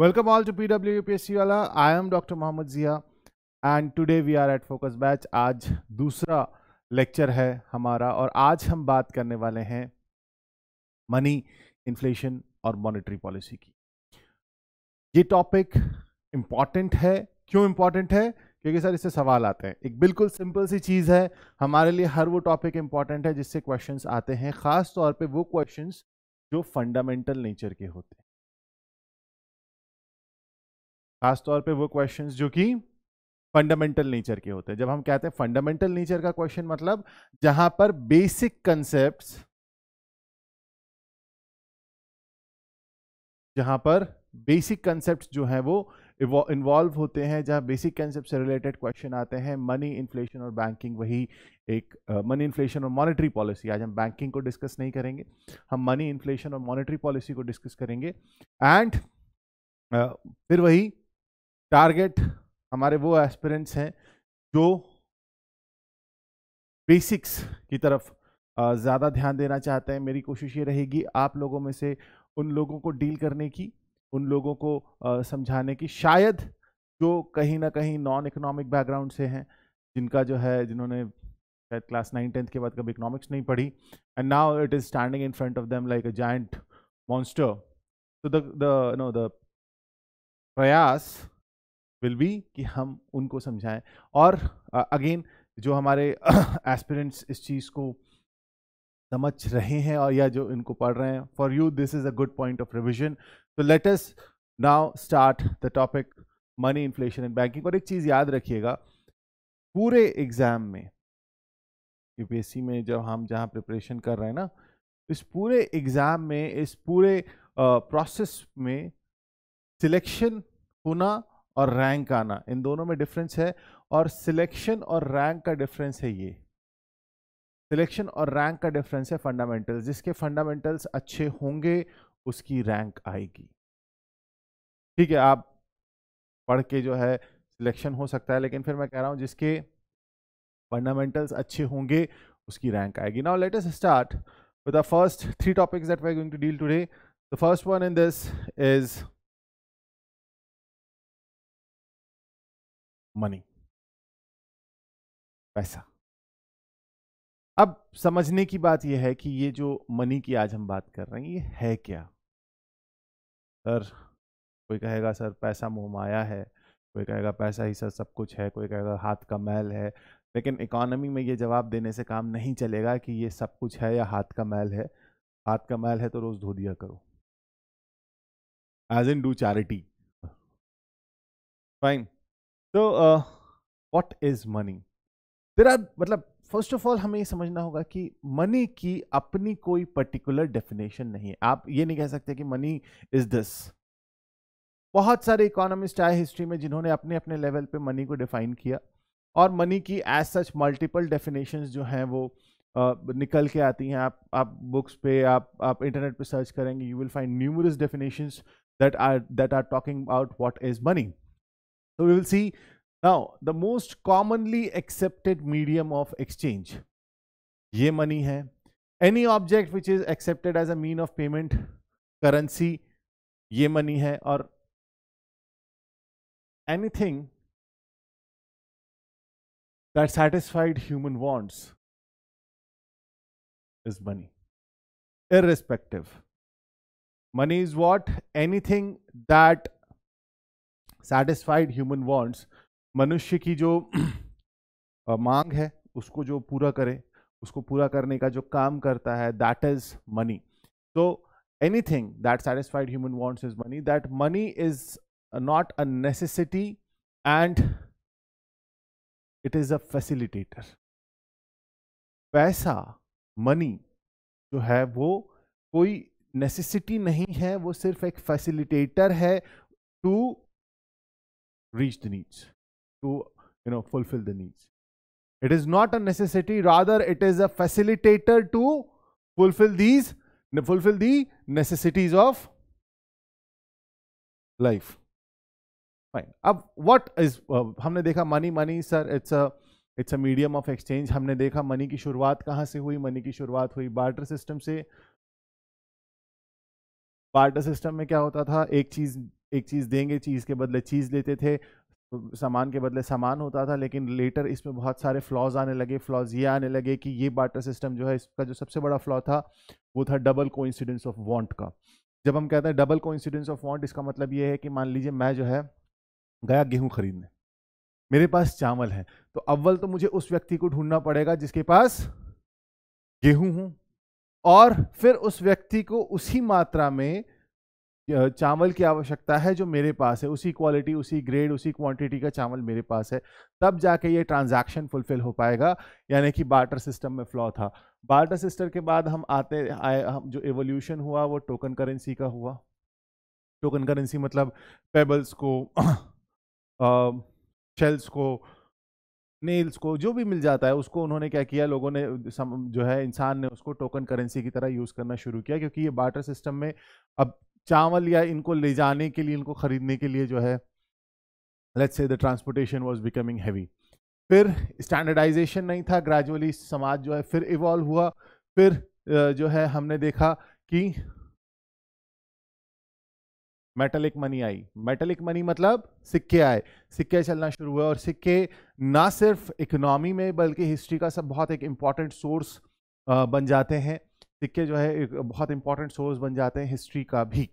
Welcome all to P W U P S C वाला. I am doctor Mohammad Zia and today we are at focus batch आज दूसरा lecture है हमारा और आज हम बात करने वाले हैं मनी इन्फ्लेशन और मॉनिटरी पॉलिसी की ये टॉपिक इम्पॉर्टेंट है क्यों इम्पॉर्टेंट है क्योंकि सर इससे सवाल आते हैं एक बिल्कुल सिंपल सी चीज़ है हमारे लिए हर वो टॉपिक इम्पॉर्टेंट है जिससे क्वेश्चन आते हैं ख़ास तौर पर वो क्वेश्चन जो फंडामेंटल नेचर के होते हैं खासतौर पे वो क्वेश्चंस जो कि फंडामेंटल नेचर के होते हैं जब हम कहते हैं फंडामेंटल नेचर का क्वेश्चन मतलब जहां पर बेसिक कंसेप्ट जहां पर बेसिक कंसेप्ट जो है वो इन्वॉल्व होते हैं जहां बेसिक कंसेप्ट से रिलेटेड क्वेश्चन आते हैं मनी इन्फ्लेशन और बैंकिंग वही एक मनी uh, इन्फ्लेशन और मॉनेटरी पॉलिसी आज हम बैंकिंग को डिस्कस नहीं करेंगे हम मनी इन्फ्लेशन और मॉनेटरी पॉलिसी को डिस्कस करेंगे एंड uh, फिर वही टारगेट हमारे वो एस्पिरेंट्स हैं जो बेसिक्स की तरफ ज़्यादा ध्यान देना चाहते हैं मेरी कोशिश ये रहेगी आप लोगों में से उन लोगों को डील करने की उन लोगों को समझाने की शायद जो कहीं ना कहीं नॉन इकोनॉमिक बैकग्राउंड से हैं जिनका जो है जिन्होंने शायद क्लास नाइन टेंथ के बाद कभी इकोनॉमिक्स नहीं पढ़ी and now it is standing in front of them like a giant monster तो द नो द प्रयास विल बी कि हम उनको समझाएं और अगेन जो हमारे एस्पिरेंट्स इस चीज़ को समझ रहे हैं और या जो इनको पढ़ रहे हैं for you this is a good point of revision तो let us now start the topic money inflation and banking और एक चीज़ याद रखिएगा पूरे एग्ज़ाम में यूपीएससी में जब हम जहाँ प्रिपरेशन कर रहे हैं ना इस पूरे एग्ज़ाम में इस पूरे प्रोसेस में सिलेक्शन होना और रैंक आना इन दोनों में डिफरेंस है और सिलेक्शन और रैंक का डिफरेंस है ये सिलेक्शन और रैंक का डिफरेंस है फंडामेंटल्स जिसके फंडामेंटल्स अच्छे होंगे उसकी रैंक आएगी ठीक है आप पढ़ के जो है सिलेक्शन हो सकता है लेकिन फिर मैं कह रहा हूं जिसके फंडामेंटल्स अच्छे होंगे उसकी रैंक आएगी now let us start the first three topics that we are going to deal today the first one in this is money पैसा अब समझने की बात यह है कि ये जो मनी की आज हम बात कर रहे हैं ये है क्या सर कोई कहेगा सर पैसा मोह माया है कोई कहेगा पैसा ही सर सब कुछ है कोई कहेगा हाथ का मैल है लेकिन इकोनॉमी में ये जवाब देने से काम नहीं चलेगा कि ये सब कुछ है या हाथ का मैल है हाथ का मैल है तो रोज़ धो दिया करो as in do charity fine तो what is money there are मतलब फर्स्ट ऑफ ऑल हमें ये समझना होगा कि मनी की अपनी कोई पर्टिकुलर डेफिनेशन नहीं है आप ये नहीं कह सकते कि मनी इज दिस बहुत सारे इकोनॉमिस्ट आए हिस्ट्री में जिन्होंने अपने अपने लेवल पे मनी को डिफाइन किया और मनी की एज सच मल्टीपल डेफिनेशन जो हैं वो निकल के आती हैं आप आप बुक्स पे आप आप इंटरनेट पे सर्च करेंगे you will find numerous definitions that are that are talking about what is money So we will see now the most commonly accepted medium of exchange. Ye money hai. Any object which is accepted as a mean of payment, currency, ye money hai or anything that satisfied human wants is money irrespective money is what anything that satisfied human wants मनुष्य की जो मांग है उसको जो पूरा करे उसको पूरा करने का जो काम करता है दैट इज मनी तो anything that satisfied human wants is money that money is not a necessity and it is a facilitator पैसा मनी जो है वो कोई नेसेसिटी नहीं है वो सिर्फ एक फैसिलिटेटर है to reach the needs, to you know fulfill the needs. It is not a necessity, rather it is a facilitator to fulfill these fulfill the necessities of life. Fine. ab what is uh, हमने देखा money money sir it's a it's a medium of exchange हमने देखा money की शुरुआत कहाँ से हुई money की शुरुआत हुई बार्टर सिस्टम से बार्टर सिस्टम में क्या होता था एक चीज एक चीज़ देंगे चीज़ के बदले चीज़ लेते थे सामान के बदले सामान होता था लेकिन लेटर इसमें बहुत सारे फ्लॉज आने लगे फ्लॉज ये आने लगे कि ये बाटर सिस्टम जो है इसका जो सबसे बड़ा फ्लॉ था वो था डबल को ऑफ वांट का जब हम कहते हैं डबल कोइंसिडेंस ऑफ वांट इसका मतलब ये है कि मान लीजिए मैं जो है गया गेहूँ खरीदने मेरे पास चावल है तो अव्वल तो मुझे उस व्यक्ति को ढूंढना पड़ेगा जिसके पास गेहूँ हूँ और फिर उस व्यक्ति को उसी मात्रा में चावल की आवश्यकता है जो मेरे पास है उसी क्वालिटी उसी ग्रेड उसी क्वांटिटी का चावल मेरे पास है तब जाके ये ट्रांजैक्शन फुलफिल हो पाएगा यानी कि बार्टर सिस्टम में फ्लॉ था बार्टर सिस्टम के बाद हम आते आए हम जो एवोल्यूशन हुआ वो टोकन करेंसी का हुआ टोकन करेंसी मतलब पेबल्स को शेल्स को नेल्स को जो भी मिल जाता है उसको उन्होंने क्या किया लोगों ने जो है इंसान ने उसको टोकन करेंसी की तरह यूज़ करना शुरू किया क्योंकि ये बार्टर सिस्टम में अब चावल या इनको ले जाने के लिए इनको ख़रीदने के लिए जो है let's say the transportation was becoming heavy फिर स्टैंडर्डाइजेशन नहीं था ग्रेजुअली समाज जो है फिर इवॉल्व हुआ फिर जो है हमने देखा कि मेटलिक मनी आई मेटलिक मनी मतलब सिक्के आए सिक्के चलना शुरू हुआ और सिक्के ना सिर्फ इकोनॉमी में बल्कि हिस्ट्री का सब बहुत एक इम्पॉर्टेंट सोर्स बन जाते हैं सिक्के जो है एक बहुत इंपॉर्टेंट सोर्स बन जाते हैं हिस्ट्री का भी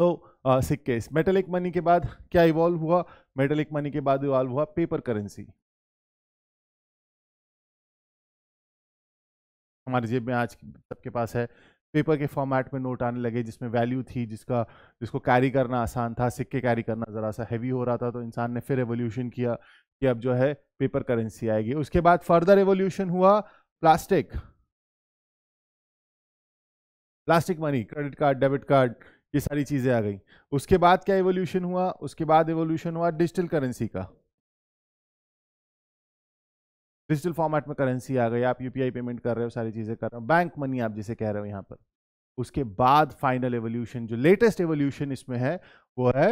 तो सिक्के मेटेलिक मनी के बाद क्या इवॉल्व हुआ मेटेलिक मनी के बाद इवॉल्व हुआ पेपर करेंसी हमारी जेब में आज सबके पास है पेपर के फॉर्मेट में नोट आने लगे जिसमें वैल्यू थी जिसका जिसको कैरी करना आसान था सिक्के कैरी करना ज़रा सा हैवी हो रहा था तो इंसान ने फिर रेवोल्यूशन किया कि अब जो है पेपर करेंसी आएगी उसके बाद फर्दर रेवोल्यूशन हुआ plastic plastic money credit card debit card ये सारी चीज़ें आ गई उसके बाद क्या एवोल्यूशन हुआ उसके बाद एवोल्यूशन हुआ डिजिटल करेंसी का डिजिटल फॉर्मेट में करेंसी आ गई आप यूपीआई पेमेंट कर रहे हो सारी चीज़ें कर रहे हो बैंक मनी आप जिसे कह रहे हो यहाँ पर उसके बाद फाइनल एवोल्यूशन जो लेटेस्ट एवोल्यूशन इसमें है वो है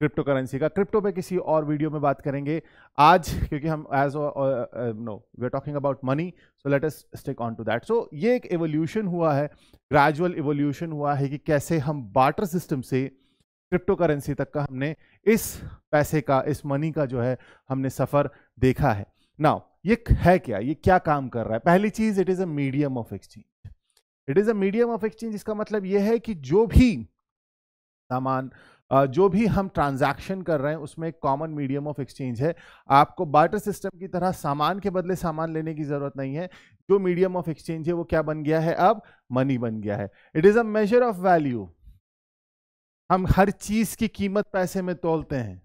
क्रिप्टो करेंसी का क्रिप्टो पे किसी और वीडियो में बात करेंगे आज क्योंकि हम as know we are talking about money so let us stick on to that so ये एक एवोल्यूशन हुआ है ग्रेजुअल एवोल्यूशन हुआ है कि कैसे हम बार्टर सिस्टम से क्रिप्टो करेंसी तक का हमने इस पैसे का इस मनी का जो है हमने सफ़र देखा है नाउ ये है क्या ये क्या काम कर रहा है पहली चीज़ it is a medium of exchange it is a medium of exchange इसका मतलब ये है कि जो भी सामान जो भी हम ट्रांजैक्शन कर रहे हैं उसमें एक कॉमन मीडियम ऑफ एक्सचेंज है आपको बार्टर सिस्टम की तरह सामान के बदले सामान लेने की ज़रूरत नहीं है जो मीडियम ऑफ एक्सचेंज है वो क्या बन गया है अब मनी बन गया है it is a measure of value हम हर चीज़ की कीमत पैसे में तोलते हैं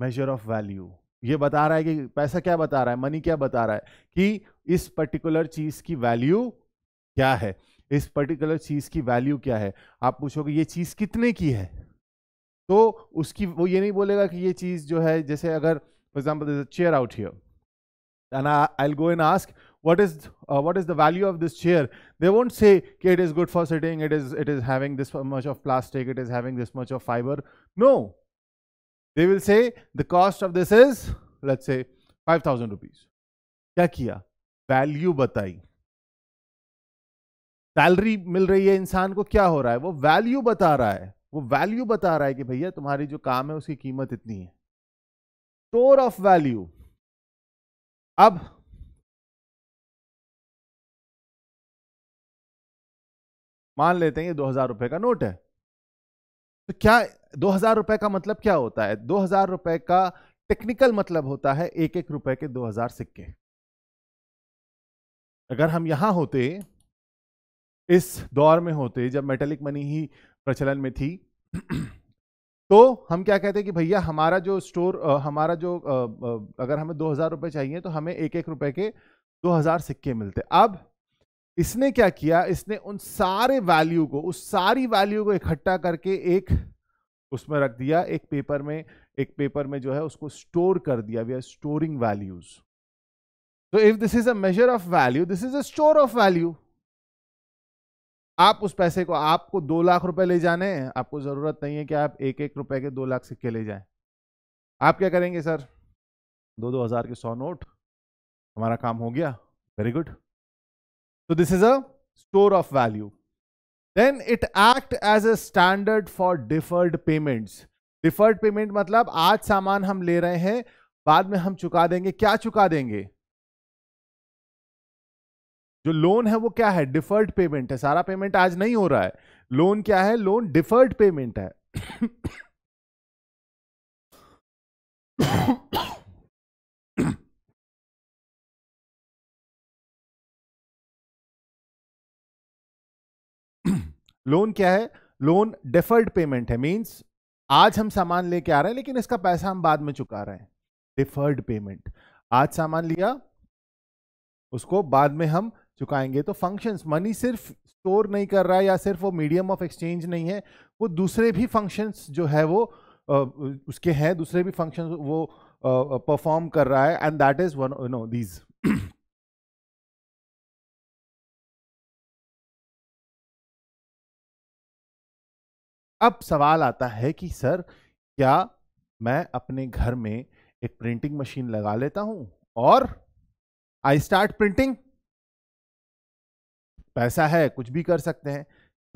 मेजर ऑफ वैल्यू ये बता रहा है कि पैसा क्या बता रहा है मनी क्या बता रहा है कि इस पर्टिकुलर चीज़ की वैल्यू क्या है इस पर्टिकुलर चीज की वैल्यू क्या है आप पूछोगे ये चीज कितने की है तो उसकी वो ये नहीं बोलेगा कि ये चीज जो है जैसे अगर for example chair out here and I go and ask what is what is the value of this chair they won't say it is good for sitting it is it is having this much of plastic it is having this much of fibre no they will say the cost of this is let's say five thousand rupees क्या किया value बताई salary मिल रही है इंसान को क्या हो रहा है वो वैल्यू बता रहा है वो वैल्यू बता रहा है कि भैया तुम्हारी जो काम है उसकी कीमत इतनी है स्टोर ऑफ वैल्यू अब मान लेते हैं ये दो हजार रुपए का नोट है तो क्या दो हजार रुपए का मतलब क्या होता है दो हजार रुपए का टेक्निकल मतलब होता है एक एक रुपए के दो हजार सिक्के अगर हम यहां होते इस दौर में होते जब मेटेलिक मनी ही प्रचलन में थी तो हम क्या कहते हैं कि भैया हमारा जो स्टोर हमारा जो अगर हमें दो हज़ार रुपये चाहिए तो हमें एक एक रुपए के दो हज़ार सिक्के मिलते अब इसने क्या किया इसने उन सारे वैल्यू को उस सारी वैल्यू को इकट्ठा करके एक उसमें रख दिया एक पेपर में एक पेपर में जो है उसको स्टोर कर दिया वी आर स्टोरिंग वैल्यूज तो if this is a measure of value this is a store of value आप उस पैसे को आपको दो लाख रुपए ले जाने हैं आपको ज़रूरत नहीं है कि आप एक एक रुपए के दो लाख सिक्के ले जाएं आप क्या करेंगे सर दो दो हज़ार के सौ नोट हमारा काम हो गया वेरी गुड तो this is a store of value then it act as a standard for deferred payments deferred payment मतलब आज सामान हम ले रहे हैं बाद में हम चुका देंगे क्या चुका देंगे जो लोन है वो क्या है डिफर्ड पेमेंट है सारा पेमेंट आज नहीं हो रहा है लोन क्या है लोन डिफर्ड पेमेंट है लोन क्या है लोन डिफर्ड पेमेंट है मींस आज हम सामान लेके आ रहे हैं लेकिन इसका पैसा हम बाद में चुका रहे हैं डिफर्ड पेमेंट आज सामान लिया उसको बाद में हम चुकाएंगे तो फंक्शंस मनी सिर्फ स्टोर नहीं कर रहा है या सिर्फ वो मीडियम ऑफ एक्सचेंज नहीं है वो दूसरे भी फंक्शंस जो है वो उसके हैं दूसरे भी फंक्शंस वो परफॉर्म कर रहा है and that is one no these अब सवाल आता है कि सर क्या मैं अपने घर में एक प्रिंटिंग मशीन लगा लेता हूं और आई स्टार्ट प्रिंटिंग पैसा है कुछ भी कर सकते हैं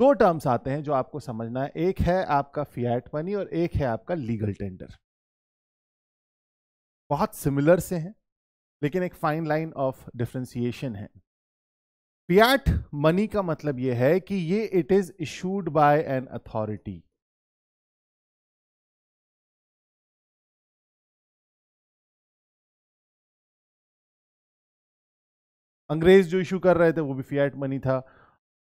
दो टर्म्स आते हैं जो आपको समझना है एक है आपका फियाट मनी और एक है आपका लीगल टेंडर बहुत सिमिलर से हैं लेकिन एक फाइन लाइन ऑफ डिफ्रेंसिएशन है फियाट मनी का मतलब यह है कि ये it is issued by an authority अंग्रेज जो इशू कर रहे थे वो भी फियाट मनी था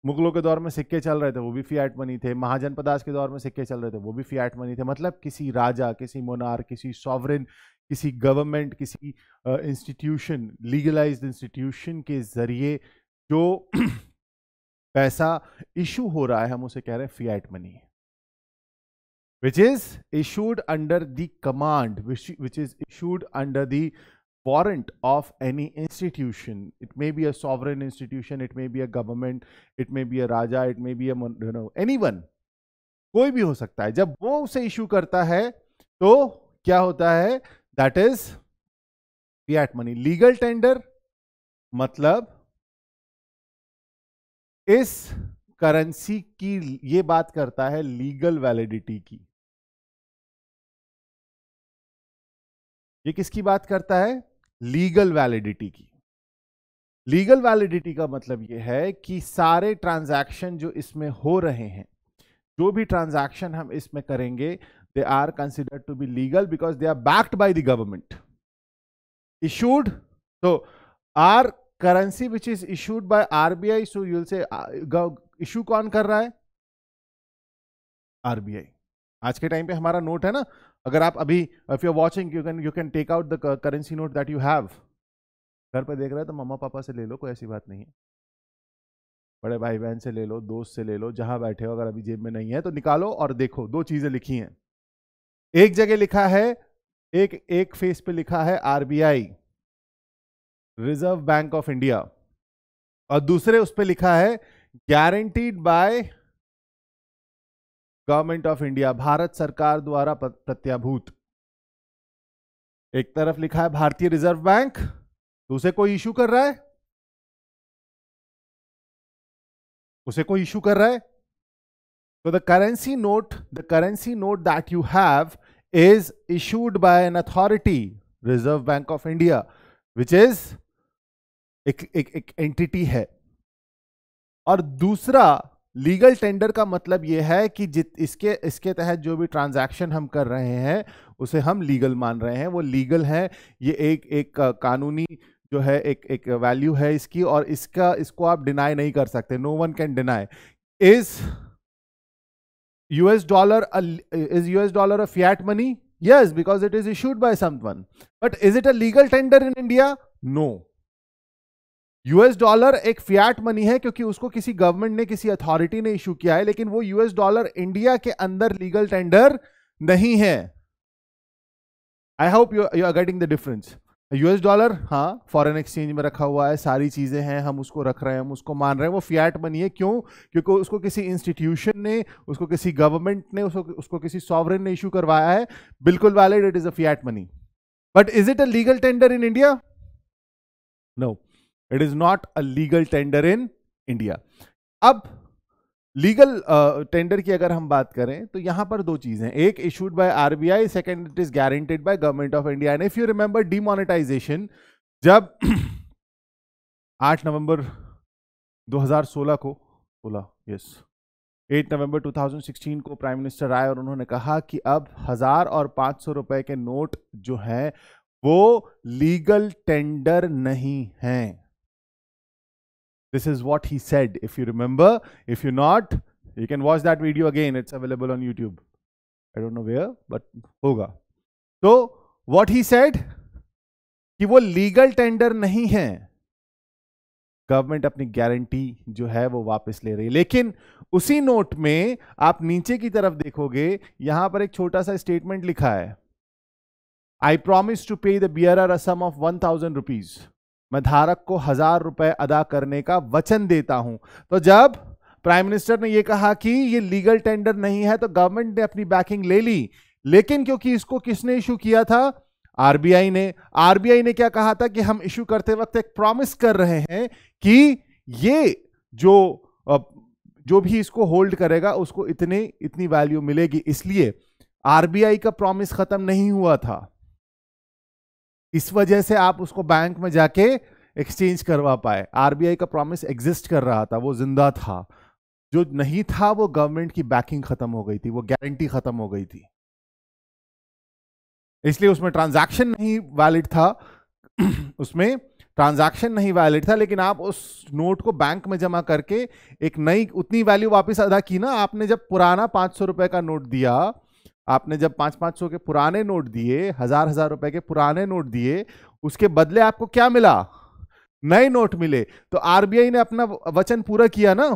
मुगलों के दौर में सिक्के चल रहे थे वो भी फियाट मनी थे महाजन पदास के दौर में सिक्के चल रहे थे वो भी फियाट मनी थे मतलब किसी राजा किसी मोनार किसी सॉवरेन किसी गवर्नमेंट किसी इंस्टीट्यूशन लीगलाइज इंस्टीट्यूशन के ज़रिए जो पैसा इशू हो रहा है हम उसे कह रहे हैं fiat money which is issued under the command which is issued under the warrant of any institution it may be a sovereign institution it may be a government it may be a raja it may be a you know anyone कोई भी हो सकता है जब वो उसे issue करता है तो क्या होता है that is fiat money legal tender मतलब इस करेंसी की ये बात करता है लीगल वैलिडिटी की ये किसकी बात करता है लीगल वैलिडिटी की लीगल वैलिडिटी का मतलब यह है कि सारे ट्रांजैक्शन जो इसमें हो रहे हैं जो भी ट्रांजैक्शन हम इसमें करेंगे they are considered to be legal because they are backed by the government issued currency which is issued is R B I so you'll say issue कौन कर रहा है आरबीआई आज के टाइम पे हमारा नोट है ना अगर आप अभी if you watching you can you can take out the currency note that you have घर पर देख रहे हो तो मम्मा पापा से ले लो कोई ऐसी बात नहीं है बड़े भाई बहन से ले लो दोस्त से ले लो जहां बैठे हो अगर अभी जेब में नहीं है तो निकालो और देखो दो चीज़ें लिखी हैं एक जगह लिखा है एक एक फेस पे लिखा है RBI reserve bank of India और दूसरे उस पर लिखा है guaranteed by government of India Bharat सरकार द्वारा प्रत्याभूत एक तरफ लिखा है भारतीय रिजर्व बैंक तो उसे कोई इशू कर रहा है उसे कोई इशू कर रहा है तो the currency note the currency note that you have is issued by an authority reserve bank of India which is एक, एक, एक एंटिटी है और दूसरा लीगल टेंडर का मतलब यह है कि जित इसके इसके तहत जो भी ट्रांजैक्शन हम कर रहे हैं उसे हम लीगल मान रहे हैं वो लीगल है ये एक एक कानूनी जो है एक एक वैल्यू है इसकी और इसका इसको आप डिनाई नहीं कर सकते no one can deny is US dollar is US dollar a fiat money yes because it is issued by someone but is it a legal tender in India no US dollar एक fiat money है क्योंकि उसको किसी government ने किसी authority ने issue किया है लेकिन वो यूएस डॉलर इंडिया के अंदर लीगल टेंडर नहीं है I hope you you are getting the difference US dollar हाँ फॉरेन एक्सचेंज में रखा हुआ है सारी चीज़ें हैं हम उसको रख रहे हैं हम उसको मान रहे हैं वो फियाट मनी है क्यों क्योंकि उसको किसी इंस्टीट्यूशन ने उसको किसी गवर्नमेंट ने उसको उसको किसी सॉवरन ने इशू करवाया है बिल्कुल valid it is a fiat money but is it a legal tender in India no it is not a legal tender in India अब लीगल टेंडर uh, की अगर हम बात करें तो यहां पर दो चीजें एक issued by RBI second it is guaranteed by government of India and if you remember demonetisation जब 8 नवंबर 2016 को 16 यस 8 नवंबर 2016 को प्राइम मिनिस्टर आए और उन्होंने कहा कि अब हजार और पांच सौ रुपए के नोट जो हैं वो लीगल टेंडर नहीं हैं This is what he said, if you remember. If you not, you can watch that video again. It's available on YouTube. I don't know where, but hoga So, what he said, ki wo legal tender nahi hai government अपनी guarantee जो है वो वापस ले रही है लेकिन उसी नोट में आप नीचे की तरफ देखोगे यहां पर एक छोटा सा स्टेटमेंट लिखा है I promise to pay the are a sum of one thousand rupees मैं धारक को हजार रुपए अदा करने का वचन देता हूं तो जब प्राइम मिनिस्टर ने यह कहा कि ये लीगल टेंडर नहीं है तो गवर्नमेंट ने अपनी बैकिंग ले ली लेकिन क्योंकि इसको किसने इशू किया था आरबीआई ने आरबीआई ने क्या कहा था कि हम इशू करते वक्त एक प्रॉमिस कर रहे हैं कि ये जो जो भी इसको होल्ड करेगा उसको इतने इतनी वैल्यू मिलेगी इसलिए आरबीआई का प्रॉमिस खत्म नहीं हुआ था इस वजह से आप उसको बैंक में जाके एक्सचेंज करवा पाए आरबीआई का प्रॉमिस एग्जिस्ट कर रहा था वो जिंदा था जो नहीं था वो गवर्नमेंट की बैकिंग खत्म हो गई थी वो गारंटी खत्म हो गई थी इसलिए उसमें ट्रांजैक्शन नहीं वैलिड था उसमें ट्रांजैक्शन नहीं वैलिड था लेकिन आप उस नोट को बैंक में जमा करके एक नई उतनी वैल्यू वापस अदा की ना आपने जब पुराना पांच सौ रुपए का नोट दिया आपने जब पांच पांच सौ के पुराने नोट दिए हजार हजार रुपए के पुराने नोट दिए उसके बदले आपको क्या मिला नए नोट मिले तो आरबीआई ने अपना वचन पूरा किया ना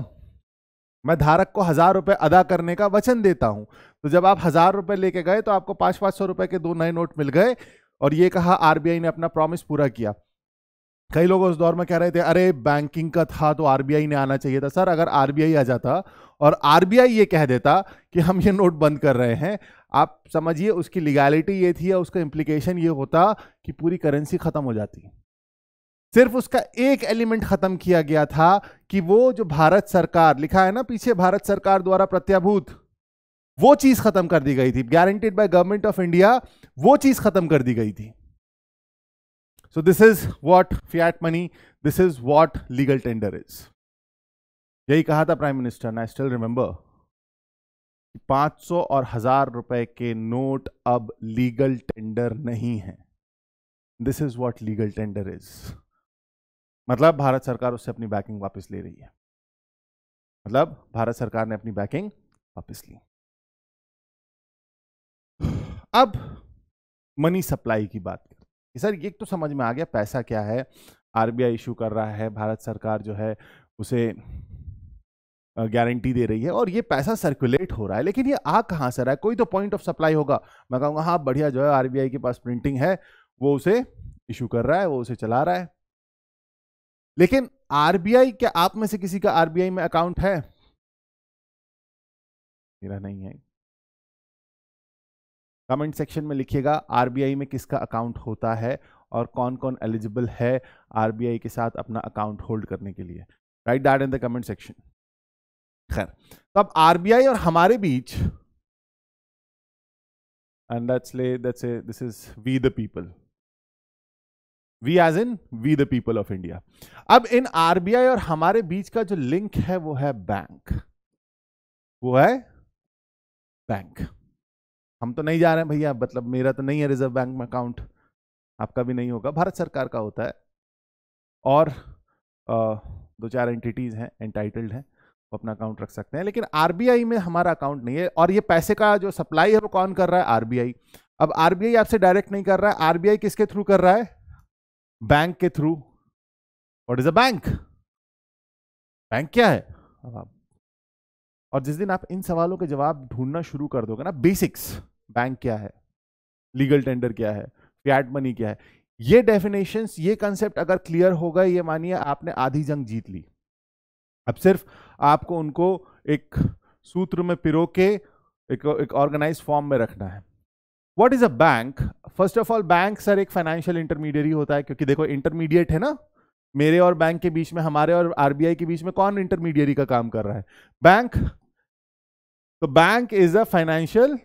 मैं धारक को हजार रुपए अदा करने का वचन देता हूं तो जब आप हजार रुपए लेके गए तो आपको पांच पांच सौ रुपए के दो नए नोट मिल गए और ये कहा आरबीआई ने अपना प्रॉमिस पूरा किया कई लोग उस दौर में कह रहे थे अरे बैंकिंग का था तो आरबीआई ने आना चाहिए था सर अगर आरबीआई आ जाता और आरबीआई ये कह देता कि हम ये नोट बंद कर रहे हैं आप समझिए उसकी लीगैलिटी ये थी या उसका इम्प्लीकेशन ये होता कि पूरी करेंसी ख़त्म हो जाती सिर्फ उसका एक एलिमेंट ख़त्म किया गया था कि वो जो भारत सरकार लिखा है ना पीछे भारत सरकार द्वारा प्रत्याभूत वो चीज़ ख़त्म कर दी गई थी guaranteed by government of India वो चीज़ ख़त्म कर दी गई थी So this is what fiat money, this is what legal tender is. यही कहा था प्राइम मिनिस्टर ने आई स्टिल रिमेंबर 500 और हजार रुपए के नोट अब लीगल टेंडर नहीं है this is what legal tender is मतलब भारत सरकार उससे अपनी बैकिंग वापस ले रही है मतलब भारत सरकार ने अपनी बैकिंग वापस ली अब मनी सप्लाई की बात सर ये तो समझ में आ गया पैसा क्या है आरबीआई इशू कर रहा है भारत सरकार जो है उसे गारंटी दे रही है और ये पैसा सर्कुलेट हो रहा है लेकिन ये आ कहाँ से रहा है कोई तो पॉइंट ऑफ सप्लाई होगा मैं कहूँगा हाँ बढ़िया जो है आरबीआई के पास प्रिंटिंग है वो उसे इशू कर रहा है वो उसे चला रहा है लेकिन आरबीआई क्या आप में से किसी का आरबीआई में अकाउंट है मेरा नहीं है कमेंट सेक्शन में लिखिएगा आरबीआई में किसका अकाउंट होता है और कौन कौन एलिजिबल है आरबीआई के साथ अपना अकाउंट होल्ड करने के लिए right that in the comment section खैर तो अब आरबीआई और हमारे बीच and that's lay that's a this is we the people we as in we the अब इन आरबीआई और हमारे बीच का जो लिंक है वो है बैंक वो है बैंक हम तो नहीं जा रहे हैं भैया मतलब मेरा तो नहीं है रिजर्व बैंक में अकाउंट आपका भी नहीं होगा भारत सरकार का होता है और आ, दो चार एंटिटीज़ हैं एंटाइटल्ड हैं वो अपना अकाउंट रख सकते हैं लेकिन आरबीआई में हमारा अकाउंट नहीं है और ये पैसे का जो सप्लाई है वो कौन कर रहा है आरबीआई अब आरबीआई आपसे डायरेक्ट नहीं कर रहा है आरबीआई किसके थ्रू कर रहा है बैंक के through what is a bank bank क्या है अब आप और जिस दिन आप इन सवालों के जवाब ढूंढना शुरू कर दोगे ना बेसिक्स बैंक क्या है लीगल टेंडर क्या है फ्लैट मनी क्या है ये डेफिनेशन ये कंसेप्ट अगर क्लियर हो गए ये मानिए आपने आधी जंग जीत ली अब सिर्फ आपको उनको एक सूत्र में पिरो के एक ऑर्गेनाइज फॉर्म में रखना है what is a bank first of all bank sir एक फाइनेंशियल इंटरमीडियरी होता है क्योंकि देखो इंटरमीडिएट है ना मेरे और बैंक के बीच में हमारे और आरबीआई के बीच में कौन इंटरमीडियरी का काम कर रहा है बैंक तो bank is a financial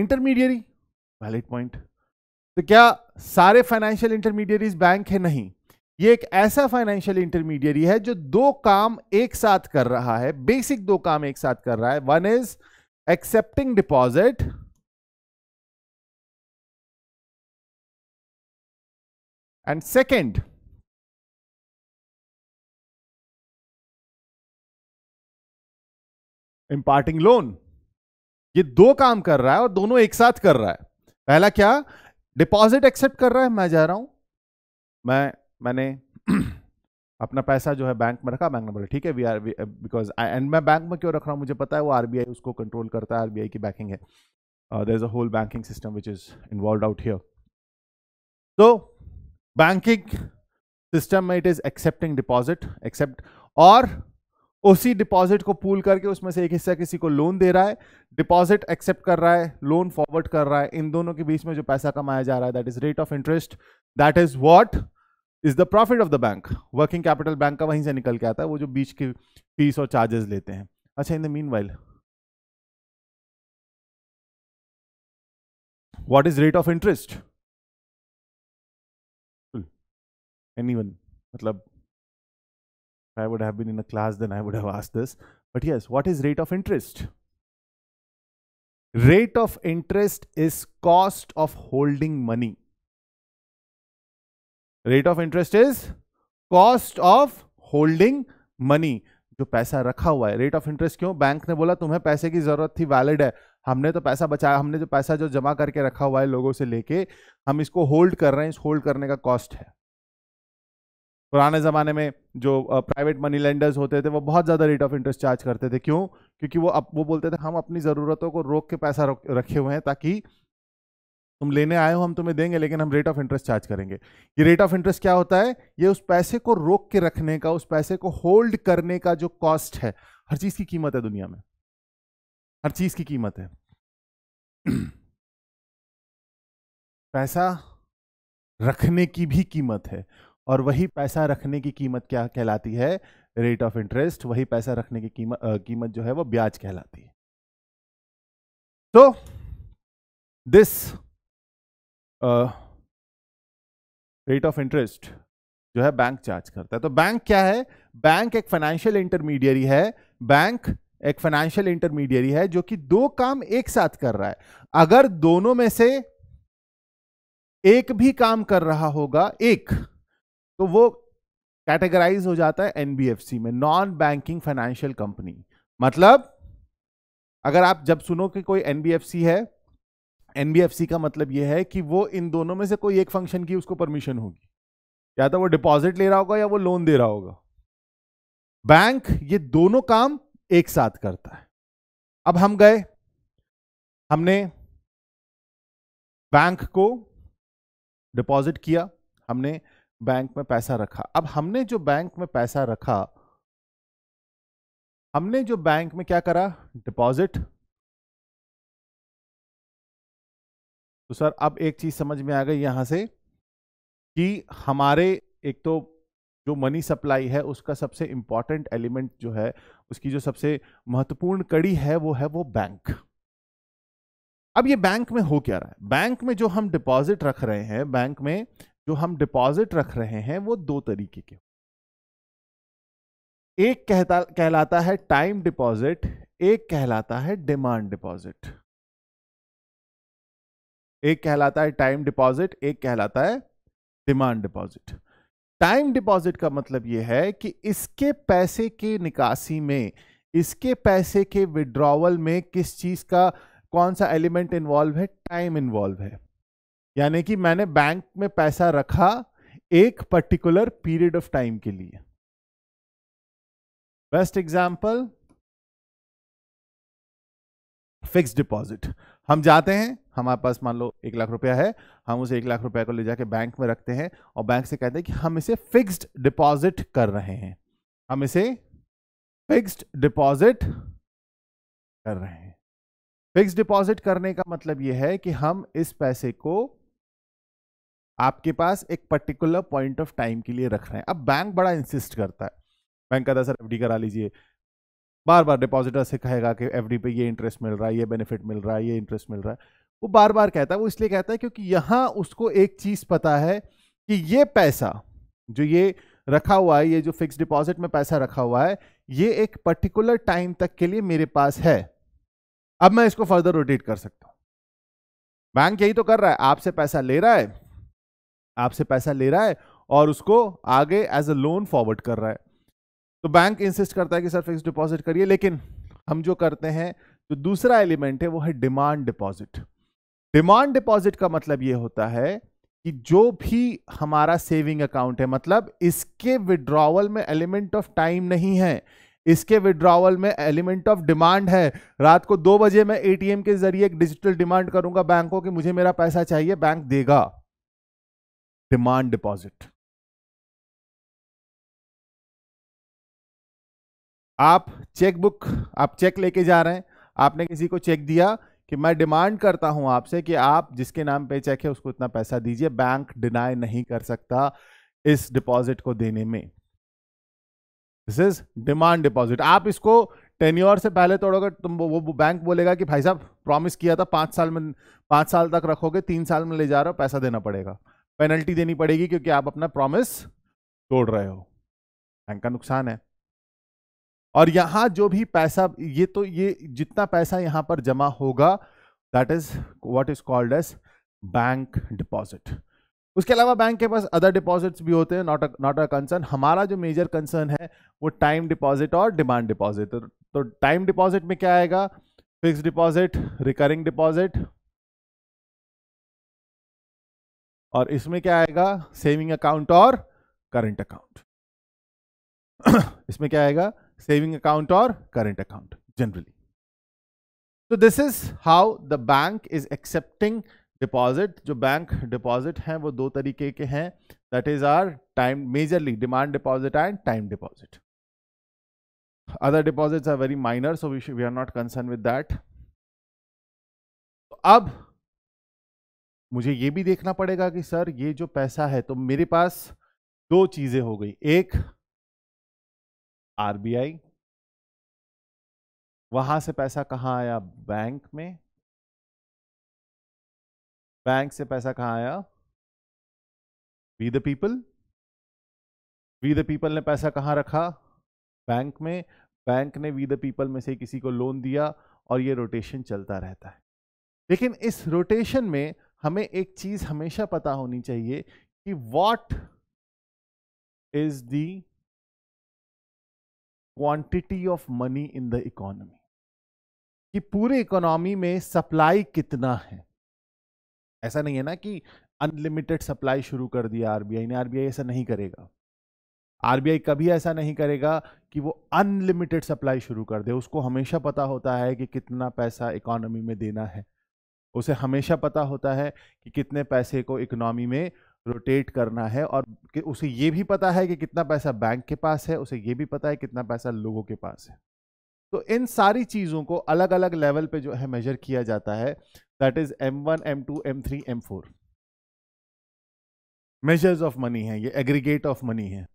intermediary valid point तो क्या सारे फाइनेंशियल इंटरमीडियरीज बैंक है नहीं ये एक ऐसा फाइनेंशियल इंटरमीडियरी है जो दो काम एक साथ कर रहा है बेसिक दो काम एक साथ कर रहा है one is accepting deposit and second imparting loan ये दो काम कर रहा है और दोनों एक साथ कर रहा है पहला क्या डिपॉजिट एक्सेप्ट कर रहा है मैं जा रहा हूं मैं मैंने अपना पैसा जो है बैंक में रखा बैंक नंबर ठीक है वी आर बिकॉज एंड मैं बैंक में क्यों रख रहा हूं मुझे पता है वो आरबीआई उसको कंट्रोल करता है आरबीआई की बैंकिंग है there is a whole banking system which is involve out here तो बैंकिंग सिस्टम में it is accepting deposit accept और उसी डिपॉजिट को पूल करके उसमें से एक हिस्सा किसी को लोन दे रहा है डिपॉजिट एक्सेप्ट कर रहा है लोन फॉरवर्ड कर रहा है इन दोनों के बीच में जो पैसा कमाया जा रहा है that is rate of interest that is what is the profit of the bank working capital bank का वहीं से निकल के आता है वो जो बीच की फीस और चार्जेस लेते हैं अच्छा in the meanwhile is rate of interest any one मतलब If I would have been in a class, then I would have asked this. But yes, what is rate of interest? Rate of interest is cost of holding money. Rate of interest is cost of holding money. जो पैसा रखा हुआ है rate of interest क्यों bank ने बोला तुम्हें पैसे की जरूरत थी वैलिड है हमने तो पैसा बचाया हमने जो पैसा जो जमा करके रखा हुआ है लोगों से लेके हम इसको होल्ड कर रहे हैं इस होल्ड करने का कॉस्ट है पुराने ज़माने में जो प्राइवेट मनी लेंडर्स होते थे वो बहुत ज़्यादा रेट ऑफ इंटरेस्ट चार्ज करते थे क्यों क्योंकि वो अब वो बोलते थे हम अपनी ज़रूरतों को रोक के पैसा रखे हुए हैं ताकि तुम लेने आए हो हम तुम्हें देंगे लेकिन हम रेट ऑफ इंटरेस्ट चार्ज करेंगे ये रेट ऑफ इंटरेस्ट क्या होता है ये उस पैसे को रोक के रखने का उस पैसे को होल्ड करने का जो कॉस्ट है हर चीज़ की कीमत है दुनिया में हर चीज़ की कीमत है पैसा रखने की भी कीमत है और वही पैसा रखने की कीमत क्या कहलाती है रेट ऑफ इंटरेस्ट वही पैसा रखने की कीमत कीमत जो है वो ब्याज कहलाती है तो दिस रेट ऑफ इंटरेस्ट जो है बैंक चार्ज करता है तो बैंक क्या है बैंक एक फाइनेंशियल इंटरमीडियरी है बैंक एक फाइनेंशियल इंटरमीडियरी है जो कि दो काम एक साथ कर रहा है अगर दोनों में से एक भी काम कर रहा होगा एक तो वो कैटेगराइज हो जाता है एनबीएफसी में नॉन बैंकिंग फाइनेंशियल कंपनी मतलब अगर आप जब सुनो कि कोई एनबीएफसी है एनबीएफसी का मतलब यह है कि वो इन दोनों में से कोई एक फंक्शन की उसको परमिशन होगी या तो वो डिपॉजिट ले रहा होगा या वो लोन दे रहा होगा बैंक ये दोनों काम एक साथ करता है अब हम गए हमने बैंक को डिपॉजिट किया हमने बैंक में पैसा रखा अब हमने जो बैंक में पैसा रखा हमने जो बैंक में क्या करा डिपॉजिट तो सर अब एक चीज समझ में आ गई यहां से कि हमारे एक तो जो मनी सप्लाई है उसका सबसे इंपॉर्टेंट एलिमेंट जो है उसकी जो सबसे महत्वपूर्ण कड़ी है वो है वो बैंक अब ये बैंक में हो क्या रहा है बैंक में जो हम डिपॉजिट रख रहे हैं बैंक में जो हम डिपॉजिट रख रहे हैं वो दो तरीके के एक कहता कहलाता है टाइम डिपॉजिट एक कहलाता है डिमांड डिपॉजिट एक कहलाता है टाइम डिपॉजिट एक कहलाता है डिमांड डिपॉजिट टाइम डिपॉजिट का मतलब यह है कि इसके पैसे की निकासी में इसके पैसे के विड्रॉवल में किस चीज का कौन सा एलिमेंट इन्वॉल्व है टाइम इन्वॉल्व है यानी कि मैंने बैंक में पैसा रखा एक पर्टिकुलर पीरियड ऑफ टाइम के लिए बेस्ट एग्जाम्पल फिक्स डिपॉजिट हम जाते हैं हमारे पास मान लो एक लाख रुपया है हम उसे एक लाख रुपया को ले जाके बैंक में रखते हैं और बैंक से कहते हैं कि हम इसे फिक्स्ड डिपॉजिट कर रहे हैं हम इसे फिक्स्ड डिपॉजिट कर रहे हैं फिक्स डिपॉजिट करने का मतलब यह है कि हम इस पैसे को आपके पास एक पर्टिकुलर पॉइंट ऑफ टाइम के लिए रख रहे हैं अब बैंक बड़ा इंसिस्ट करता है बैंक कहता है सर एफडी करा लीजिए बार बार डिपॉजिटर से कहेगा कि एफडी पे ये इंटरेस्ट मिल रहा है ये बेनिफिट मिल रहा है ये इंटरेस्ट मिल रहा है वो बार बार कहता है वो इसलिए कहता है क्योंकि यहाँ उसको एक चीज़ पता है कि ये पैसा जो ये रखा हुआ है ये जो फिक्स डिपॉजिट में पैसा रखा हुआ है ये एक पर्टिकुलर टाइम तक के लिए मेरे पास है अब मैं इसको फर्दर रोटेट कर सकता हूँ बैंक यही तो कर रहा है आपसे पैसा ले रहा है आपसे पैसा ले रहा है और उसको आगे एज अ लोन फॉरवर्ड कर रहा है तो बैंक इंसिस्ट करता है कि सर फिक्स डिपॉजिट करिए लेकिन हम जो करते हैं जो तो दूसरा एलिमेंट है वो है डिमांड डिपॉजिट डिमांड डिपॉजिट का मतलब ये होता है कि जो भी हमारा सेविंग अकाउंट है मतलब इसके विड्रॉवल में एलिमेंट ऑफ टाइम नहीं है इसके विड्रॉवल में एलिमेंट ऑफ डिमांड है रात को दो बजे मैं एटीएम के जरिए एक डिजिटल डिमांड करूंगा बैंकों की कि मुझे मेरा पैसा चाहिए बैंक देगा डिमांड डिपॉजिट आप चेकबुक आप चेक लेके जा रहे हैं आपने किसी को चेक दिया कि मैं डिमांड करता हूं आपसे कि आप जिसके नाम पे चेक है उसको इतना पैसा दीजिए बैंक डिनाई नहीं कर सकता इस डिपॉजिट को देने में दिस इज डिमांड डिपॉजिट आप इसको टेन्योर से पहले तोड़ोगे तुम वो, वो बैंक बोलेगा कि भाई साहब प्रॉमिस किया था पांच साल में पांच साल तक रखोगे तीन साल में ले जा रहे हो पैसा देना पड़ेगा पेनल्टी देनी पड़ेगी क्योंकि आप अपना प्रॉमिस तोड़ रहे हो बैंक का नुकसान है और यहां जो भी पैसा ये तो ये जितना पैसा यहां पर जमा होगा that is what is called as bank deposit उसके अलावा बैंक के पास अदर डिपॉजिट्स भी होते हैं नॉट नॉट अ कंसर्न हमारा जो मेजर कंसर्न है वो टाइम डिपॉजिट और डिमांड डिपॉजिट तो टाइम तो डिपॉजिट में क्या आएगा फिक्स डिपॉजिट रिकरिंग डिपॉजिट और इसमें क्या आएगा सेविंग अकाउंट और करंट अकाउंट इसमें क्या आएगा सेविंग अकाउंट और करंट अकाउंट जनरली तो this is how the bank is accepting deposit जो बैंक डिपॉजिट हैं वो दो तरीके के हैं that is are time majorly demand deposit and time deposit other deposits are very minor so we we are not concern with with that मुझे ये भी देखना पड़ेगा कि सर ये जो पैसा है तो मेरे पास दो चीजें हो गई एक आरबीआई वहां से पैसा कहां आया बैंक में बैंक से पैसा कहां आया we the people we the people ने पैसा कहां रखा बैंक में बैंक ने वी द पीपल में से किसी को लोन दिया और ये रोटेशन चलता रहता है लेकिन इस रोटेशन में हमें एक चीज हमेशा पता होनी चाहिए कि what is the quantity of money in the economy कि पूरे इकोनॉमी में सप्लाई कितना है ऐसा नहीं है ना कि अनलिमिटेड सप्लाई शुरू कर दिया आरबीआई ने आरबीआई ऐसा नहीं करेगा आरबीआई कभी ऐसा नहीं करेगा कि वो अनलिमिटेड सप्लाई शुरू कर दे उसको हमेशा पता होता है कि कितना पैसा इकोनॉमी में देना है उसे हमेशा पता होता है कि कितने पैसे को इकोनॉमी में रोटेट करना है और उसे ये भी पता है कि कितना पैसा बैंक के पास है उसे ये भी पता है कितना पैसा लोगों के पास है तो इन सारी चीज़ों को अलग अलग लेवल पे जो है मेजर किया जाता है that is M one M two M three M four measures of money है ये एग्रीगेट ऑफ मनी है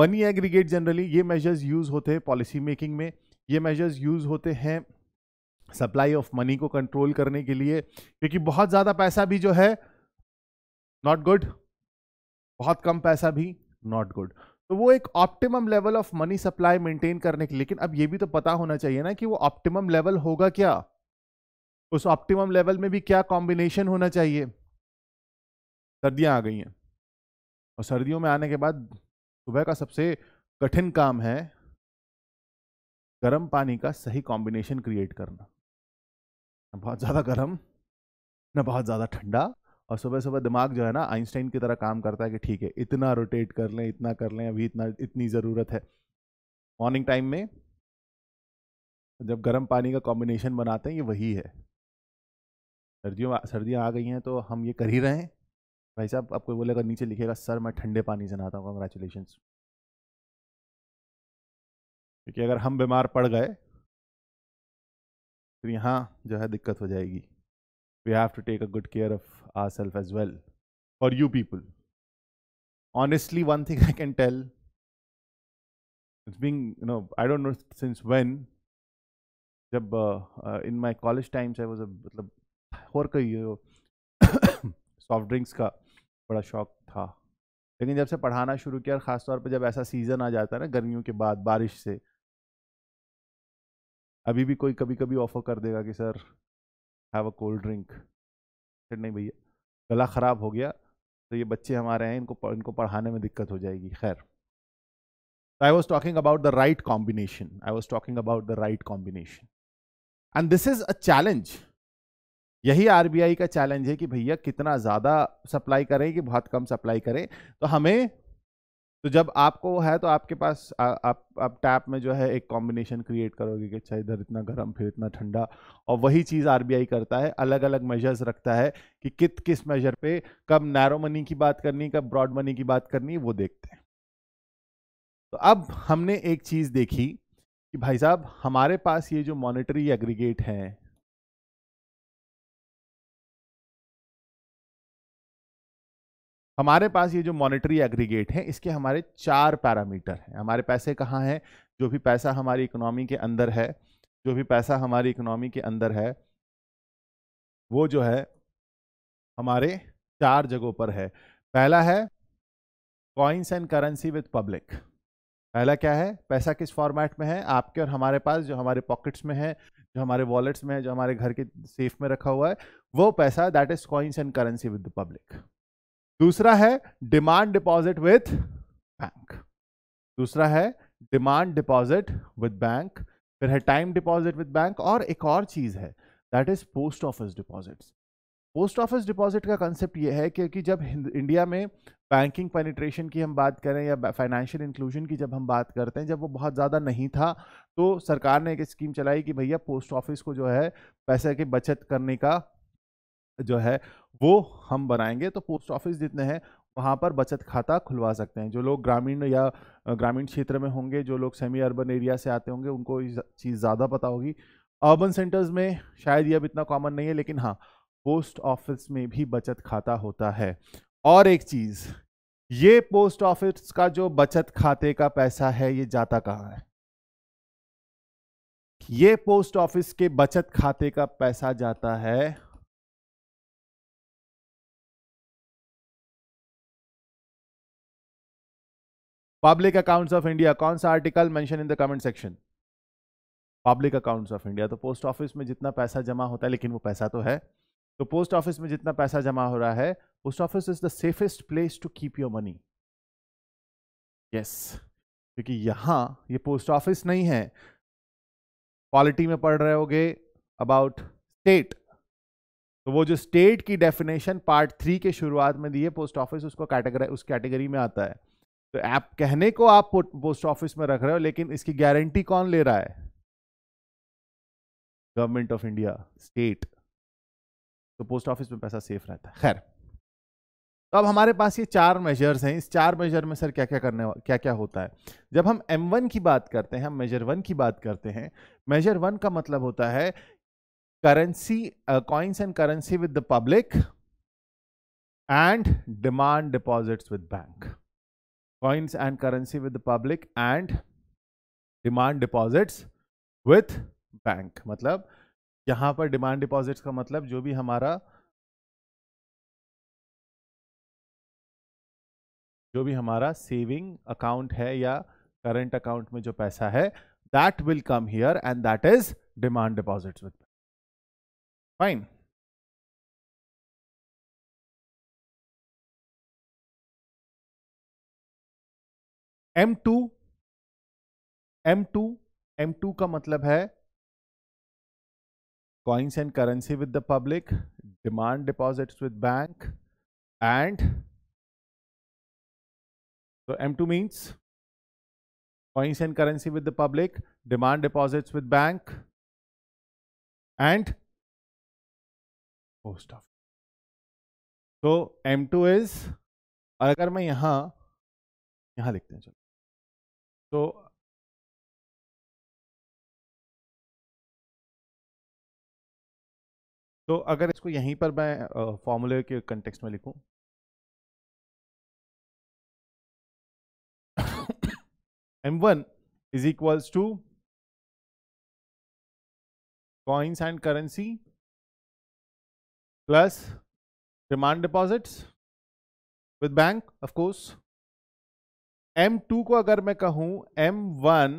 मनी एग्रीगेट जनरली ये मेजर्स यूज़ होते हैं पॉलिसी मेकिंग में ये मेजर्स यूज़ होते हैं सप्लाई ऑफ मनी को कंट्रोल करने के लिए क्योंकि बहुत ज़्यादा पैसा भी जो है नॉट गुड बहुत कम पैसा भी नॉट गुड तो वो एक optimum level of money supply maintain करने के लेकिन अब ये भी तो पता होना चाहिए ना कि वो ऑप्टिमम लेवल होगा क्या उस ऑप्टिमम लेवल में भी क्या कॉम्बिनेशन होना चाहिए सर्दियाँ आ गई हैं और सर्दियों में आने के बाद सुबह का सबसे कठिन काम है गर्म पानी का सही कॉम्बिनेशन क्रिएट करना ना बहुत ज़्यादा गर्म ना बहुत ज़्यादा ठंडा और सुबह सुबह दिमाग जो है ना आइंस्टाइन की तरह काम करता है कि ठीक है इतना रोटेट कर लें इतना कर लें अभी इतना इतनी ज़रूरत है मॉर्निंग टाइम में जब गर्म पानी का कॉम्बिनेशन बनाते हैं ये वही है सर्दियों सर्दियाँ आ गई हैं तो हम ये कर ही रहे हैं भाई साहब आपको बोलेगा नीचे लिखेगा सर मैं ठंडे पानी से नहाता हूँ कंग्रेचुलेशन क्योंकि अगर हम बीमार पड़ गए फिर यहाँ जो है दिक्कत हो जाएगी we have to take a good care of our self as well और you people honestly one thing I can tell it's being you know I don't know since when जब in my college times I was was मतलब और कई soft drinks का बड़ा शौक था लेकिन जब से पढ़ाना शुरू किया और ख़ासतौर पर जब ऐसा सीज़न आ जाता है ना गर्मियों के बाद बारिश से अभी भी कोई कभी कभी ऑफर कर देगा कि sir have a cold drink नहीं भैया गला ख़राब हो गया तो ये बच्चे हमारे हैं इनको इनको पढ़ाने में दिक्कत हो जाएगी खैर I was talking about the right combination I was talking about the right combination and this is a challenge यही आई का चैलेंज है कि भैया कितना ज़्यादा सप्लाई करें कि बहुत कम सप्लाई करें तो हमें तो जब आपको है तो आपके पास आ, आप आप टैप में जो है एक कॉम्बिनेशन क्रिएट करोगे कि अच्छा इधर इतना गर्म फिर इतना ठंडा और वही चीज़ आरबीआई करता है अलग अलग मेजर्स रखता है कि कित किस मेजर पे कब नैरो मनी की बात करनी कब ब्रॉड मनी की बात करनी वो देखते हैं तो अब हमने एक चीज़ देखी कि भाई साहब हमारे पास ये जो मॉनिटरी एग्रीगेट हैं हमारे पास ये जो मॉनेटरी एग्रीगेट है इसके हमारे चार पैरामीटर हैं हमारे पैसे कहाँ हैं जो भी पैसा हमारी इकोनॉमी के अंदर है जो भी पैसा हमारी इकोनॉमी के अंदर है वो जो है हमारे चार जगहों पर है पहला है coins and currency with public पहला क्या है पैसा किस फॉर्मेट में है आपके और हमारे पास जो हमारे पॉकेट्स में है जो हमारे वॉलेट्स में है जो हमारे घर के सेफ में रखा हुआ है वो पैसा that is coins and currency with the public दूसरा है डिमांड डिपॉजिट विथ बैंक दूसरा है डिमांड डिपॉजिट विथ बैंक फिर है टाइम डिपॉजिट विथ बैंक और एक और चीज़ है that is post office deposits post office deposit का कंसेप्ट यह है क्योंकि जब इंडिया में बैंकिंग पेनिट्रेशन की हम बात करें या फाइनेंशियल इंक्लूजन की जब हम बात करते हैं जब वो बहुत ज़्यादा नहीं था तो सरकार ने एक स्कीम चलाई कि भैया पोस्ट ऑफिस को जो है पैसे की बचत करने का जो है वो हम बनाएंगे तो पोस्ट ऑफिस जितने हैं वहाँ पर बचत खाता खुलवा सकते हैं जो लोग ग्रामीण या ग्रामीण क्षेत्र में होंगे जो लोग सेमी अर्बन एरिया से आते होंगे उनको चीज़ ज़्यादा पता होगी अर्बन सेंटर्स में शायद ये अब इतना कॉमन नहीं है लेकिन हाँ पोस्ट ऑफिस में भी बचत खाता होता है और एक चीज़ ये पोस्ट ऑफिस का जो बचत खाते का पैसा है ये जाता कहाँ है ये पोस्ट ऑफिस के बचत खाते का पैसा जाता है पब्लिक अकाउंट्स ऑफ इंडिया कौन सा article mention in the comment section public accounts of India तो पोस्ट ऑफिस में जितना पैसा जमा होता है लेकिन वो पैसा तो है तो पोस्ट ऑफिस में जितना पैसा जमा हो रहा है post office is the safest place to keep your money yes क्योंकि यहां ये पोस्ट ऑफिस नहीं है पॉलिटी में पढ़ रहे होगे अबाउट स्टेट तो वो जो स्टेट की डेफिनेशन पार्ट थ्री के शुरुआत में दी है पोस्ट ऑफिस उसको कैटेगरी उस कैटेगरी में आता है तो आप कहने को आप पोस्ट ऑफिस में रख रहे हो लेकिन इसकी गारंटी कौन ले रहा है गवर्नमेंट ऑफ इंडिया स्टेट तो पोस्ट ऑफिस में पैसा सेफ रहता है खैर तो अब हमारे पास ये चार मेजर्स हैं इस चार मेजर में सर क्या क्या करने क्या क्या होता है जब हम M1 की बात करते हैं हम मेजर वन की बात करते हैं मेजर वन का मतलब होता है currency coins and currency with the public and demand deposits with bank coins and currency with the public and demand deposits with bank मतलब यहां पर डिमांड डिपॉजिट्स का मतलब जो भी हमारा जो भी हमारा सेविंग अकाउंट है या करंट अकाउंट में जो पैसा है that will come here and that is demand deposits with fine M two M two M two का मतलब है coins and currency with the public demand deposits with bank and तो M two means coins and currency with the public demand deposits with bank and post of तो M two is अगर मैं यहां यहां लिखते हैं तो तो अगर इसको यहीं पर मैं फॉर्मूले के कंटेक्स्ट में लिखूं M one is equals to coins and currency plus demand deposits with bank of course M two को अगर मैं कहूं M one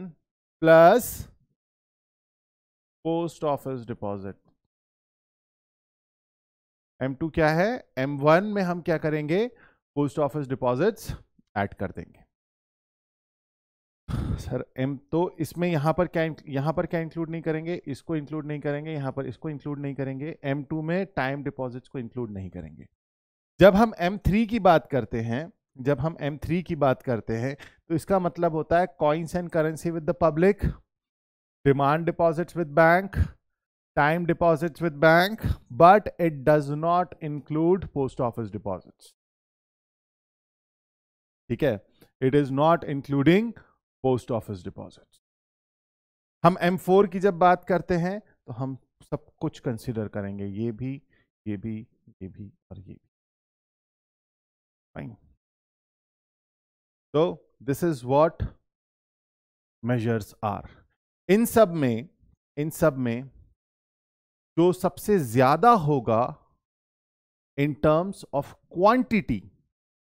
plus post office deposit M two क्या है एम वन में हम क्या करेंगे पोस्ट ऑफिस डिपॉजिट्स ऐड कर देंगे सर एम तो इसमें यहां पर क्या यहां पर क्या इंक्लूड नहीं करेंगे इसको इंक्लूड नहीं करेंगे यहां पर इसको इंक्लूड नहीं करेंगे एम टू में टाइम डिपॉजिट्स को इंक्लूड नहीं करेंगे जब हम एम थ्री की बात करते हैं जब हम M3 की बात करते हैं तो इसका मतलब होता है coins and currency with the public demand deposits with bank time deposits with bank but it does not include post office deposits ठीक है it is not including post office deposit हम M4 की जब बात करते हैं तो हम सब कुछ कंसिडर करेंगे ये भी ये भी ये भी और ये भी फाइन तो this is what measures are इन सब में इन सब में जो सबसे ज्यादा होगा इन टर्म्स ऑफ क्वांटिटी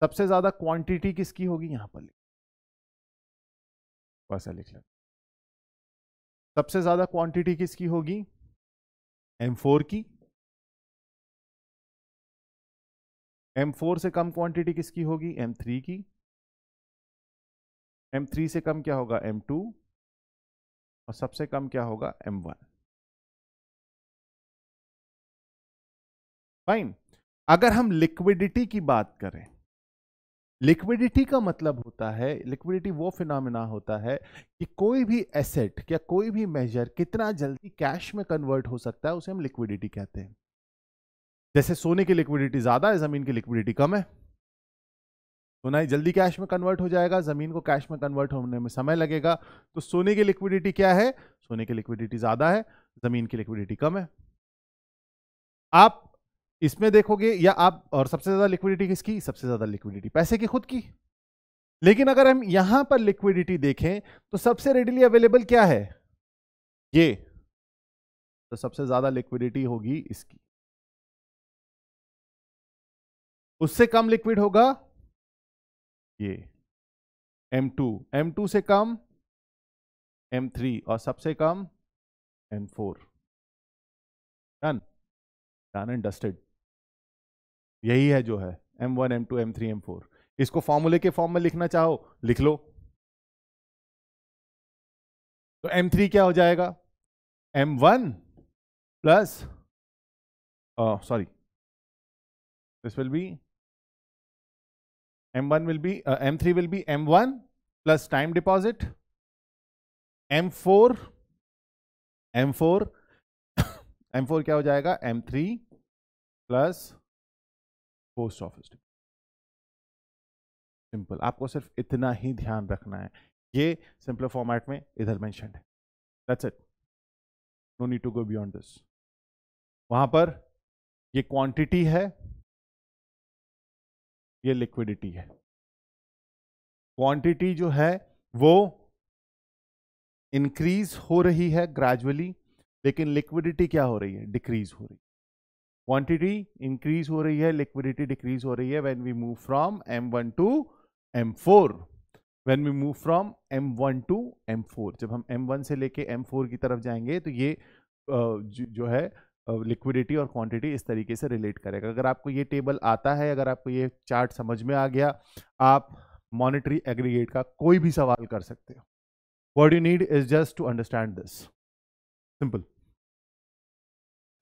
सबसे ज्यादा क्वांटिटी किसकी होगी यहां पर लिख ऐसा लिख लें सबसे ज्यादा क्वांटिटी किसकी होगी M4 की M4 से कम क्वांटिटी किसकी होगी M3 की एम थ्री से कम क्या होगा एम टू और सबसे कम क्या होगा एम वन फाइन अगर हम लिक्विडिटी की बात करें लिक्विडिटी का मतलब होता है लिक्विडिटी वो फिनमिना होता है कि कोई भी एसेट या कोई भी मेजर कितना जल्दी कैश में कन्वर्ट हो सकता है उसे हम लिक्विडिटी कहते हैं जैसे सोने की लिक्विडिटी ज़्यादा है ज़मीन की लिक्विडिटी कम है तो ना ही जल्दी कैश में कन्वर्ट हो जाएगा ज़मीन को कैश में कन्वर्ट होने में समय लगेगा तो सोने की लिक्विडिटी क्या है सोने की लिक्विडिटी ज़्यादा है ज़मीन की लिक्विडिटी कम है आप इसमें देखोगे या आप और सबसे ज़्यादा लिक्विडिटी किसकी सबसे ज़्यादा लिक्विडिटी पैसे की खुद की लेकिन अगर हम यहां पर लिक्विडिटी देखें तो सबसे रेडिली अवेलेबल क्या है ये तो सबसे ज़्यादा लिक्विडिटी होगी इसकी उससे कम लिक्विड होगा ये एम टू एम टू से कम एम थ्री और सबसे कम M four done done and dusted यही है जो है M one M two M three M four इसको फॉर्मूले के फॉर्म में लिखना चाहो लिख लो तो एम थ्री क्या हो जाएगा M one plus sorry this will be M M one will be three will be M one plus time deposit M four M four M four क्या हो जाएगा? M three plus post office simple आपको सिर्फ इतना ही ध्यान रखना है ये सिंपल फॉर्मेट में इधर मेंशन है that's it no need to go beyond this वहां पर ये क्वांटिटी है ये लिक्विडिटी है क्वांटिटी जो है वो इंक्रीज हो रही है ग्रेजुअली लेकिन लिक्विडिटी क्या हो रही है डिक्रीज हो रही है क्वांटिटी इंक्रीज हो रही है लिक्विडिटी डिक्रीज हो रही है when we move from M one to M four when we move from M one to M four जब हम एम वन से लेके एम फोर की तरफ जाएंगे तो ये जो है लिक्विडिटी और क्वांटिटी इस तरीके से रिलेट करेगा अगर आपको ये टेबल आता है अगर आपको ये चार्ट समझ में आ गया आप मॉनिटरी एग्रीगेट का कोई भी सवाल कर सकते हो what you need is just to understand this simple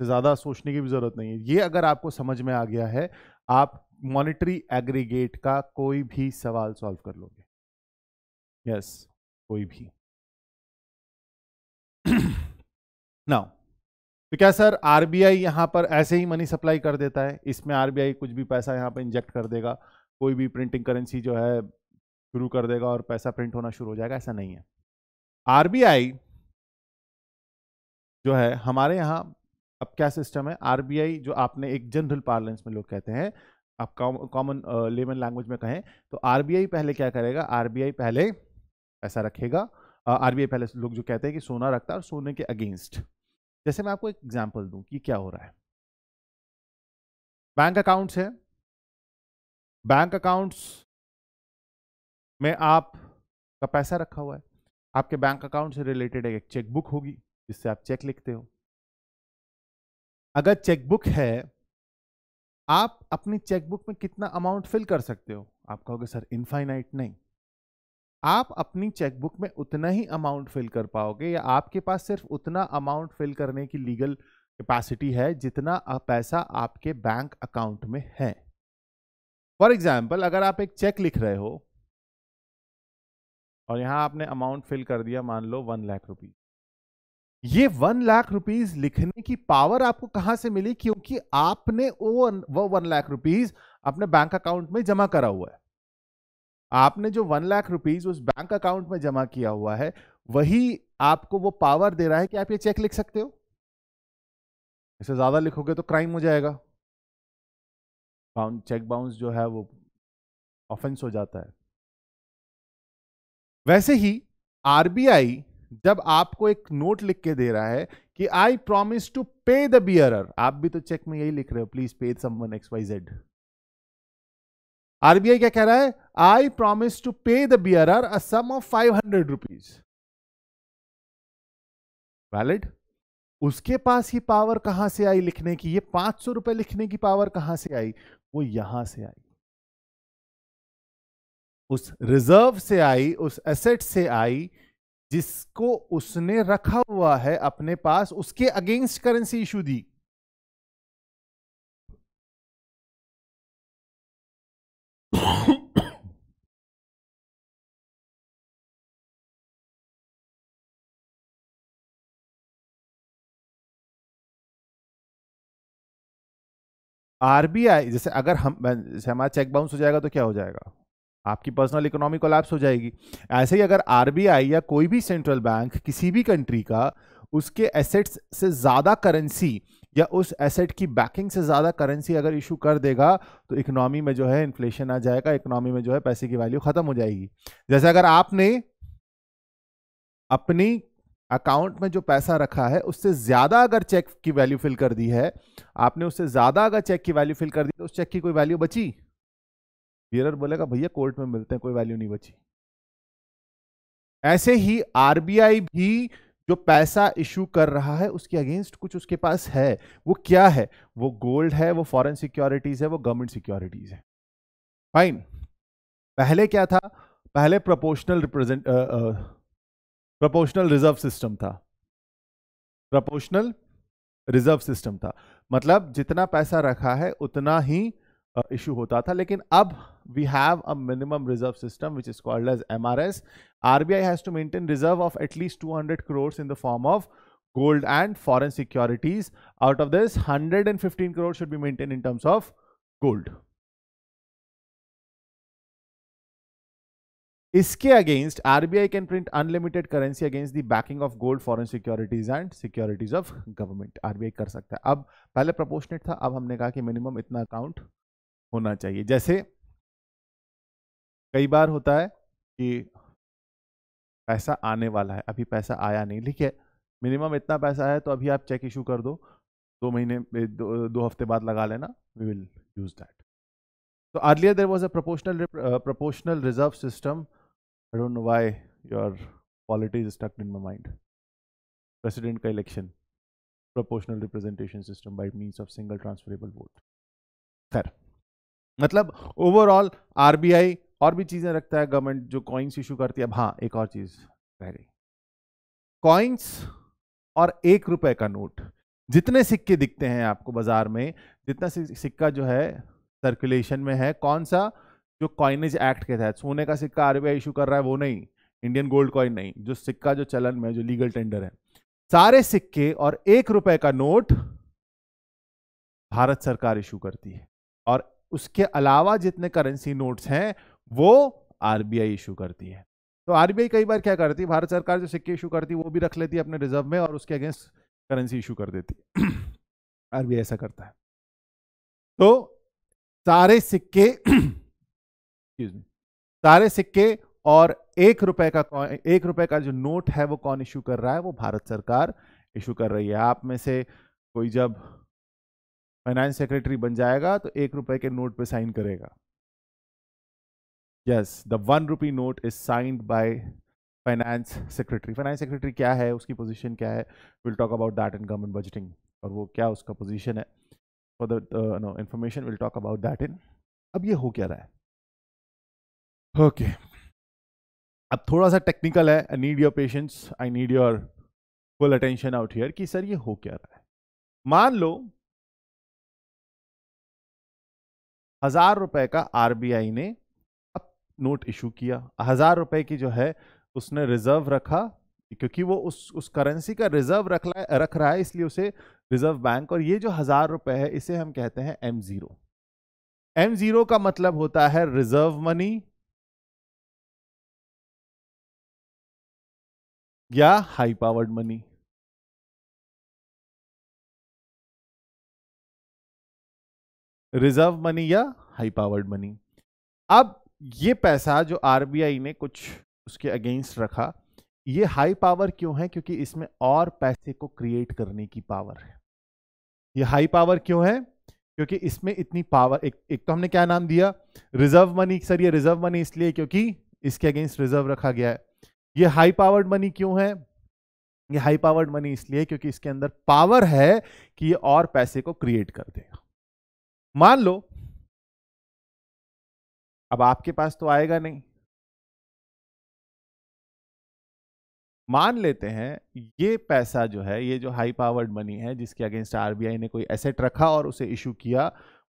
ज़्यादा सोचने की भी ज़रूरत नहीं है ये अगर आपको समझ में आ गया है आप मॉनिटरी एग्रीगेट का कोई भी सवाल सॉल्व कर लोगे यस yes, कोई भी नाउ तो क्या सर आरबीआई यहाँ पर ऐसे ही मनी सप्लाई कर देता है इसमें आरबीआई कुछ भी पैसा यहाँ पर इंजेक्ट कर देगा कोई भी प्रिंटिंग करेंसी जो है शुरू कर देगा और पैसा प्रिंट होना शुरू हो जाएगा ऐसा नहीं है आरबीआई जो है हमारे यहाँ अब क्या सिस्टम है आरबीआई जो आपने एक जनरल पार्लेंस में लोग कहते हैं आप कॉमन लेमन लैंग्वेज में कहें तो आरबीआई पहले क्या करेगा आरबीआई पहले पैसा रखेगा आरबीआई पहले लोग जो कहते हैं कि सोना रखता है और सोने के अगेंस्ट जैसे मैं आपको एक एग्जाम्पल दूं कि क्या हो रहा है बैंक अकाउंट्स है बैंक अकाउंट्स में आप का पैसा रखा हुआ है आपके बैंक अकाउंट से रिलेटेड एक चेकबुक होगी जिससे आप चेक लिखते हो अगर चेकबुक है आप अपनी चेकबुक में कितना अमाउंट फिल कर सकते हो आप कहोगे सर इनफाइनाइट नहीं आप अपनी चेकबुक में उतना ही अमाउंट फिल कर पाओगे या आपके पास सिर्फ उतना अमाउंट फिल करने की लीगल कैपेसिटी है जितना पैसा आपके बैंक अकाउंट में है फॉर एग्जाम्पल अगर आप एक चेक लिख रहे हो और यहां आपने अमाउंट फिल कर दिया मान लो वन लाख रुपीज ये वन लाख रुपीज लिखने की पावर आपको कहां से मिली क्योंकि आपने वो वन लाख रुपीज अपने बैंक अकाउंट में जमा करा हुआ है आपने जो वन लाख रुपीज उस बैंक अकाउंट में जमा किया हुआ है वही आपको वो पावर दे रहा है कि आप ये चेक लिख सकते हो इसे ज़्यादा लिखोगे तो क्राइम हो जाएगा बाउंस चेक बाउंस जो है वो ऑफेंस हो जाता है वैसे ही आरबीआई जब आपको एक नोट लिख के दे रहा है कि I promise to pay the bearer आप भी तो चेक में यही लिख रहे हो please pay someone X Y Z RBI क्या कह रहा है I promise to pay the bearer a sum of five hundred rupees valid उसके पास ही पावर कहां से आई लिखने की ये पांच सौ रुपए लिखने की पावर कहां से आई वो यहां से आई उस रिजर्व से आई उस एसेट से आई जिसको उसने रखा हुआ है अपने पास उसके against currency issue the RBI जैसे अगर हम जैसे हमारा चेक बाउंस हो जाएगा तो क्या हो जाएगा आपकी पर्सनल इकोनॉमी कोलैप्स हो जाएगी ऐसे ही अगर आरबीआई या कोई भी सेंट्रल बैंक किसी भी कंट्री का उसके एसेट्स से ज़्यादा करेंसी या उस एसेट की बैकिंग से ज़्यादा करेंसी अगर इशू कर देगा तो इकोनॉमी में जो है इन्फ्लेशन आ जाएगा इकोनॉमी में जो है पैसे की वैल्यू ख़त्म हो जाएगी जैसे अगर आपने अपनी अकाउंट में जो पैसा रखा है उससे ज़्यादा अगर चेक की वैल्यू फिल कर दी है आपने उससे ज़्यादा अगर चेक की वैल्यू फिल कर दी तो उस चेक की कोई वैल्यू बची डीलर बोलेगा भैया कोर्ट में मिलते हैं कोई वैल्यू नहीं बची ऐसे ही आरबीआई भी जो पैसा इशू कर रहा है उसके अगेंस्ट कुछ उसके पास है वो क्या है वो गोल्ड है वो फॉरेन सिक्योरिटीज़ है वो गवर्नमेंट सिक्योरिटीज़ है फाइन पहले क्या था पहले proportional represent proportional reserve system था प्रोपोर्शनल रिजर्व सिस्टम था मतलब जितना पैसा रखा है उतना ही इशू होता था लेकिन अब we have a minimum reserve system which is called as M R S R B I has to maintain reserve of at least two hundred crores in the form of gold and foreign securities out of this hundred and fifteen crore should be maintain in terms of gold इसके against RBI can print unlimited currency against the backing of gold foreign securities and securities of government RBI कर सकता है अब पहले proportionate था अब हमने कहा कि मिनिमम इतना अकाउंट होना चाहिए जैसे कई बार होता है कि पैसा आने वाला है अभी पैसा आया नहीं ठीक है मिनिमम इतना पैसा है तो अभी आप चेक इशू कर दो दो महीने दो, दो हफ्ते बाद लगा लेना वी विल यूज दैट तो earlier there was a proportional proportional reserve system I don't know why your polity is stuck in my mind. President का election, proportional representation system by means of single transferable vote. खैर मतलब overall RBI और भी चीज़ें रखता है government जो coins issue करती है अब हाँ एक और चीज़ रह गई कॉइन्स और एक रुपए का नोट जितने सिक्के दिखते हैं आपको बाजार में जितना सिक्का जो है सर्कुलेशन में है कौन सा जो कॉइनेज एक्ट के तहत सोने का सिक्का आरबीआई इशू कर रहा है वो नहीं इंडियन गोल्ड कॉइन नहीं जो सिक्का जो चलन में जो लीगल टेंडर है सारे सिक्के और एक रुपए का नोट भारत सरकार इशू करती है और उसके अलावा जितने करेंसी नोट्स हैं वो आरबीआई इशू करती है तो आरबीआई कई बार क्या करती है भारत सरकार जो सिक्के इशू करती है वो भी रख लेती है अपने रिजर्व में और उसके अगेंस्ट करेंसी इशू कर देती है आरबीआई ऐसा करता है तो सारे सिक्के एक्सक्यूज मी सारे सिक्के और एक रुपए का एक रुपए का जो नोट है वो कौन इशू कर रहा है वो भारत सरकार इशू कर रही है आप में से कोई जब फाइनेंस सेक्रेटरी बन जाएगा तो एक रुपए के नोट पे साइन करेगा yes the one rupee note is signed by finance secretary finance secretary क्या है उसकी पोजीशन क्या है will talk about that in government budgeting और वो क्या उसका पोजीशन है for the no information will talk about that in अब ये हो क्या रहा है ओके अब थोड़ा सा टेक्निकल है I need your patience I need your full attention out here कि सर ये हो क्या रहा है मान लो हजार रुपए का आरबीआई ने अब नोट इशू किया हजार रुपए की जो है उसने रिजर्व रखा क्योंकि वो उस उस करेंसी का रिजर्व रख रख रहा है इसलिए उसे रिजर्व बैंक और ये जो हजार रुपए है इसे हम कहते हैं एम जीरो एम जीरो का मतलब होता है रिजर्व मनी या high powered money reserve money या हाई पावर्ड मनी अब ये पैसा जो आरबीआई ने कुछ उसके अगेंस्ट रखा ये हाई पावर क्यों है क्योंकि इसमें और पैसे को क्रिएट करने की पावर है ये हाई पावर क्यों है क्योंकि इसमें इतनी पावर एक एक तो हमने क्या नाम दिया रिजर्व मनी सर ये रिजर्व मनी इसलिए क्योंकि इसके अगेंस्ट रिजर्व रखा गया है ये हाई पावर्ड मनी क्यों है ये हाई पावर्ड मनी इसलिए क्योंकि इसके अंदर पावर है कि ये और पैसे को क्रिएट कर देगा मान लो अब आपके पास तो आएगा नहीं मान लेते हैं ये पैसा जो है ये जो हाई पावर्ड मनी है जिसके अगेंस्ट आरबीआई ने कोई एसेट रखा और उसे इशू किया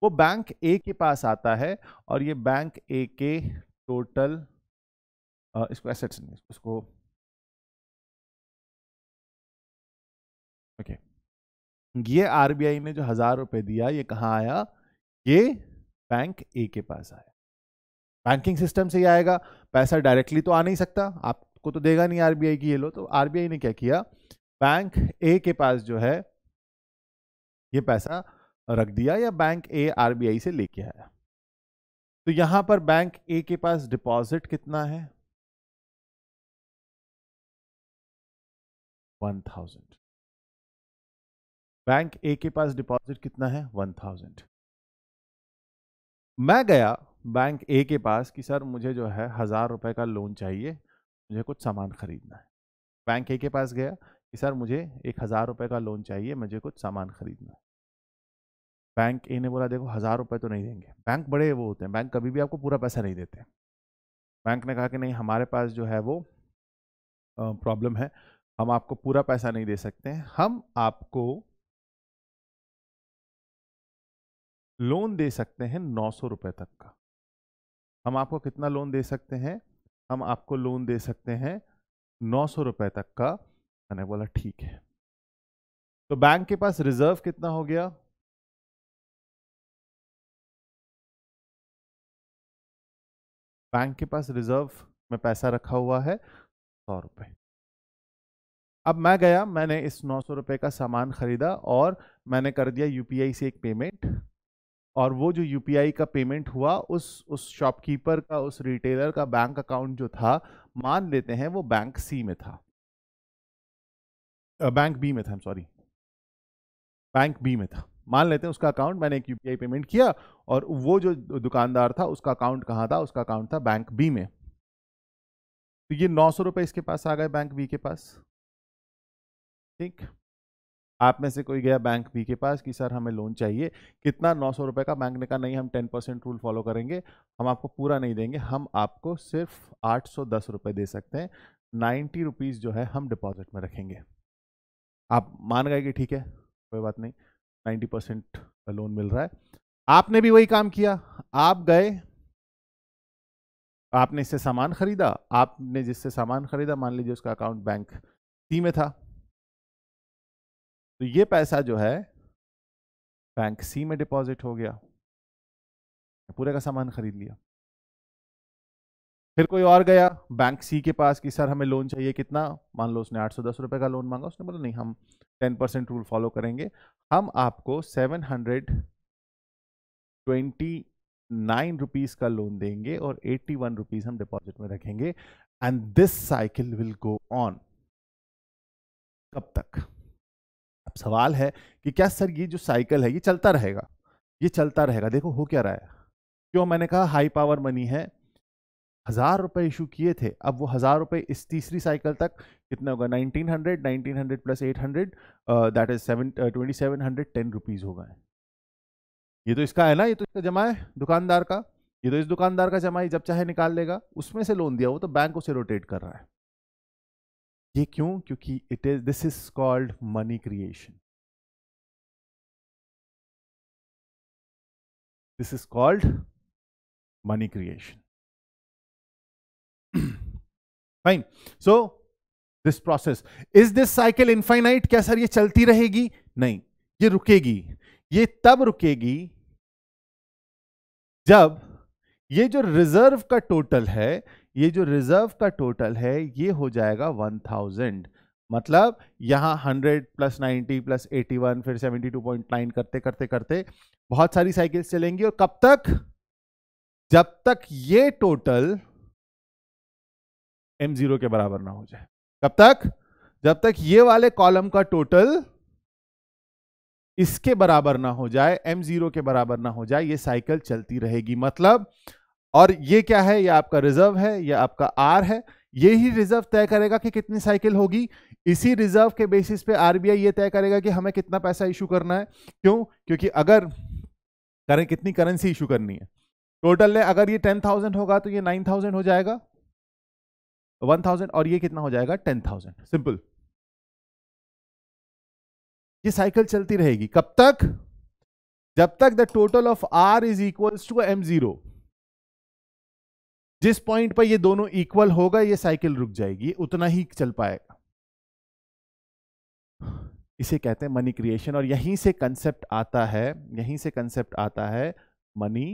वो बैंक ए के पास आता है और ये बैंक ए के टोटल इसको एसेट्स नहीं इसको ओके ये आरबीआई ने जो हजार रुपए दिया ये कहाँ आया ये बैंक ए के पास आया बैंकिंग सिस्टम से ही आएगा पैसा डायरेक्टली तो आ नहीं सकता आपको तो देगा नहीं आरबीआई की ये लो तो आरबीआई ने क्या किया बैंक ए के पास जो है ये पैसा रख दिया या बैंक ए आरबीआई से लेके आया तो यहां पर बैंक ए के पास डिपॉजिट कितना है वन थाउजेंड बैंक ए के पास डिपॉजिट कितना है वन थाउजेंड मैं गया बैंक ए के पास कि सर मुझे जो है हज़ार रुपए का लोन चाहिए मुझे कुछ सामान खरीदना है बैंक ए के पास गया कि सर मुझे एक हज़ार रुपए का लोन चाहिए मुझे कुछ सामान खरीदना है बैंक ए ने बोला देखो हज़ार रुपए तो नहीं देंगे बैंक बड़े वो होते हैं बैंक कभी भी आपको पूरा पैसा नहीं देते बैंक ने कहा कि नहीं हमारे पास जो है वो प्रॉब्लम है हम आपको पूरा पैसा नहीं दे सकते हैं हम आपको लोन दे सकते हैं नौ सौ रुपये तक का हम आपको कितना लोन दे सकते हैं हम आपको लोन दे सकते हैं नौ सौ रुपये तक का मैंने बोला ठीक है तो बैंक के पास रिजर्व कितना हो गया बैंक के पास रिजर्व में पैसा रखा हुआ है सौ रुपये अब मैं गया मैंने इस नौ सौ रुपये का सामान ख़रीदा और मैंने कर दिया यू से एक पेमेंट और वो जो यू का पेमेंट हुआ उस उस शॉपकीपर का उस रिटेलर का बैंक अकाउंट जो था मान लेते हैं वो बैंक सी में था बैंक बी में था सॉरी बैंक बी में था मान लेते हैं उसका अकाउंट मैंने एक यू पेमेंट किया और वो जो दुकानदार था उसका अकाउंट कहाँ था उसका अकाउंट था बैंक बी में तो ये नौ सौ रुपये इसके पास आ गए बैंक बी के पास ठीक आप में से कोई गया बैंक बी के पास कि सर हमें लोन चाहिए कितना नौ सौ रुपये का बैंक ने कहा नहीं हम टेन परसेंट रूल फॉलो करेंगे हम आपको पूरा नहीं देंगे हम आपको सिर्फ आठ सौ दस रुपये दे सकते हैं नाइन्टी रुपीज़ जो है हम डिपॉजिट में रखेंगे आप मान गए कि ठीक है कोई बात नहीं नाइन्टी परसेंट लोन मिल रहा है आपने भी वही काम किया आप गए आपने इससे सामान खरीदा आपने जिससे सामान खरीदा मान लीजिए उसका अकाउंट बैंक सी में था तो ये पैसा जो है बैंक सी में डिपॉजिट हो गया पूरे का सामान खरीद लिया फिर कोई और गया बैंक सी के पास कि सर हमें लोन चाहिए कितना मान लो उसने आठ सौ दस का लोन मांगा उसने बोला नहीं हम टेन परसेंट रूल फॉलो करेंगे हम आपको seven hundred twenty nine rupees का लोन देंगे और एट्टी वन रुपीज़ हम डिपॉजिट में रखेंगे and this cycle will go on कब तक अब सवाल है कि क्या सर ये जो साइकिल है ये चलता रहेगा ये चलता रहेगा देखो हो क्या रहा है क्यों मैंने कहा हाई पावर मनी है हज़ार रुपए इशू किए थे अब वो हज़ार रुपए इस तीसरी साइकिल तक कितना होगा nineteen hundred nineteen hundred plus eight hundred that is seven twenty seven hundred ten rupees हो गए ये तो इसका है ना ये तो इसका जमा है दुकानदार का ये तो इस दुकानदार का जमा है जब चाहे निकाल लेगा उसमें से लोन दिया वो तो बैंक उसे रोटेट कर रहा है ये क्यों क्योंकि it is this is called money creation this is called money creation fine so this process is this cycle infinite क्या सर ये चलती रहेगी नहीं ये रुकेगी ये तब रुकेगी जब ये जो रिजर्व का टोटल है ये जो रिजर्व का टोटल है ये हो जाएगा वन थाउजेंड मतलब यहाँ hundred plus ninety plus eighty one फिर सेवेंटी टू पॉइंट नाइन करते करते करते बहुत सारी साइकिल्स चलेंगी और कब तक जब तक ये टोटल एम जीरो के बराबर ना हो जाए कब तक जब तक ये वाले कॉलम का टोटल इसके बराबर ना हो जाए एम जीरो के बराबर ना हो जाए ये साइकिल चलती रहेगी मतलब और ये क्या है ये आपका रिजर्व है यह आपका आर है ये ही रिजर्व तय करेगा कि कितनी साइकिल होगी इसी रिजर्व के बेसिस पे आरबीआई ये तय करेगा कि हमें कितना पैसा इशू करना है क्यों क्योंकि अगर करें कितनी करेंसी इशू करनी है टोटल ने अगर ये टेन थाउजेंड होगा तो ये नाइन थाउजेंड हो जाएगा वन थाउजेंड और ये कितना हो जाएगा टेन थाउजेंड सिंपल ये साइकिल चलती रहेगी कब तक जब तक the total of R is equals to M zero जिस पॉइंट पर ये दोनों इक्वल होगा ये साइकिल रुक जाएगी उतना ही चल पाएगा इसे कहते हैं मनी क्रिएशन और यहीं से कंसेप्ट आता है यहीं से कंसेप्ट आता है मनी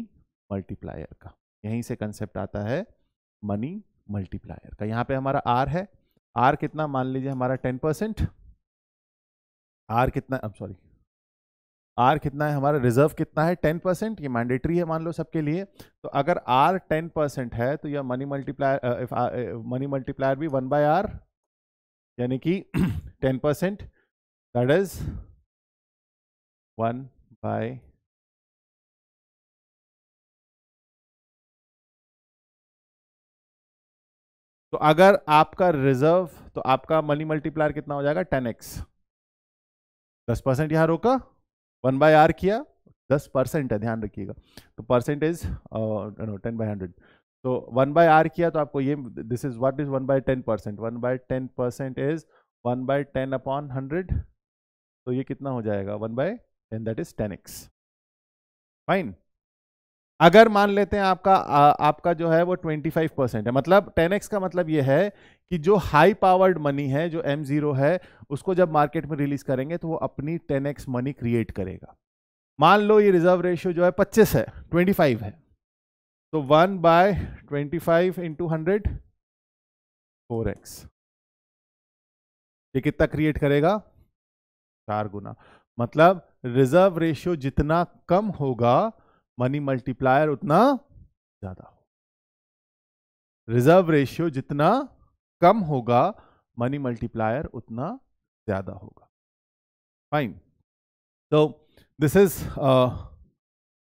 मल्टीप्लायर का यहीं से कंसेप्ट आता है मनी मल्टीप्लायर का यहां पे हमारा आर है आर कितना मान लीजिए हमारा टेन परसेंट आर कितना सॉरी आर कितना है हमारा रिजर्व कितना है टेन परसेंट ये मैंडेटरी है मान लो सबके लिए तो अगर आर टेन परसेंट है तो यह मनी मल्टीप्लायर मनी मल्टीप्लायर भी वन बाय आर यानी कि ten percent that is one by तो अगर आपका रिजर्व तो आपका मनी मल्टीप्लायर कितना हो जाएगा टेन एक्स दस परसेंट यहां रोका वन बाय आर किया दस परसेंट है ध्यान रखिएगा तो परसेंटेज टेन बाय हंड्रेड तो वन बाय आर किया तो आपको ये this is what is one by ten percent one by ten percent is one by ten upon hundred तो ये कितना हो जाएगा one by ten that is ten X fine अगर मान लेते हैं आपका आ, आपका जो है वो ट्वेंटी फाइव परसेंट है मतलब टेन एक्स का मतलब ये है कि जो हाई पावर्ड मनी है जो एम जीरो है उसको जब मार्केट में रिलीज करेंगे तो वो अपनी टेन एक्स मनी क्रिएट करेगा मान लो ये रिजर्व रेशियो जो है पच्चीस है ट्वेंटी फाइव है तो one by twenty five into hundred four X ये कितना क्रिएट करेगा चार गुना मतलब रिजर्व रेशियो जितना कम होगा मनी मल्टीप्लायर उतना ज्यादा हो रिजर्व रेशियो जितना कम होगा मनी मल्टीप्लायर उतना ज़्यादा होगा फाइन तो this is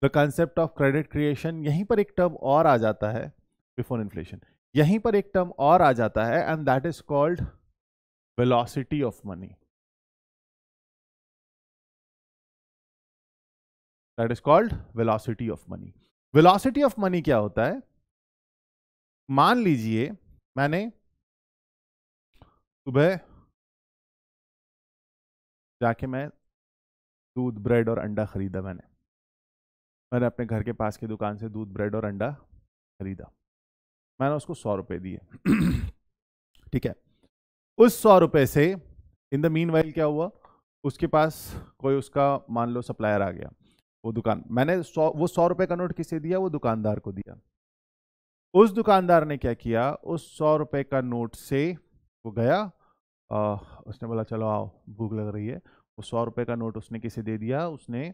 the concept of credit creation यहीं पर एक टर्म और आ जाता है बिफोर इन्फ्लेशन यहीं पर एक टर्म और आ जाता है and that is called velocity of money that is called velocity of money velocity of money क्या होता है मान लीजिए मैंने सुबह जाके मैं दूध ब्रेड और अंडा ख़रीदा मैंने मैंने अपने घर के पास की दुकान से दूध ब्रेड और अंडा ख़रीदा मैंने उसको सौ रुपये दिए ठीक है उस सौ रुपये से इन द मीन वाइल क्या हुआ उसके पास कोई उसका मान लो सप्लायर आ गया वो दुकान मैंने सौ वो सौ रुपये का नोट किसे दिया वो दुकानदार को दिया उस दुकानदार ने क्या किया उस सौ रुपये का नोट से वो गया आ, उसने बोला चलो आओ भूख लग रही है वो सौ रुपये का नोट उसने किसे दे दिया उसने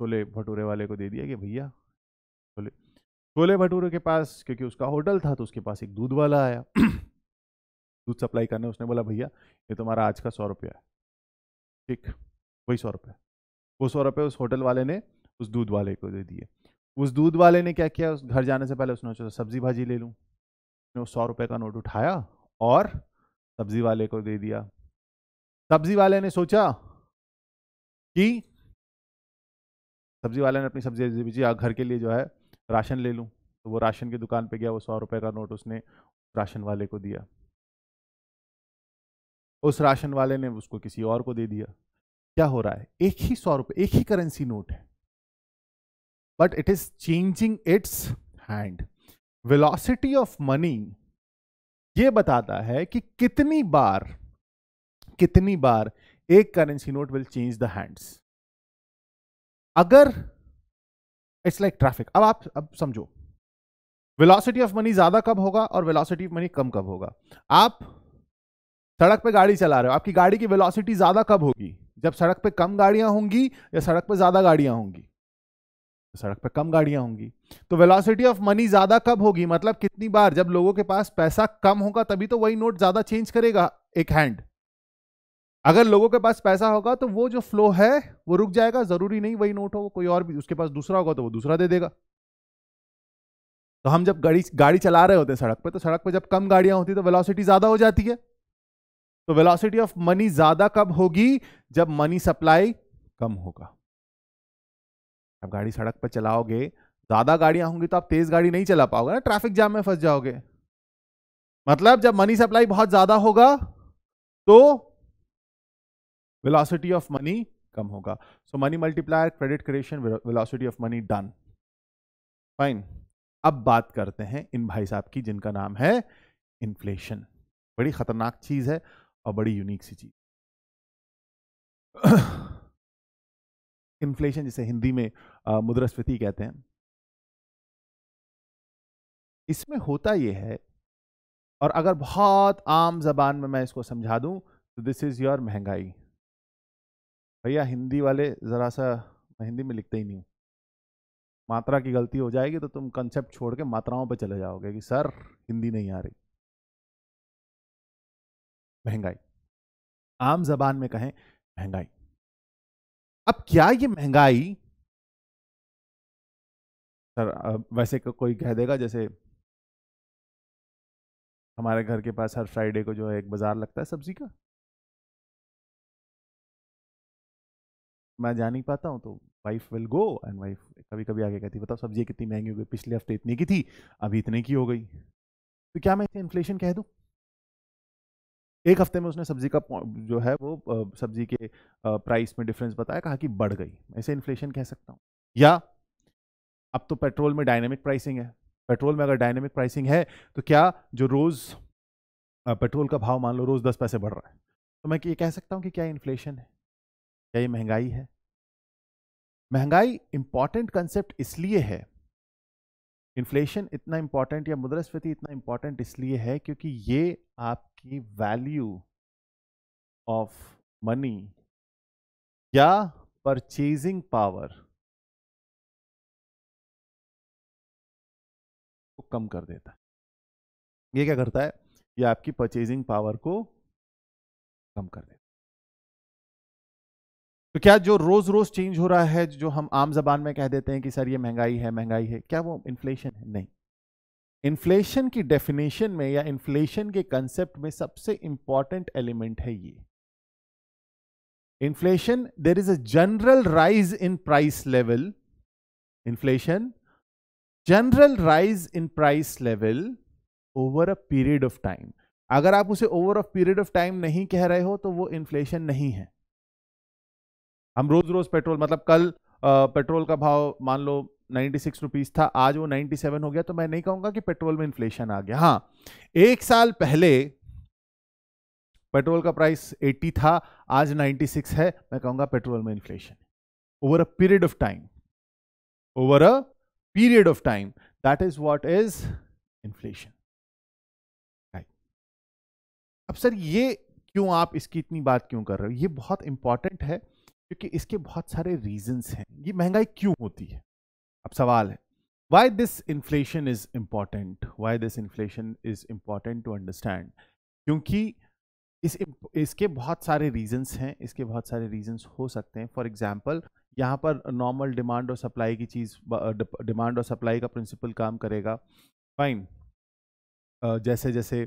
छोले भटूरे वाले को दे दिया कि भैया छोले छोले भटूरे के पास क्योंकि उसका होटल था तो उसके पास एक दूध वाला आया दूध सप्लाई करने उसने बोला भैया ये तुम्हारा आज का सौ रुपया है ठीक वही सौ रुपये वो सौ रुपये उस होटल वाले ने उस दूध वाले को दे दिए उस दूध वाले ने क्या किया उस घर जाने से पहले उसने सोचा सब्जी भाजी ले लूँ उसने उस सौ रुपये का नोट उठाया और सब्जी वाले को दे दिया सब्जी वाले ने सोचा कि सब्जी वाले ने अपनी सब्जी बेची घर के लिए जो है राशन ले लूँ तो वो राशन की दुकान पे गया वो सौ रुपए का नोट उसने राशन वाले को दिया उस राशन वाले ने उसको किसी और को दे दिया क्या हो रहा है एक ही सौ रुपये एक ही करेंसी नोट है but it is changing its hand velocity of money ये बताता है कि कितनी बार कितनी बार एक currency note will change the hands अगर इट्स लाइक ट्रैफिक अब आप अब समझो वेलोसिटी ऑफ मनी ज्यादा कब होगा और वेलोसिटी ऑफ मनी कम कब होगा आप सड़क पे गाड़ी चला रहे हो आपकी गाड़ी की वेलोसिटी ज्यादा कब होगी जब सड़क पे कम गाड़ियां होंगी या सड़क पे ज्यादा गाड़ियां होंगी तो सड़क पर कम गाड़ियां होंगी तो वेलोसिटी ऑफ मनी ज्यादा कब होगी मतलब कितनी बार जब लोगों के पास पैसा कम होगा तभी तो वही नोट ज्यादा चेंज करेगा एक हैंड अगर लोगों के पास पैसा होगा तो वो जो फ्लो है वो रुक जाएगा जरूरी नहीं वही नोट हो कोई और भी उसके पास दूसरा होगा तो वो दूसरा दे देगा तो हम जब गाड़ी गाड़ी चला रहे होते हैं सड़क पर तो सड़क पर जब कम गाड़ियां होती तो वेलोसिटी ज्यादा हो जाती है तो वेलोसिटी ऑफ मनी ज्यादा कब होगी जब मनी सप्लाई कम होगा आप गाड़ी सड़क पर चलाओगे ज़्यादा गाड़ियां होंगी तो आप तेज़ गाड़ी नहीं चला पाओगे ना ट्रैफिक जाम में फंस जाओगे मतलब जब मनी सप्लाई बहुत ज़्यादा होगा तो वेलोसिटी ऑफ मनी कम होगा so money multiplier credit creation velocity of money done fine अब बात करते हैं इन भाई साहब की जिनका नाम है इन्फ्लेशन बड़ी खतरनाक चीज़ है और बड़ी यूनिक सी चीज़ इन्फ्लेशन जिसे हिंदी में मुद्रास्फीति कहते हैं इसमें होता यह है और अगर बहुत आम जबान में मैं इसको समझा दूं तो दिस इज़ योर महंगाई भैया हिंदी वाले ज़रा सा मैं हिंदी में लिखते ही नहीं हूं मात्रा की गलती हो जाएगी तो तुम कंसेप्ट छोड़ के मात्राओं पर चले जाओगे कि सर हिंदी नहीं आ रही महंगाई आम जबान में कहें महंगाई अब क्या ये महंगाई सर वैसे को कोई कह देगा जैसे हमारे घर के पास हर फ्राइडे को जो है एक बाज़ार लगता है सब्जी का मैं जा नहीं पाता हूँ तो wife will go and wife कभी कभी आगे कहती बताओ सब्जी कितनी महंगी हो गई पिछले हफ्ते इतने की थी अभी इतने की हो गई तो क्या मैं इसे इन्फ्लेशन कह दूँ एक हफ्ते में उसने सब्जी का जो है वो सब्जी के प्राइस में डिफरेंस बताया कहा कि बढ़ गई ऐसे इन्फ्लेशन कह सकता हूँ या अब तो पेट्रोल में डायनेमिक प्राइसिंग है पेट्रोल में अगर डायनेमिक प्राइसिंग है तो क्या जो रोज़ पेट्रोल का भाव मान लो रोज़ दस पैसे बढ़ रहा है तो मैं ये कह सकता हूँ कि क्या इन्फ्लेशन है क्या ये महंगाई है महंगाई इंपॉर्टेंट कंसेप्ट इसलिए है इन्फ्लेशन इतना इंपॉर्टेंट या मुद्रास्फीति इतना इंपॉर्टेंट इसलिए है क्योंकि ये आपकी वैल्यू ऑफ मनी या परचेजिंग पावर कम कर देता है ये क्या करता है ये आपकी परचेजिंग पावर को कम कर देता है तो क्या जो रोज रोज चेंज हो रहा है जो हम आम जबान में कह देते हैं कि सर ये महंगाई है महंगाई है क्या वो इन्फ्लेशन है नहीं इन्फ्लेशन की डेफिनेशन में या इन्फ्लेशन के कंसेप्ट में सबसे इंपॉर्टेंट एलिमेंट है ये inflation there is a general rise in price level inflation general rise in price level over a period of time अगर आप उसे over a period of time नहीं कह रहे हो तो वो इन्फ्लेशन नहीं है हम रोज रोज पेट्रोल मतलब कल आ, पेट्रोल का भाव मान लो 96 सिक्स रुपीज़ था आज वो 97 सेवन हो गया तो मैं नहीं कहूंगा कि पेट्रोल में इन्फ्लेशन आ गया हाँ एक साल पहले पेट्रोल का प्राइस 80 था आज 96 है मैं कहूंगा पेट्रोल में inflation over a period of time over a period of time. That is what is inflation. Right. अब सर ये क्यों आप इसकी इतनी बात क्यों कर रहे हो ये बहुत इंपॉर्टेंट है क्योंकि इसके बहुत सारे रीजंस हैं ये महंगाई क्यों होती है अब सवाल है why this inflation is important why this inflation is important to understand क्योंकि इस इसके बहुत सारे रीजंस हैं इसके बहुत सारे रीजंस हो सकते हैं फॉर एग्जांपल यहाँ पर नॉर्मल डिमांड और सप्लाई की चीज़ डिमांड और सप्लाई का प्रिंसिपल काम करेगा फाइन जैसे जैसे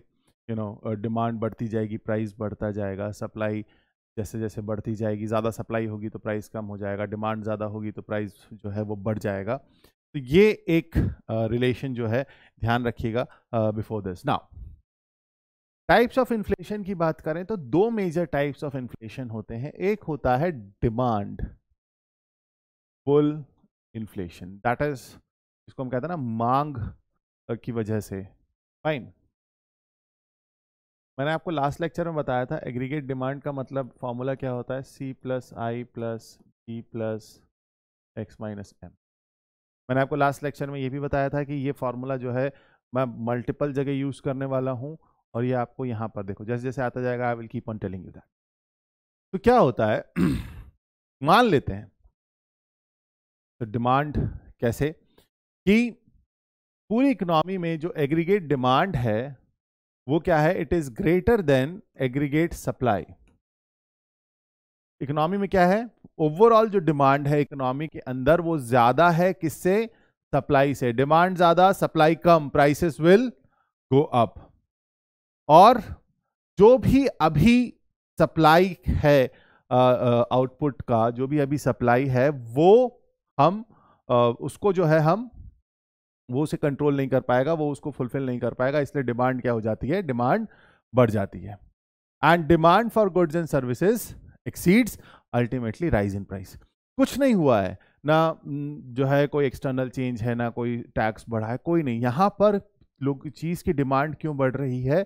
यू नो डिमांड बढ़ती जाएगी प्राइस बढ़ता जाएगा सप्लाई जैसे जैसे बढ़ती जाएगी ज़्यादा सप्लाई होगी तो प्राइस कम हो जाएगा डिमांड ज़्यादा होगी तो प्राइस जो है वो बढ़ जाएगा तो ये एक रिलेशन uh, जो है ध्यान रखिएगा before this now types of inflation की बात करें तो दो मेजर टाइप्स ऑफ इन्फ्लेशन होते हैं एक होता है demand pull inflation that is इसको हम कहते हैं ना मांग की वजह से फाइन मैंने आपको लास्ट लेक्चर में बताया था एग्रीगेट डिमांड का मतलब फॉर्मूला क्या होता है C plus I plus B plus X minus M मैंने आपको लास्ट लेक्चर में ये भी बताया था कि ये फार्मूला जो है मैं मल्टीपल जगह यूज़ करने वाला हूँ और ये आपको यहाँ पर देखो जैसे जैसे आता जाएगा I will keep on telling you that तो क्या होता है मान लेते हैं तो डिमांड कैसे कि पूरी इकोनॉमी में जो एग्रीगेट डिमांड है वो क्या है it is greater than aggregate supply economy में क्या है ओवरऑल जो डिमांड है इकोनॉमी के अंदर वो ज्यादा है किससे सप्लाई से डिमांड ज्यादा सप्लाई कम प्राइसेस विल गो अप और जो भी अभी सप्लाई है आउटपुट का जो भी अभी सप्लाई है वो हम उसको जो है हम वो उसे कंट्रोल नहीं कर पाएगा वो उसको फुलफिल नहीं कर पाएगा इसलिए डिमांड क्या हो जाती है डिमांड बढ़ जाती है and demand for goods and services exceeds ultimately rise in price कुछ नहीं हुआ है ना जो है कोई एक्सटर्नल चेंज है ना कोई टैक्स बढ़ा है कोई नहीं यहाँ पर लोग चीज़ की डिमांड क्यों बढ़ रही है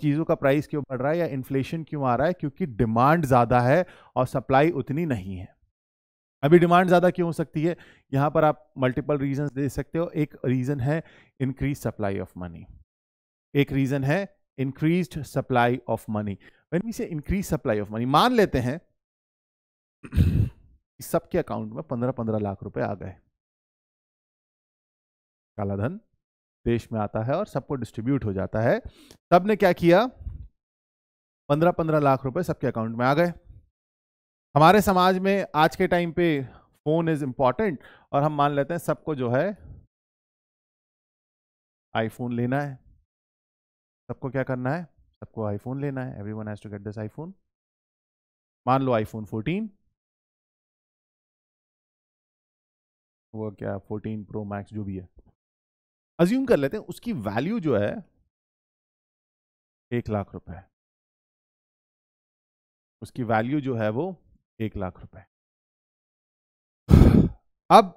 चीज़ों का प्राइस क्यों बढ़ रहा है या इन्फ्लेशन क्यों आ रहा है क्योंकि डिमांड ज़्यादा है और सप्लाई उतनी नहीं है अभी डिमांड ज़्यादा क्यों हो सकती है यहाँ पर आप मल्टीपल रीजन दे सकते हो एक रीज़न है इंक्रीज सप्लाई ऑफ मनी एक रीज़न है increase supply of money when me say increase supply of money मान लेते हैं सबके अकाउंट में पंद्रह पंद्रह लाख रुपए आ गए कालाधन देश में आता है और सबको डिस्ट्रीब्यूट हो जाता है सबने क्या किया पंद्रह पंद्रह लाख रुपए सबके अकाउंट में आ गए हमारे समाज में आज के टाइम पे फोन इज इम्पॉर्टेंट और हम मान लेते हैं सबको जो है आईफोन लेना है सबको क्या करना है सबको आईफोन लेना है everyone has to get this iPhone मान लो आईफोन 14 वो क्या 14 प्रो मैक्स जो भी है अज्यूम कर लेते हैं उसकी वैल्यू जो है एक लाख रुपए उसकी वैल्यू जो है वो एक लाख रुपए अब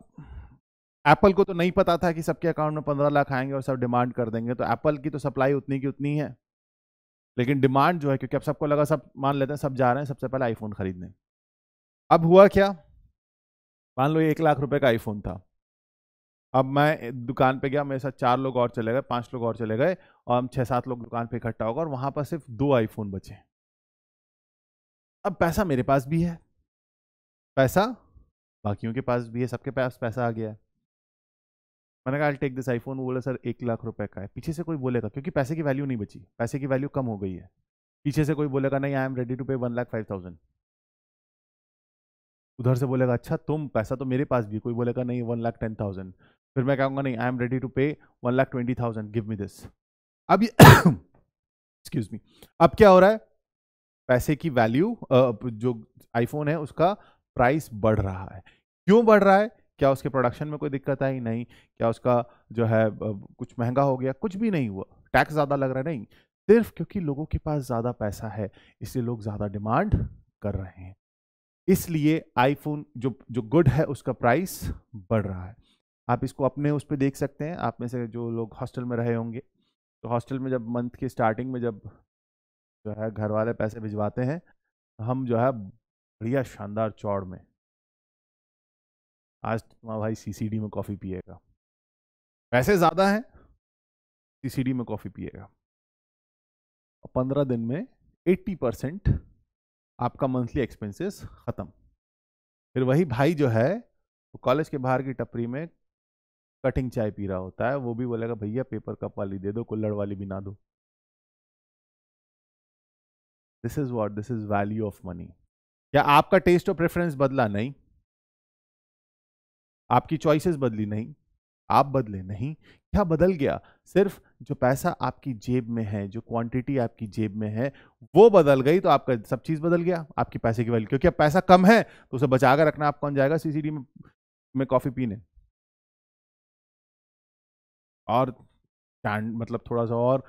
एप्पल को तो नहीं पता था कि सबके अकाउंट में पंद्रह लाख आएंगे और सब डिमांड कर देंगे तो एप्पल की तो सप्लाई उतनी की उतनी है लेकिन डिमांड जो है क्योंकि अब सबको लगा सब मान लेते हैं सब जा रहे हैं सबसे पहले आईफोन खरीदने अब हुआ क्या मान लो एक लाख रुपए का आईफोन था अब मैं दुकान पे गया मेरे साथ चार लोग और चले गए पांच लोग और चले गए और हम छः सात लोग दुकान पे इकट्ठा होगा और वहाँ पर सिर्फ दो आईफोन बचे अब पैसा मेरे पास भी है पैसा बाकियों के पास भी है सबके पास पैसा आ गया है मैंने कहा आई टेक दिस आईफोन वो बोला सर एक लाख रुपए का है पीछे से कोई बोलेगा क्योंकि पैसे की वैल्यू नहीं बची पैसे की वैल्यू कम हो गई है पीछे से कोई बोलेगा नहीं I am ready to pay one lakh five thousand उधर से बोलेगा अच्छा तुम पैसा तो मेरे पास भी कोई बोलेगा नहीं वन लाख टेन थाउजेंड फिर मैं कहूँगा नहीं I am ready to pay one lakh twenty thousand give me this अब एक्सक्यूज मी अब क्या हो रहा है पैसे की वैल्यू जो आईफोन है उसका प्राइस बढ़ रहा है क्यों बढ़ रहा है क्या उसके प्रोडक्शन में कोई दिक्कत आई नहीं क्या उसका जो है कुछ महंगा हो गया कुछ भी नहीं हुआ टैक्स ज़्यादा लग रहा है नहीं सिर्फ क्योंकि लोगों के पास ज़्यादा पैसा है इसलिए लोग ज़्यादा डिमांड कर रहे हैं इसलिए आईफोन जो जो गुड है उसका प्राइस बढ़ रहा है आप इसको अपने उस पर देख सकते हैं आप में से जो लोग हॉस्टल में रहे होंगे तो हॉस्टल में जब मंथ की स्टार्टिंग में जब जो है घर वाले पैसे भिजवाते हैं हम जो है बढ़िया शानदार चौड़ में आज तुम्हारा भाई सीसीडी में कॉफ़ी पिएगा पैसे ज़्यादा हैं सीसीडी में कॉफ़ी पिएगा और पंद्रह दिन में एट्टी परसेंट आपका मंथली एक्सपेंसेस ख़त्म फिर वही भाई जो है वो कॉलेज के बाहर की टपरी में कटिंग चाय पी रहा होता है वो भी बोलेगा भैया पेपर कप वाली दे दो कुल्लड़ वाली भी ना दो this is what this is value of money क्या आपका टेस्ट और प्रेफरेंस बदला नहीं आपकी चॉइसेस बदली नहीं आप बदले नहीं क्या बदल गया सिर्फ जो पैसा आपकी जेब में है जो क्वांटिटी आपकी जेब में है वो बदल गई तो आपका सब चीज़ बदल गया आपकी पैसे की वैल्यू क्योंकि अब पैसा कम है तो उसे बचा कर रखना आप कौन जाएगा सीसीडी में में कॉफ़ी पीने और मतलब थोड़ा सा और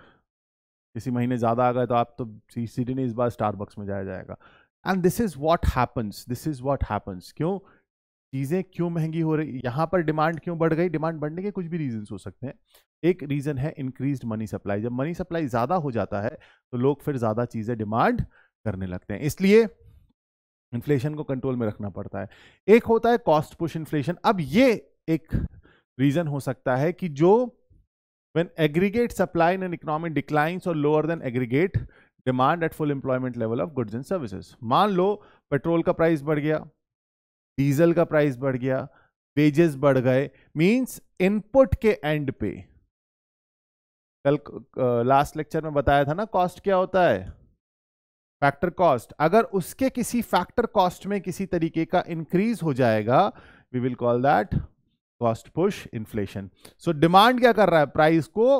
किसी महीने ज़्यादा आ गए तो आप तो सीसीडी ने इस बार स्टारबक्स में जाया जाएगा and this is what happens this is what happens क्यों चीज़ें क्यों महंगी हो रही यहाँ पर डिमांड क्यों बढ़ गई डिमांड बढ़ने के कुछ भी रीजन हो सकते हैं एक रीज़न है इंक्रीज मनी सप्लाई जब मनी सप्लाई ज़्यादा हो जाता है तो लोग फिर ज़्यादा चीज़ें डिमांड करने लगते हैं इसलिए इन्फ्लेशन को कंट्रोल में रखना पड़ता है एक होता है कॉस्ट पुश इन्फ्लेशन अब ये एक रीज़न हो सकता है कि जो when aggregate supply in economic declines और lower than aggregate demand at full employment level of goods and services मान लो पेट्रोल का प्राइस बढ़ गया डीजल का प्राइस बढ़ गया वेजेस बढ़ गए मींस इनपुट के एंड पे कल लास्ट लेक्चर में बताया था ना कॉस्ट क्या होता है फैक्टर कॉस्ट अगर उसके किसी फैक्टर कॉस्ट में किसी तरीके का इंक्रीज हो जाएगा we will call that cost push inflation so demand क्या कर रहा है प्राइस को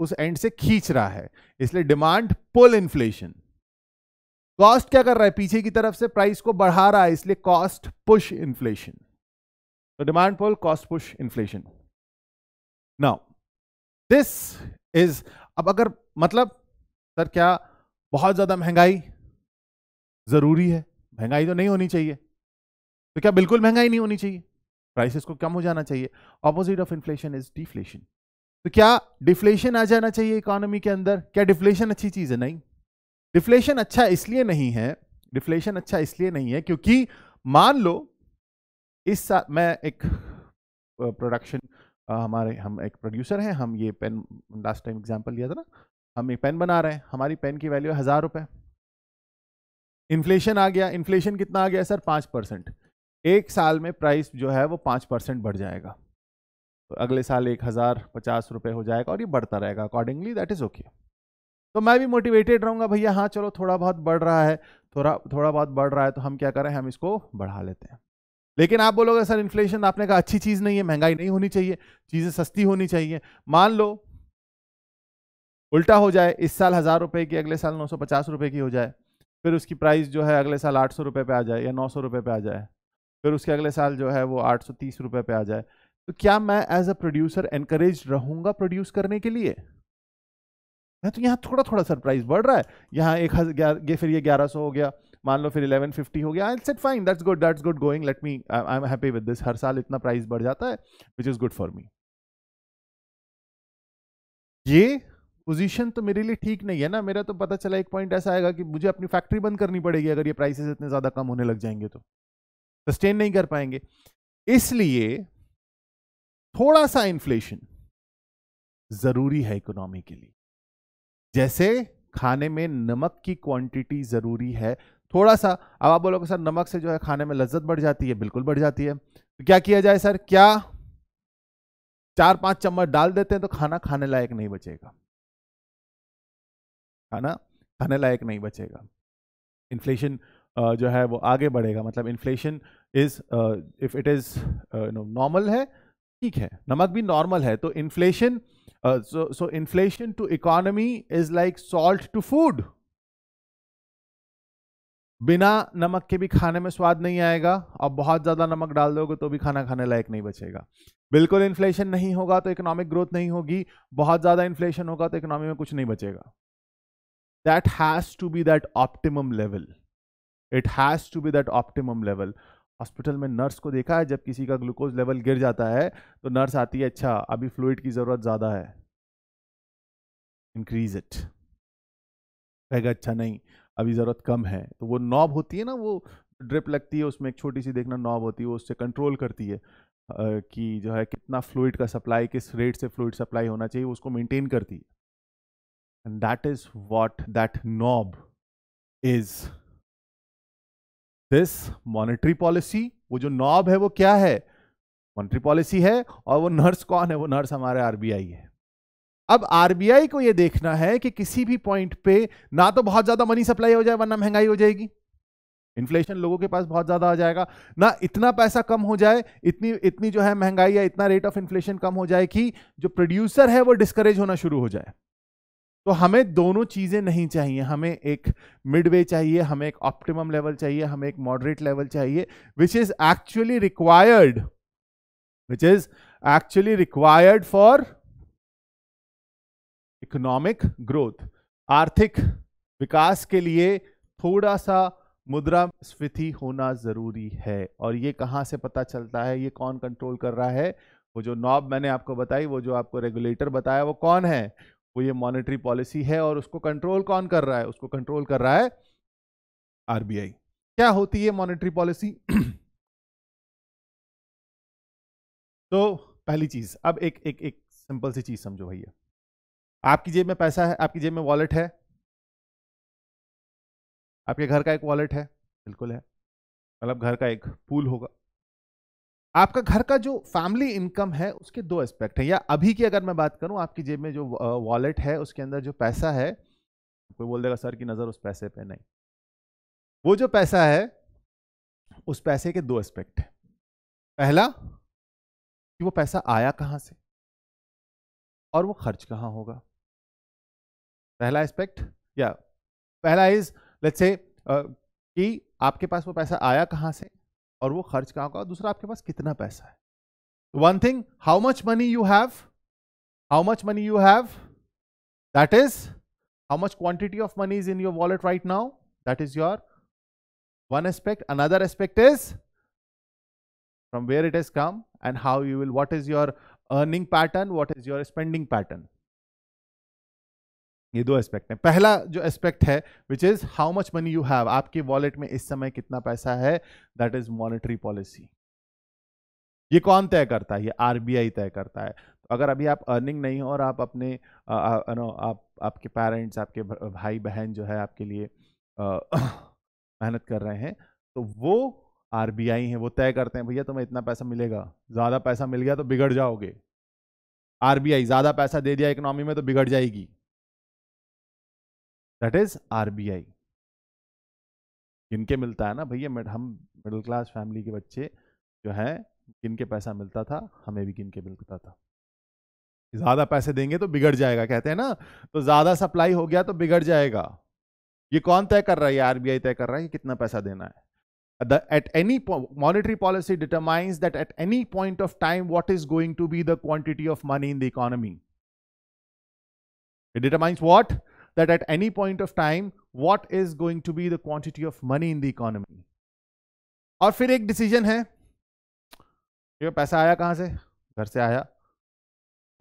उस एंड से खींच रहा है इसलिए डिमांड पुल इन्फ्लेशन कॉस्ट क्या कर रहा है पीछे की तरफ से प्राइस को बढ़ा रहा है इसलिए कॉस्ट पुश इन्फ्लेशन तो demand pull cost push inflation now this is अब अगर मतलब सर क्या बहुत ज्यादा महंगाई जरूरी है महंगाई तो नहीं होनी चाहिए तो क्या बिल्कुल महंगाई नहीं होनी चाहिए प्राइसेस को कम हो जाना चाहिए opposite of inflation is deflation तो क्या डिफ्लेशन आ जाना चाहिए इकोनॉमी के अंदर क्या डिफ्लेशन अच्छी चीज़ है नहीं डिफ्लेशन अच्छा इसलिए नहीं है डिफ्लेशन अच्छा इसलिए नहीं है क्योंकि मान लो इस मैं एक प्रोडक्शन हमारे हम एक प्रोड्यूसर हैं हम ये पेन लास्ट टाइम एग्जांपल लिया था ना हम एक पेन बना रहे हैं हमारी पेन की वैल्यू है हज़ार रुपये इन्फ्लेशन आ गया इन्फ्लेशन कितना आ गया सर पाँच परसेंट एक साल में प्राइस जो है वो पाँच परसेंट बढ़ जाएगा अगले साल एक हज़ार पचास रुपये हो जाएगा और ये बढ़ता रहेगा अकॉर्डिंगली दैट इज़ ओके तो मैं भी मोटिवेटेड रहूँगा भैया हाँ चलो थोड़ा बहुत बढ़ रहा है थोड़ा थोड़ा बहुत बढ़ रहा है तो हम क्या करें हम इसको बढ़ा लेते हैं लेकिन आप बोलोगे सर इन्फ्लेशन आपने कहा अच्छी चीज़ नहीं है महंगाई नहीं होनी चाहिए चीज़ें सस्ती होनी चाहिए मान लो उल्टा हो जाए इस साल हज़ार रुपये की अगले साल नौ सौ पचास रुपये की हो जाए फिर उसकी प्राइस जो है अगले साल आठ सौ रुपये पर आ जाए या नौ सौ रुपये पर आ जाए फिर उसके अगले साल जो है वो आठ सौ तीस रुपये पर आ जाए तो क्या मैं एज अ प्रोड्यूसर एनकरेज रहूंगा प्रोड्यूस करने के लिए मैं तो यहां थोड़ा थोड़ा सरप्राइज बढ़ रहा है यहां एक हज़ार फिर ये ग्यारह सौ हो गया मान लो फिर इलेवन फिफ्टी हो गया I set fine that's good that's good going let me I am happy with this हर साल इतना प्राइस बढ़ जाता है which is good for me ये पोजीशन तो मेरे लिए ठीक नहीं है ना मेरा तो पता चला एक पॉइंट ऐसा आएगा कि मुझे अपनी फैक्ट्री बंद करनी पड़ेगी अगर ये प्राइसेस इतने ज़्यादा कम होने लग जाएंगे तो सस्टेन नहीं कर पाएंगे इसलिए थोड़ा सा इन्फ्लेशन जरूरी है इकोनॉमी के लिए जैसे खाने में नमक की क्वांटिटी जरूरी है थोड़ा सा अब आप बोलोगे सर नमक से जो है खाने में लज्जत बढ़ जाती है बिल्कुल बढ़ जाती है तो क्या किया जाए सर क्या चार पांच चम्मच डाल देते हैं तो खाना खाने लायक नहीं बचेगा खाना खाने लायक नहीं बचेगा इन्फ्लेशन जो है वो आगे बढ़ेगा मतलब inflation is if it is normal है ठीक है नमक भी नॉर्मल है तो inflation so inflation to economy is like salt to food बिना नमक के भी खाने में स्वाद नहीं आएगा और बहुत ज़्यादा नमक डाल दोगे तो भी खाना खाने लायक नहीं बचेगा बिल्कुल इन्फ्लेशन नहीं होगा तो इकोनॉमिक ग्रोथ नहीं होगी बहुत ज़्यादा इन्फ्लेशन होगा तो इकोनॉमी में कुछ नहीं बचेगा that has to be that optimum level it has to be that optimum level hospital में नर्स को देखा है जब किसी का ग्लूकोज लेवल गिर जाता है तो नर्स आती है अच्छा अभी फ्लूड की ज़रूरत ज़्यादा है इंक्रीज इट कहेगा अच्छा नहीं अभी ज़रूरत कम है तो वो नॉब होती है ना वो ड्रिप लगती है उसमें एक छोटी सी देखना नॉब होती है वो उससे कंट्रोल करती है कि जो है कितना फ्लूड का सप्लाई किस रेट से फ्लूड सप्लाई होना चाहिए उसको मेंटेन करती है and that is what that knob is this monetary policy वो जो नॉब है वो क्या है मॉनिटरी पॉलिसी है और वो नर्स कौन है वो नर्स हमारे आरबीआई है अब आरबीआई को ये देखना है कि किसी भी पॉइंट पे ना तो बहुत ज्यादा मनी सप्लाई हो जाए वरना महंगाई हो जाएगी इन्फ्लेशन लोगों के पास बहुत ज्यादा आ जाएगा ना इतना पैसा कम हो जाए इतनी इतनी जो है महंगाई या इतना रेट ऑफ इन्फ्लेशन कम हो जाए कि जो प्रोड्यूसर है वो डिस्करेज होना शुरू हो जाए तो हमें दोनों चीज़ें नहीं चाहिए हमें एक मिड वे चाहिए हमें एक ऑप्टिमम लेवल चाहिए हमें एक मॉडरेट लेवल चाहिए which is actually required which is actually required for economic growth आर्थिक विकास के लिए थोड़ा सा मुद्रा स्फीति होना ज़रूरी है और ये कहाँ से पता चलता है ये कौन कंट्रोल कर रहा है वो जो नॉब मैंने आपको बताई वो जो आपको रेगुलेटर बताया वो कौन है वो ये मॉनेटरी पॉलिसी है और उसको कंट्रोल कौन कर रहा है उसको कंट्रोल कर रहा है आरबीआई क्या होती है मॉनेटरी पॉलिसी तो पहली चीज अब एक एक एक सिंपल सी चीज समझो भैया आपकी जेब में पैसा है आपकी जेब में वॉलेट है आपके घर का एक वॉलेट है बिल्कुल है मतलब घर का एक पूल होगा आपका घर का जो फैमिली इनकम है उसके दो एस्पेक्ट हैं या अभी की अगर मैं बात करूं आपकी जेब में जो वॉलेट है उसके अंदर जो पैसा है कोई बोल देगा सर की नज़र उस पैसे पे नहीं वो जो पैसा है उस पैसे के दो एस्पेक्ट है पहला कि वो पैसा आया कहाँ से और वो खर्च कहाँ होगा पहला एस्पेक्ट या पहला इज लेट्स से कि आपके पास वो पैसा आया कहाँ से और वो खर्च कहाँ होगा दूसरा आपके पास कितना पैसा है one thing how much money you have how much money you have that is how much quantity of money is in your wallet right now that is your one aspect another aspect is from where it is come and how you will what is your earning pattern what is your spending pattern ये दो aspect हैं पहला जो aspect है which is how much money you have आपके wallet में इस समय कितना पैसा है दैट इज़ मॉनिटरी पॉलिसी ये कौन तय करता है ये आरबीआई तय करता है तो अगर अभी आप अर्निंग नहीं हो और आप अपने आ, आप आपके पेरेंट्स आपके भाई बहन जो है आपके लिए मेहनत कर रहे हैं तो वो आरबीआई हैं वो तय करते हैं भैया तुम्हें इतना पैसा मिलेगा ज़्यादा पैसा मिल गया तो बिगड़ जाओगे आरबीआई ज़्यादा पैसा दे दिया इकोनॉमी में तो बिगड़ जाएगी दैट इज आरबीआई जिनके मिलता है ना भैया हम मिडिल क्लास फैमिली के बच्चे जो हैं किनके पैसा मिलता था हमें भी किनके मिलता था ज़्यादा पैसे देंगे तो बिगड़ जाएगा कहते हैं ना तो ज़्यादा सप्लाई हो गया तो बिगड़ जाएगा ये कौन तय कर रहा है आरबीआई तय कर रहा है कि कितना पैसा देना है at any monetary policy determines that at any point of time what is going to be the quantity of money in the economy it determines what that at any point of time what is going to be the quantity of money in the economy और फिर एक decision है ye पैसा आया kahan से घर से आया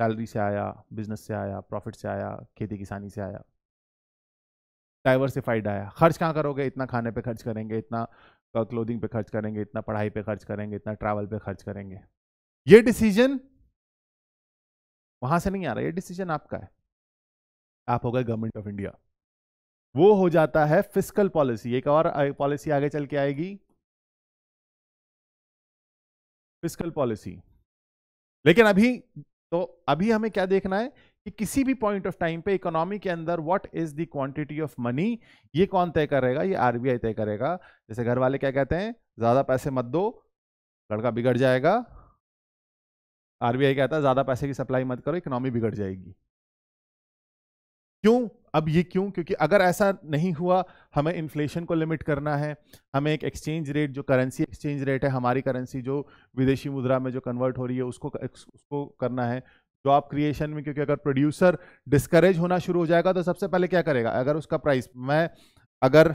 सैलरी से आया बिजनेस से आया प्रॉफिट से आया खेती किसानी से आया डाइवर्सिफाइड आया खर्च कहाँ करोगे इतना खाने पे खर्च करेंगे इतना क्लोथिंग पे खर्च करेंगे इतना पढ़ाई पे खर्च करेंगे इतना ट्रैवल पे खर्च करेंगे ये डिसीजन वहां से नहीं आ रहा ये डिसीजन आपका है आप हो गए गवर्नमेंट ऑफ इंडिया वो हो जाता है फिस्कल पॉलिसी एक और पॉलिसी आगे चल के आएगी फिस्कल पॉलिसी लेकिन अभी तो अभी हमें क्या देखना है कि किसी भी पॉइंट ऑफ टाइम पे इकोनॉमी के अंदर what is the quantity of money ये कौन तय करेगा ये आरबीआई तय करेगा जैसे घर वाले क्या कहते हैं ज्यादा पैसे मत दो लड़का बिगड़ जाएगा आरबीआई कहता है ज्यादा पैसे की सप्लाई मत करो इकोनॉमी बिगड़ जाएगी क्यों अब ये क्यों क्योंकि अगर ऐसा नहीं हुआ हमें इन्फ्लेशन को लिमिट करना है हमें एक एक्सचेंज रेट जो करेंसी एक्सचेंज रेट है हमारी करेंसी जो विदेशी मुद्रा में जो कन्वर्ट हो रही है उसको उसको करना है जॉब क्रिएशन में क्योंकि अगर प्रोड्यूसर डिस्करेज होना शुरू हो जाएगा तो सबसे पहले क्या करेगा अगर उसका प्राइस मैं अगर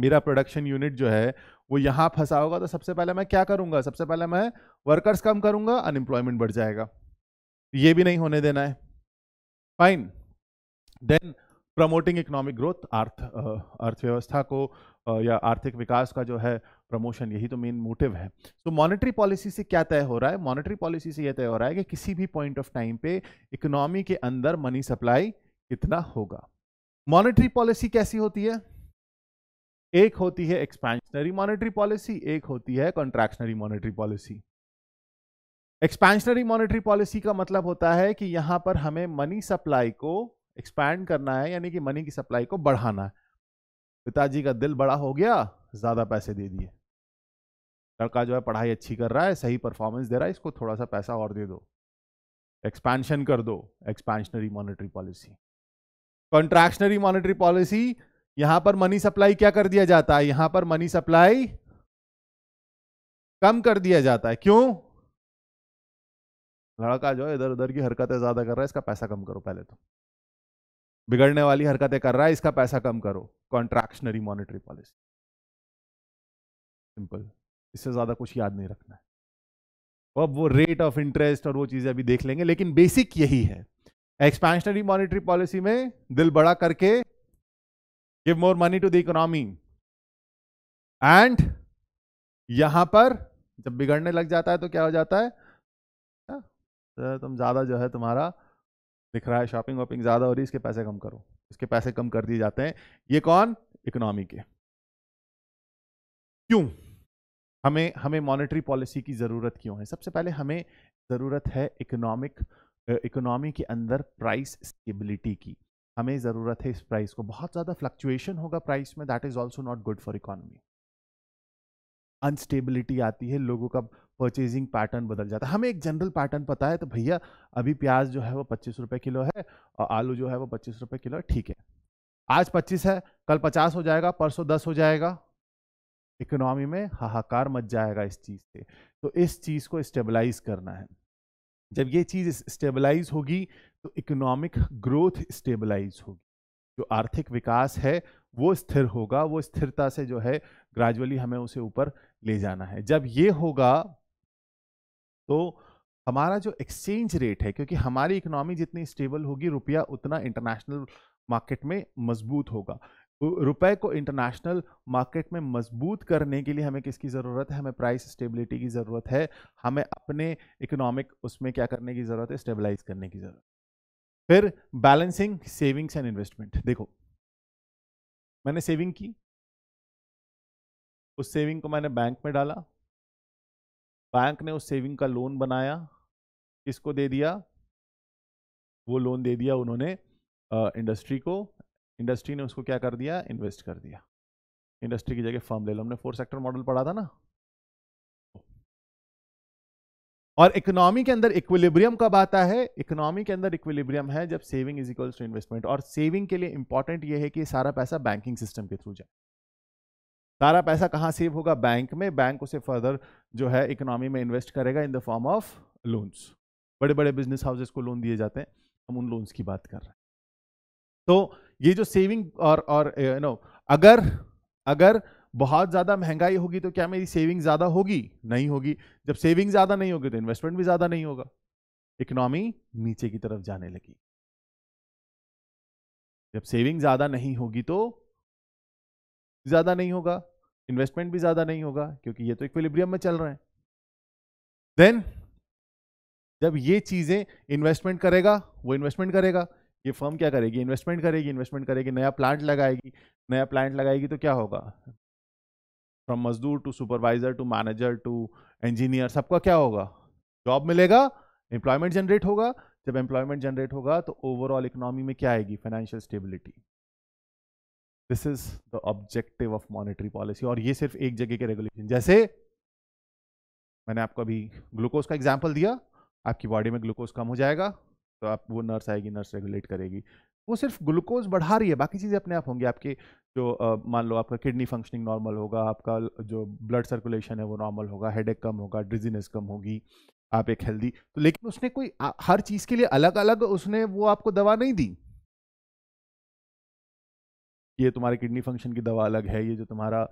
मेरा प्रोडक्शन यूनिट जो है वो यहाँ फंसा होगा तो सबसे पहले मैं क्या करूँगा सबसे पहले मैं वर्कर्स कम करूँगा अनएम्प्लॉयमेंट बढ़ जाएगा ये भी नहीं होने देना है fine then promoting economic growth अर्थ अर्थव्यवस्था को uh, या आर्थिक विकास का जो है प्रमोशन यही तो मेन मोटिव है तो मॉनेटरी पॉलिसी से क्या तय हो रहा है मॉनेटरी पॉलिसी से यह तय हो रहा है कि किसी भी पॉइंट ऑफ टाइम पे इकोनॉमी के अंदर मनी सप्लाई कितना होगा मॉनेटरी पॉलिसी कैसी होती है एक होती है एक्सपेंशनरी मॉनेटरी पॉलिसी एक होती है contractionary monetary policy expansionary monetary policy का मतलब होता है कि यहां पर हमें मनी सप्लाई को एक्सपैंड करना है यानी कि मनी की सप्लाई को बढ़ाना है पिताजी का दिल बड़ा हो गया ज़्यादा पैसे दे दिए लड़का जो है पढ़ाई अच्छी कर रहा है सही परफॉर्मेंस दे रहा है इसको थोड़ा सा पैसा और दे दो एक्सपेंशन कर दो expansionary monetary policy contractionary monetary policy यहां पर मनी सप्लाई क्या कर दिया जाता है यहां पर मनी सप्लाई कम कर दिया जाता है क्यों लड़का जो है इधर उधर की हरकतें ज्यादा कर रहा है इसका पैसा कम करो पहले तो बिगड़ने वाली हरकतें कर रहा है इसका पैसा कम करो कॉन्ट्रैक्शनरी मॉनिटरी पॉलिसी सिंपल इससे ज्यादा कुछ याद नहीं रखना है तो अब वो रेट ऑफ इंटरेस्ट और वो चीजें अभी देख लेंगे लेकिन बेसिक यही है एक्सपेंशनरी मॉनिटरी पॉलिसी में दिल बड़ा करके give more money to the economy and यहां पर जब बिगड़ने लग जाता है तो क्या हो जाता है हाँ, तो तुम ज्यादा जो है तुम्हारा दिख रहा है शॉपिंग वॉपिंग ज़्यादा हो रही है इसके पैसे कम करो इसके पैसे कम कर दिए जाते हैं ये कौन इकोनॉमी के क्यों हमें हमें मॉनेटरी पॉलिसी की ज़रूरत क्यों है सबसे पहले हमें ज़रूरत है इकोनॉमिक इकोनॉमी के अंदर प्राइस स्टेबिलिटी की हमें ज़रूरत है इस प्राइस को बहुत ज़्यादा फ्लक्चुएशन होगा प्राइस में that is also not good for economy instability आती है लोगों का परचेजिंग पैटर्न बदल जाता है हमें एक जनरल पैटर्न पता है तो भैया अभी प्याज जो है वो पच्चीस रुपये किलो है और आलू जो है वो पच्चीस रुपये किलो है ठीक है आज पच्चीस है कल पचास हो जाएगा परसों दस हो जाएगा इकोनॉमी में हाहाकार मच जाएगा इस चीज़ से तो इस चीज़ को स्टेबलाइज करना है जब ये चीज़ स्टेबलाइज होगी तो इकोनॉमिक ग्रोथ स्टेबलाइज होगी जो आर्थिक विकास है वो स्थिर होगा वो स्थिरता से जो है ग्रेजुअली हमें उसे ऊपर ले जाना है जब ये होगा तो हमारा जो एक्सचेंज रेट है क्योंकि हमारी इकोनॉमी जितनी स्टेबल होगी रुपया उतना इंटरनेशनल मार्केट में मजबूत होगा रुपए को इंटरनेशनल मार्केट में मजबूत करने के लिए हमें किसकी ज़रूरत है हमें प्राइस स्टेबिलिटी की ज़रूरत है हमें अपने इकोनॉमिक उसमें क्या करने की ज़रूरत है स्टेबलाइज करने की ज़रूरत फिर बैलेंसिंग सेविंग्स एंड इन्वेस्टमेंट देखो मैंने सेविंग की उस सेविंग को मैंने बैंक में डाला बैंक ने उस सेविंग का लोन बनाया किसको दे दिया वो लोन दे दिया उन्होंने इंडस्ट्री को इंडस्ट्री ने उसको क्या कर दिया इन्वेस्ट कर दिया इंडस्ट्री की जगह फर्म ले लो हमने फोर सेक्टर मॉडल पढ़ा था ना और इकोनॉमी के अंदर इक्विलिब्रियम कब आता है इकोनॉमी के अंदर इक्विलिब्रियम है जब saving is equals to investment और सेविंग के लिए इंपॉर्टेंट यह है कि सारा पैसा बैंकिंग सिस्टम के थ्रू जाए सारा पैसा कहाँ सेव होगा बैंक में बैंक उसे फर्दर जो है इकोनॉमी में इन्वेस्ट करेगा in the form of loans बड़े बड़े बिजनेस हाउसेस को लोन दिए जाते हैं हम उन लोन्स की बात कर रहे हैं तो ये जो सेविंग और और यू नो अगर अगर बहुत ज़्यादा महंगाई होगी तो क्या मेरी सेविंग ज़्यादा होगी नहीं होगी जब सेविंग ज़्यादा नहीं होगी तो इन्वेस्टमेंट भी ज़्यादा नहीं होगा इकोनॉमी नीचे की तरफ जाने लगी जब सेविंग ज़्यादा नहीं होगी तो ज़्यादा नहीं होगा इन्वेस्टमेंट भी ज़्यादा नहीं होगा क्योंकि ये तो इक्विलिब्रियम में चल रहे हैं देन जब ये चीज़ें इन्वेस्टमेंट करेगा वो इन्वेस्टमेंट करेगा ये फर्म क्या करेगी इन्वेस्टमेंट करेगी इन्वेस्टमेंट करेगी नया प्लांट लगाएगी नया प्लांट लगाएगी तो क्या होगा फ्रॉम मजदूर to supervisor to manager to engineer सबका क्या होगा जॉब मिलेगा एम्प्लॉयमेंट जनरेट होगा जब एम्प्लॉयमेंट जनरेट होगा तो ओवरऑल इकोनॉमी में क्या आएगी financial stability this is the objective of monetary policy और ये सिर्फ एक जगह के रेगुलेशन जैसे मैंने आपको अभी ग्लूकोज का एग्जाम्पल दिया आपकी बॉडी में ग्लूकोज कम हो जाएगा तो आप वो नर्स आएगी नर्स रेगुलेट करेगी वो सिर्फ ग्लूकोज बढ़ा रही है बाकी चीज़ें अपने आप होंगी आपके जो मान लो आपका किडनी फंक्शनिंग नॉर्मल होगा आपका जो ब्लड सर्कुलेशन है वो नॉर्मल होगा हेड कम होगा ड्रिजीनेस कम होगी आप एक हेल्दी तो लेकिन उसने कोई हर चीज़ के लिए अलग अलग उसने वो आपको दवा नहीं दी ये तुम्हारे किडनी फंक्शन की दवा अलग है ये जो तुम्हारा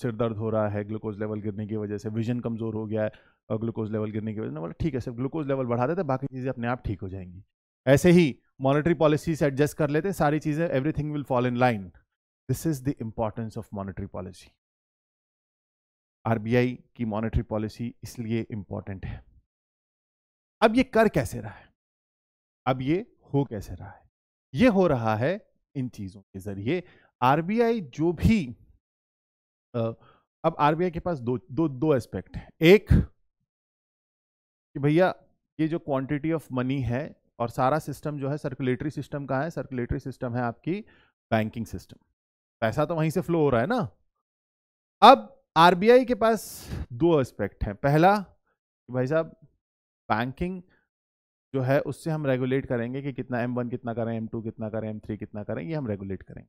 सिर दर्द हो रहा है ग्लूकोज लेवल गिरने की वजह से विजन कमज़ोर हो गया है ग्लूकोज लेवल गिरने की वजह से बोला ठीक है सर ग्लूकोज लेवल बढ़ा देते बाकी चीज़ें अपने आप ठीक हो जाएंगी ऐसे ही मॉनिटरी पॉलिसी से एडजस्ट कर लेते हैं सारी चीज़ें everything will fall in line this is the importance of monetary policy आर की मॉनिटरी पॉलिसी इसलिए इम्पॉर्टेंट है अब ये कर कैसे रहा है अब ये हो कैसे रहा है ये हो रहा है इन चीज़ों के ज़रिए आरबीआई जो भी अब आरबीआई के पास दो दो दो एस्पेक्ट है एक कि भैया ये जो क्वांटिटी ऑफ मनी है और सारा सिस्टम जो है सर्कुलेटरी सिस्टम का है सर्कुलेटरी सिस्टम है आपकी बैंकिंग सिस्टम पैसा तो वहीं से फ्लो हो रहा है ना अब आरबीआई के पास दो एस्पेक्ट हैं पहला भाई साहब बैंकिंग जो है उससे हम रेगुलेट करेंगे कि कितना एम वन कितना करें एम टू कितना करें एम थ्री कितना करें ये हम रेगुलेट करेंगे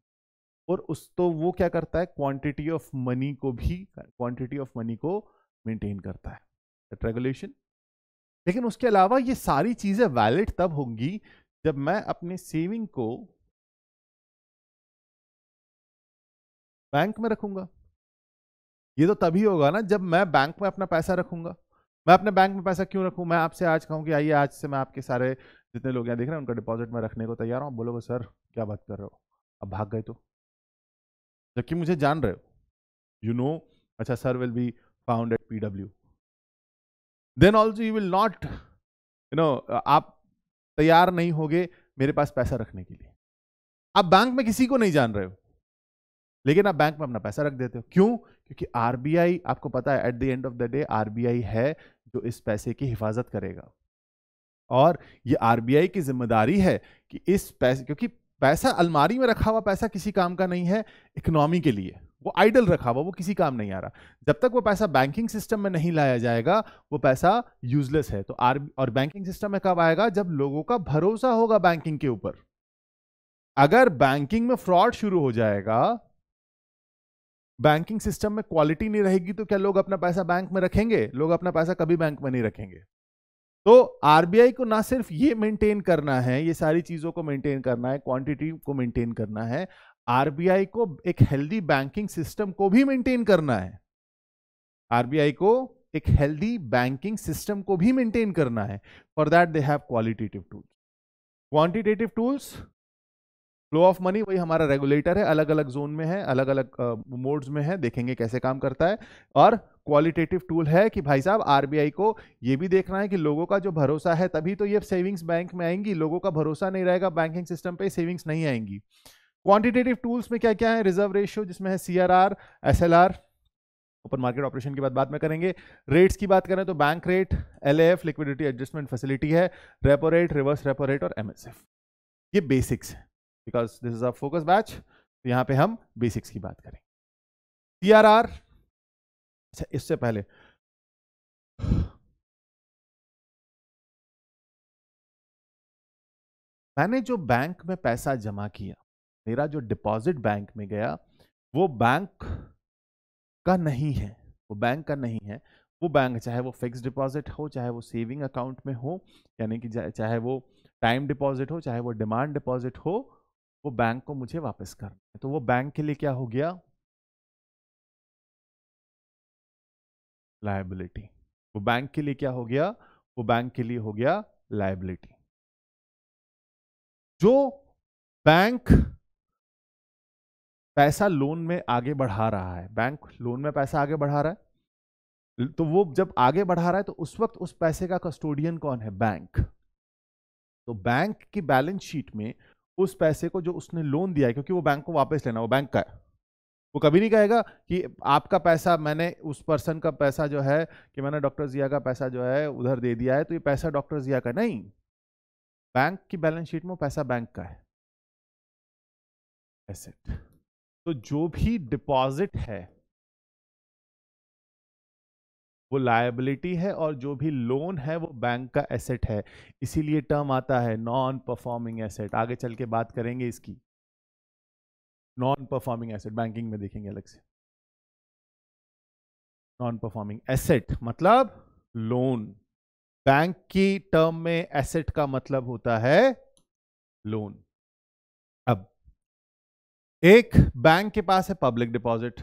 और उस तो वो क्या करता है क्वांटिटी ऑफ मनी को भी क्वांटिटी ऑफ मनी को मेंटेन करता है रेगुलेशन लेकिन उसके अलावा ये सारी चीज़ें वैलिड तब होंगी जब मैं अपने सेविंग को बैंक में रखूंगा ये तो तभी होगा ना जब मैं बैंक में अपना पैसा रखूंगा मैं अपने बैंक में पैसा क्यों रखूँ मैं आपसे आज कहूँ कि आइए आज से मैं आपके सारे जितने लोग यहाँ देख रहे हैं उनका डिपॉजिट में रखने को तैयार हूँ बोलोगे सर क्या बात कर रहे हो अब भाग गए तो जबकि मुझे जान रहे हो यू नो अच्छा sir will be found at P W then also you will not you know आप तैयार नहीं होगे मेरे पास पैसा रखने के लिए आप बैंक में किसी को नहीं जान रहे हो लेकिन आप बैंक में अपना पैसा रख देते हो क्यों क्योंकि आरबीआई आपको पता है at the end of the day RBI है जो इस पैसे की हिफाजत करेगा और ये आरबीआई की जिम्मेदारी है कि इस पैसे क्योंकि पैसा अलमारी में रखा हुआ पैसा किसी काम का नहीं है इकोनॉमी के लिए वो आइडल रखा हुआ वो किसी काम नहीं आ रहा जब तक वो पैसा बैंकिंग सिस्टम में नहीं लाया जाएगा वो पैसा यूजलेस है तो आर और बैंकिंग सिस्टम में कब आएगा जब लोगों का भरोसा होगा बैंकिंग के ऊपर अगर बैंकिंग में फ्रॉड शुरू हो जाएगा बैंकिंग सिस्टम में क्वालिटी नहीं रहेगी तो क्या लोग अपना पैसा बैंक में रखेंगे लोग अपना पैसा कभी बैंक में नहीं रखेंगे तो आरबीआई को ना सिर्फ ये मेंटेन करना है ये सारी चीज़ों को मेंटेन करना है क्वांटिटी को मेंटेन करना है आरबीआई को एक हेल्दी बैंकिंग सिस्टम को भी मेंटेन करना है आरबीआई को एक हेल्दी बैंकिंग सिस्टम को भी मेंटेन करना है for that they have qualitative tools quantitative tools flow of money वही हमारा रेगुलेटर है अलग अलग जोन में है अलग अलग मोड्स uh, में है देखेंगे कैसे काम करता है और क्वालिटेटिव टूल है कि भाई साहब आरबीआई को ये भी देखना है कि लोगों का जो भरोसा है तभी तो ये सेविंग्स बैंक में आएंगी लोगों का भरोसा नहीं रहेगा बैंकिंग सिस्टम पे सेविंग्स नहीं आएंगी क्वांटिटेटिव टूल्स में क्या क्या है रिजर्व रेशियो जिसमें है C R R S L R open market operation की बात बाद में करेंगे रेट्स की बात करें तो bank rate L F liquidity adjustment facility है repo rate reverse repo rate और एम ये बेसिक्स है because this is a focus batch तो यहां पे हम बेसिक्स की बात करें टी आर आर अच्छा इससे पहले मैंने जो बैंक में पैसा जमा किया मेरा जो डिपॉजिट बैंक में गया वो बैंक का नहीं है वो बैंक का नहीं है वो बैंक चाहे वो फिक्स डिपॉजिट हो चाहे वो सेविंग अकाउंट में हो यानी कि चाहे वो टाइम डिपॉजिट हो चाहे वो डिमांड डिपॉजिट हो वो बैंक को मुझे वापस करना है तो वो बैंक के लिए क्या हो गया लाइबिलिटी वो बैंक के लिए क्या हो गया वो बैंक के लिए हो गया लाइबिलिटी जो बैंक पैसा लोन में आगे बढ़ा रहा है बैंक लोन में पैसा आगे बढ़ा रहा है तो वो जब आगे बढ़ा रहा है तो उस वक्त उस पैसे का कस्टोडियन कौन है बैंक तो बैंक की बैलेंस शीट में उस पैसे को जो उसने लोन दिया है क्योंकि वो बैंक को वापस लेना वो बैंक का है वो कभी नहीं कहेगा कि आपका पैसा मैंने उस पर्सन का पैसा जो है कि मैंने डॉक्टर जिया का पैसा जो है उधर दे दिया है तो ये पैसा डॉक्टर जिया का नहीं बैंक की बैलेंस शीट में पैसा बैंक का है एसेट तो जो भी डिपॉजिट है वो लायबिलिटी है और जो भी लोन है वो बैंक का एसेट है इसीलिए टर्म आता है नॉन परफॉर्मिंग एसेट आगे चल के बात करेंगे इसकी नॉन परफॉर्मिंग एसेट बैंकिंग में देखेंगे अलग से नॉन परफॉर्मिंग एसेट मतलब लोन बैंक की टर्म में एसेट का मतलब होता है लोन अब एक बैंक के पास है पब्लिक डिपॉजिट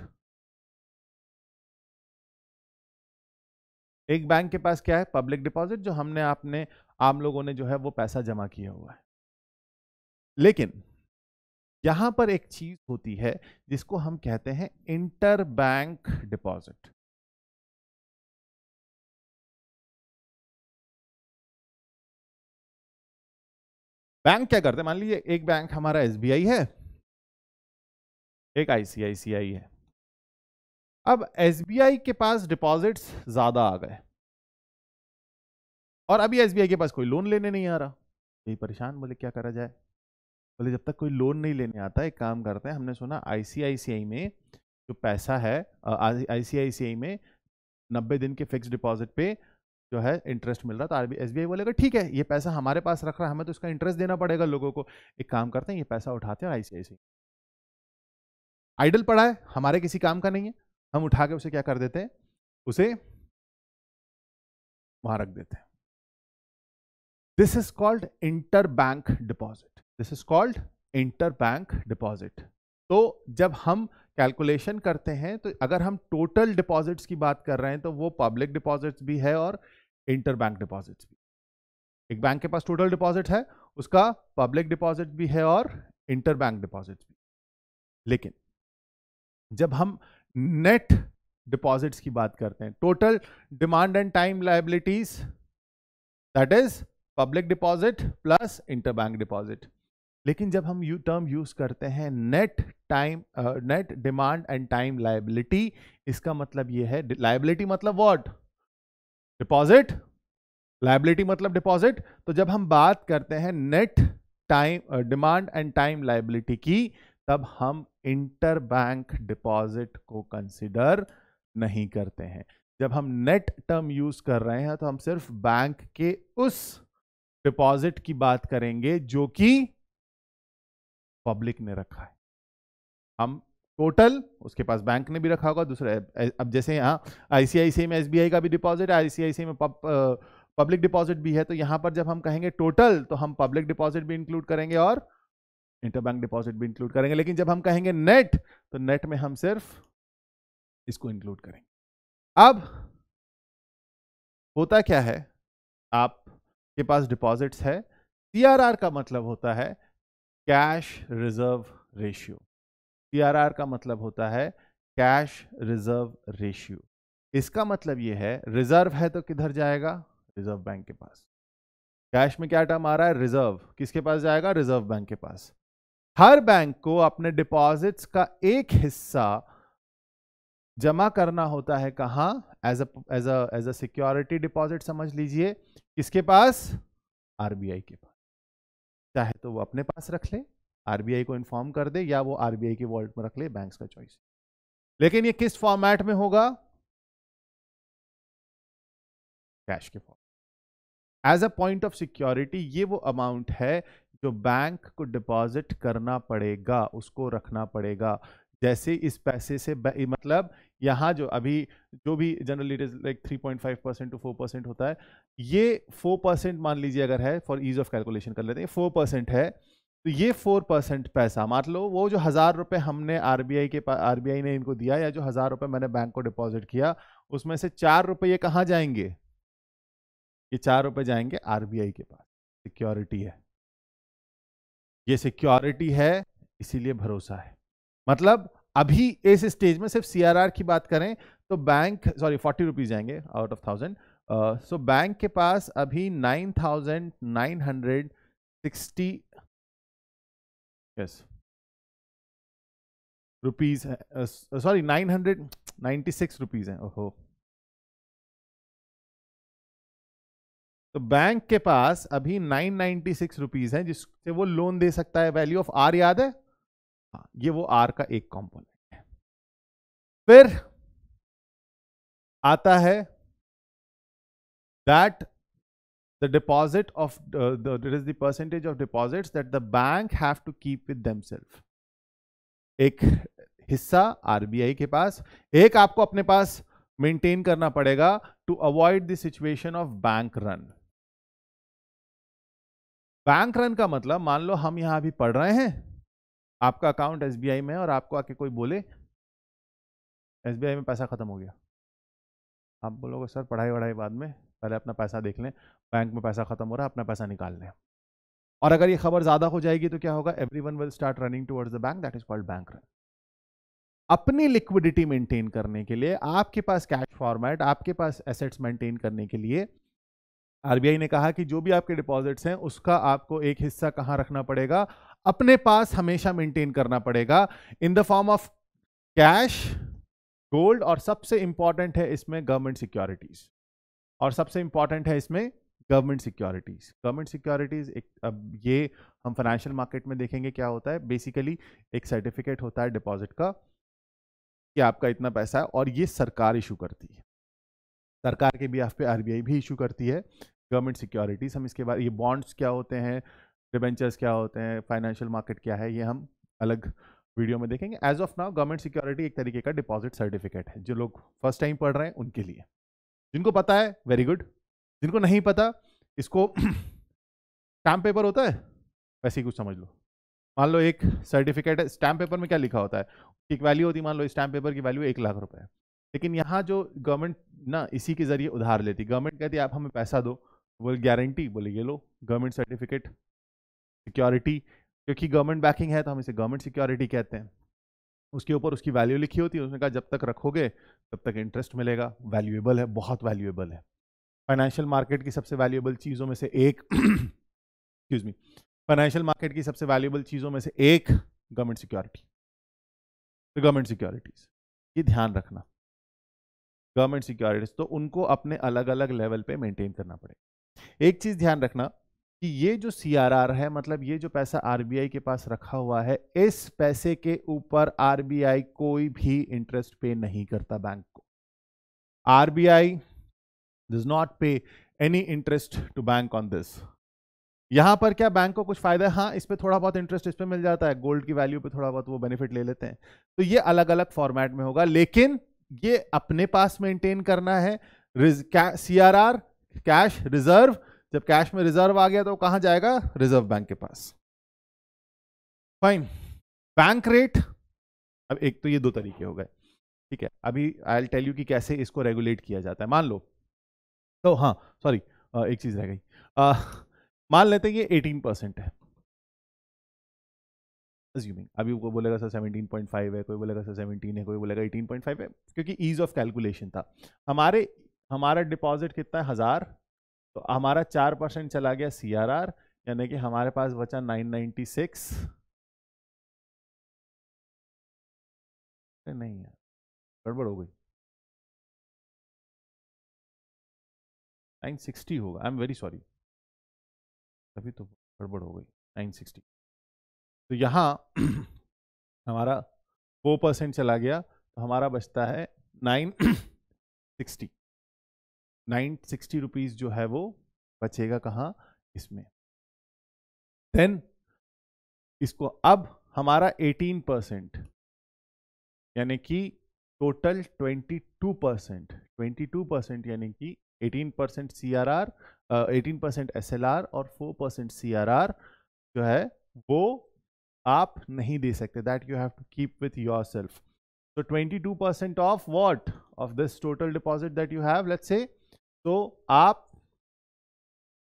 एक बैंक के पास क्या है पब्लिक डिपॉजिट जो हमने आपने आम लोगों ने जो है वो पैसा जमा किया हुआ है लेकिन यहां पर एक चीज होती है जिसको हम कहते हैं इंटर बैंक डिपॉजिट बैंक क्या करते हैं मान लीजिए एक बैंक हमारा एसबीआई है एक आईसीआईसीआई है अब एस के पास डिपॉजिट्स ज़्यादा आ गए और अभी एस के पास कोई लोन लेने नहीं आ रहा यही परेशान बोले क्या करा जाए बोले जब तक कोई लोन नहीं लेने आता एक काम करते हैं हमने सुना आईसीआईसीआई में जो पैसा है आईसीआईसीआई में नब्बे दिन के फिक्स डिपॉजिट पे जो है इंटरेस्ट मिल रहा था तो आर बी बोलेगा ठीक है ये पैसा हमारे पास रख रहा है हमें तो इसका इंटरेस्ट देना पड़ेगा लोगों को एक काम करते हैं ये पैसा उठाते हैं और आईसीआईसी आइडल पड़ा है हमारे किसी काम का नहीं है हम उठा के उसे क्या कर देते हैं उसे वहां रख देते हैं this is called inter bank deposit this is called inter bank deposit तो जब हम कैलकुलेशन करते हैं तो अगर हम टोटल डिपॉजिट्स की बात कर रहे हैं तो वो पब्लिक डिपॉजिट्स भी है और इंटर बैंक डिपॉजिट्स भी एक बैंक के पास टोटल डिपॉजिट है उसका पब्लिक डिपॉजिट भी है और इंटर बैंक डिपॉजिट भी लेकिन जब हम नेट डिपॉजिट्स की बात करते हैं total demand and time liabilities that is public deposit plus interbank deposit लेकिन जब हम यू टर्म यूज करते हैं net time net demand and time liability इसका मतलब यह है लाइबिलिटी मतलब वॉट डिपॉजिट लाइबिलिटी मतलब डिपॉजिट तो जब हम बात करते हैं net time demand and time liability की तब हम इंटर बैंक डिपॉजिट को कंसिडर नहीं करते हैं जब हम नेट टर्म यूज कर रहे हैं तो हम सिर्फ बैंक के उस डिपॉजिट की बात करेंगे जो कि पब्लिक ने रखा है हम टोटल उसके पास बैंक ने भी रखा होगा दूसरा अब जैसे यहां आईसीआईसीआई में एसबीआई का भी डिपॉजिट है आईसीआईसीआई में पब्लिक डिपॉजिट भी है तो यहां पर जब हम कहेंगे टोटल तो हम पब्लिक डिपॉजिट भी इंक्लूड करेंगे और इंटरबैंक डिपॉजिट भी इंक्लूड करेंगे लेकिन जब हम कहेंगे नेट तो नेट में हम सिर्फ इसको इंक्लूड करेंगे अब होता क्या है आप के पास डिपॉजिट्स है सीआरआर का मतलब होता है कैश रिजर्व रेशियो सीआरआर का मतलब होता है कैश रिजर्व रेशियो इसका मतलब यह है रिजर्व है तो किधर जाएगा रिजर्व बैंक के पास कैश में क्या टर्म आ रहा है रिजर्व किसके पास जाएगा रिजर्व बैंक के पास हर बैंक को अपने डिपॉजिट्स का एक हिस्सा जमा करना होता है कहां as as as a security deposit समझ लीजिए किसके पास आरबीआई के पास चाहे तो वो अपने पास रख ले आरबीआई को इन्फॉर्म कर दे या वो आरबीआई के वॉल्ट में रख ले बैंक्स का चॉइस लेकिन ये किस फॉर्मेट में होगा कैश के form as a point of security ये वो अमाउंट है जो बैंक को डिपॉजिट करना पड़ेगा उसको रखना पड़ेगा जैसे इस पैसे से मतलब यहाँ जो अभी जो भी general it is like three point five percent to four percent होता है ये फोर परसेंट मान लीजिए अगर है फॉर ईज ऑफ कैलकुलेशन कर लेते हैं फोर परसेंट है तो ये फोर परसेंट पैसा मान लो वो जो हज़ार रुपये हमने आर के आर ने इनको दिया या जो हज़ार रुपये मैंने बैंक को डिपॉजिट किया उसमें से चार रुपये ये कहाँ जाएंगे ये चार रुपये जाएंगे आरबीआई के पास सिक्योरिटी है ये सिक्योरिटी है इसीलिए भरोसा है मतलब अभी इस स्टेज में सिर्फ सीआरआर की बात करें तो बैंक सॉरी फोर्टी रुपीज़ जाएंगे out of thousand so bank के पास अभी nine thousand nine hundred sixty yes rupees sorry nine hundred ninety six rupees है ओहो तो बैंक के पास अभी नाइन नाइनटी सिक्स रुपीज है जिससे वो लोन दे सकता है वैल्यू ऑफ आर याद है हाँ, ये वो आर का एक कॉम्पोनेंट है फिर आता है that the deposit of is the percentage of deposits that the bank have to keep with self एक हिस्सा आरबीआई के पास एक आपको अपने पास मेंटेन करना पड़ेगा to avoid the situation of bank run bank run का मतलब मान लो हम यहां अभी पढ़ रहे हैं आपका अकाउंट एस में और आपको आके कोई बोले एस में पैसा ख़त्म हो गया आप बोलोगे सर पढ़ाई वढ़ाई बाद में पहले अपना पैसा देख लें बैंक में पैसा ख़त्म हो रहा है अपना पैसा निकाल लें और अगर ये खबर ज़्यादा हो जाएगी तो क्या होगा everyone will start running towards the bank that is called bank run अपनी लिक्विडिटी मेंटेन करने के लिए आपके पास कैश फॉर्मेट आपके पास एसेट्स मेंटेन करने के लिए आरबीआई ने कहा कि जो भी आपके डिपॉजिट्स हैं उसका आपको एक हिस्सा कहाँ रखना पड़ेगा अपने पास हमेशा मेंटेन करना पड़ेगा in the form of cash gold और सबसे इंपॉर्टेंट है इसमें गवर्नमेंट सिक्योरिटीज और सबसे इंपॉर्टेंट है इसमें गवर्नमेंट सिक्योरिटीज़ गवर्नमेंट सिक्योरिटीज़ एक अब ये हम फाइनेंशियल मार्केट में देखेंगे क्या होता है बेसिकली एक सर्टिफिकेट होता है डिपॉजिट का कि आपका इतना पैसा है और ये सरकार इशू करती है सरकार के भी आप पे आरबीआई भी इशू करती है गवर्नमेंट सिक्योरिटीज़ हम इसके बाद ये बॉन्ड्स क्या होते हैं डिबेंचर्स क्या होते हैं फाइनेंशियल मार्केट क्या है ये हम अलग वीडियो में देखेंगे as of now government security एक तरीके का डिपॉजिट सर्टिफिकेट है जो लोग फर्स्ट टाइम पढ़ रहे हैं उनके लिए जिनको पता है वेरी गुड जिनको नहीं पता इसको स्टैम्प पेपर होता है वैसे ही कुछ समझ लो मान लो एक सर्टिफिकेट है स्टैम्प पेपर में क्या लिखा होता है एक वैल्यू होती मान लो स्टैम्प पेपर की वैल्यू एक लाख रुपए है लेकिन यहाँ जो गवर्नमेंट ना इसी के जरिए उधार लेती गवर्नमेंट कहती है आप हमें पैसा दो बोले गारंटी बोले ये लो गवर्नमेंट सर्टिफिकेट सिक्योरिटी क्योंकि गवर्नमेंट बैकिंग है तो हम इसे गवर्नमेंट सिक्योरिटी कहते हैं उसके ऊपर उसकी वैल्यू लिखी होती है उसने कहा जब तक रखोगे तब तक इंटरेस्ट मिलेगा वैल्यूएबल है बहुत वैल्यूएबल है फाइनेंशियल मार्केट की सबसे वैल्यूएबल चीज़ों में से एक एक्सक्यूज मी फाइनेंशियल मार्केट की सबसे वैल्यूएबल चीज़ों में से एक गवर्नमेंट सिक्योरिटी गवर्नमेंट सिक्योरिटीज ये ध्यान रखना गवर्नमेंट सिक्योरिटीज तो उनको अपने अलग अलग लेवल पे मेंटेन करना पड़ेगा एक चीज़ ध्यान रखना कि ये जो सी है मतलब ये जो पैसा आरबीआई के पास रखा हुआ है इस पैसे के ऊपर आरबीआई कोई भी इंटरेस्ट पे नहीं करता बैंक को RBI does not pay any interest to bank on this यहां पर क्या बैंक को कुछ फायदा है हाँ इस पर थोड़ा बहुत इंटरेस्ट इस पर मिल जाता है गोल्ड की वैल्यू पे थोड़ा बहुत वो बेनिफिट ले लेते हैं तो ये अलग अलग फॉर्मेट में होगा लेकिन ये अपने पास मेंटेन करना है C R R cash reserve जब कैश में रिजर्व आ गया तो कहां जाएगा रिजर्व बैंक के पास फाइन बैंक रेट अब एक तो ये दो तरीके हो गए ठीक है अभी आई एल टेल यू कि कैसे इसको रेगुलेट किया जाता है मान लो तो हाँ सॉरी एक चीज़ रह गई मान लेते हैं ये 18 परसेंट है Assuming, अभी वो बोलेगा सर 17.5 है कोई बोलेगा सर 17 है कोई बोलेगा 18.5 है क्योंकि ईज ऑफ कैलकुलेशन था हमारे हमारा डिपॉजिट कितना है हज़ार तो हमारा चार परसेंट चला गया सी आर आर यानी कि हमारे पास बचा नाइन नाइन्टी सिक्स नहीं यार गड़बड़ हो गई नाइन सिक्सटी होगा आई एम वेरी सॉरी तभी तो गड़बड़ हो गई नाइन सिक्सटी तो यहाँ हमारा फोर परसेंट चला गया तो हमारा बचता है nine sixty nine sixty rupees जो है वो बचेगा कहाँ इसमें देन इसको अब हमारा एटीन परसेंट यानी कि total twenty two percent twenty two percent यानी कि eighteen percent C R R eighteen percent S L R और four percent C R R जो है वो आप नहीं दे सकते that you have to keep with your self तो twenty two percent of what of this total deposit that you have let say तो आप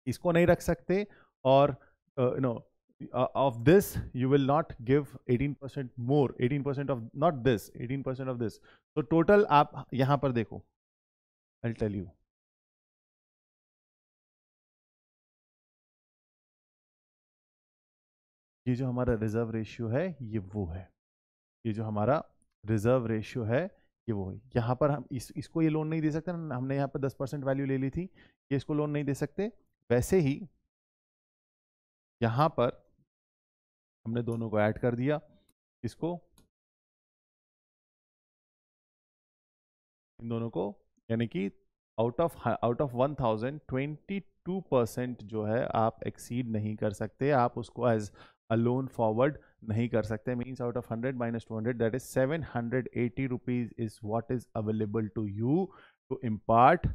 इसको नहीं रख सकते और you know of this you will not give 18 percent more 18 percent of not this 18 percent of this तो total आप यहां पर देखो आई टेल यू ये जो हमारा रिजर्व रेशियो है ये वो है ये जो हमारा रिजर्व रेशियो है ये वो यहाँ पर हम इस इसको ये लोन नहीं दे सकते हमने यहाँ पर दस परसेंट वैल्यू ले ली थी ये इसको लोन नहीं दे सकते वैसे ही यहाँ पर हमने दोनों को ऐड कर दिया इसको इन दोनों को यानी कि out of out of one thousand twenty two percent जो है आप एक्सीड नहीं कर सकते आप उसको एज अ लोन फॉरवर्ड नहीं कर सकते means out of hundred minus two hundred that is seven hundred eighty rupees is what is available to you to impart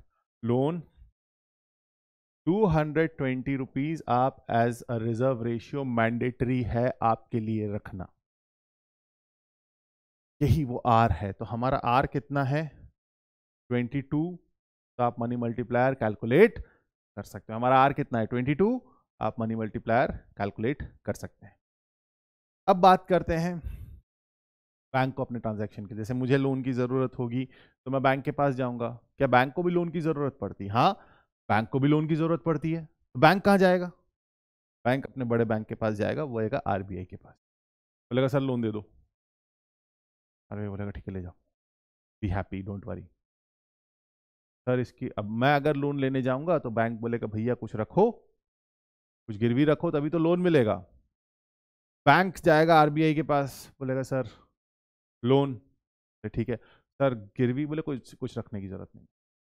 loan two hundred twenty rupees आप as a reserve ratio mandatory है आपके लिए रखना यही वो are है तो हमारा आर कितना है ट्वेंटी टू तो आप मनी मल्टीप्लायर कैलकुलेट कर सकते हो हमारा आर कितना है ट्वेंटी टू आप मनी मल्टीप्लायर कैलकुलेट कर सकते हैं अब बात करते हैं बैंक को अपने ट्रांजैक्शन की जैसे मुझे लोन की ज़रूरत होगी तो मैं बैंक के पास जाऊंगा क्या बैंक को भी लोन की ज़रूरत पड़ती हाँ बैंक को भी लोन की ज़रूरत पड़ती है तो बैंक कहाँ जाएगा बैंक अपने बड़े बैंक के पास जाएगा वो आएगा आर के पास बोलेगा सर लोन दे दो अरे बोलेगा ठीक है ले जाओ be happy don't worry sir इसकी अब मैं अगर लोन लेने जाऊंगा तो बैंक बोलेगा भैया कुछ रखो कुछ गिरवी रखो तभी तो लोन मिलेगा बैंक जाएगा आरबीआई के पास बोलेगा सर लोन ठीक है सर गिरवी बोले कुछ कुछ रखने की जरूरत नहीं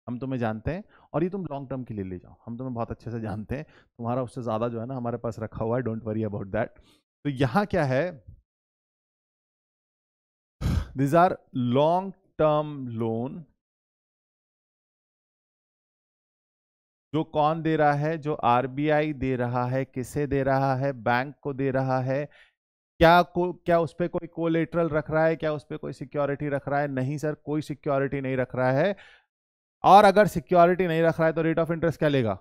हम तुम्हें जानते हैं और ये तुम लॉन्ग टर्म के लिए ले जाओ हम तुम्हें बहुत अच्छे से जानते हैं तुम्हारा उससे ज़्यादा जो है ना हमारे पास रखा हुआ है डोंट वरी अबाउट दैट तो यहाँ क्या है these are long term loan जो कौन दे रहा है जो आरबीआई दे रहा है किसे दे रहा है बैंक को दे रहा है क्या को क्या उस पर कोई कोलेट्रल रख रहा है क्या उस पर कोई सिक्योरिटी रख रहा है नहीं सर कोई सिक्योरिटी नहीं रख रहा है और अगर सिक्योरिटी नहीं रख रहा है तो रेट ऑफ इंटरेस्ट क्या लेगा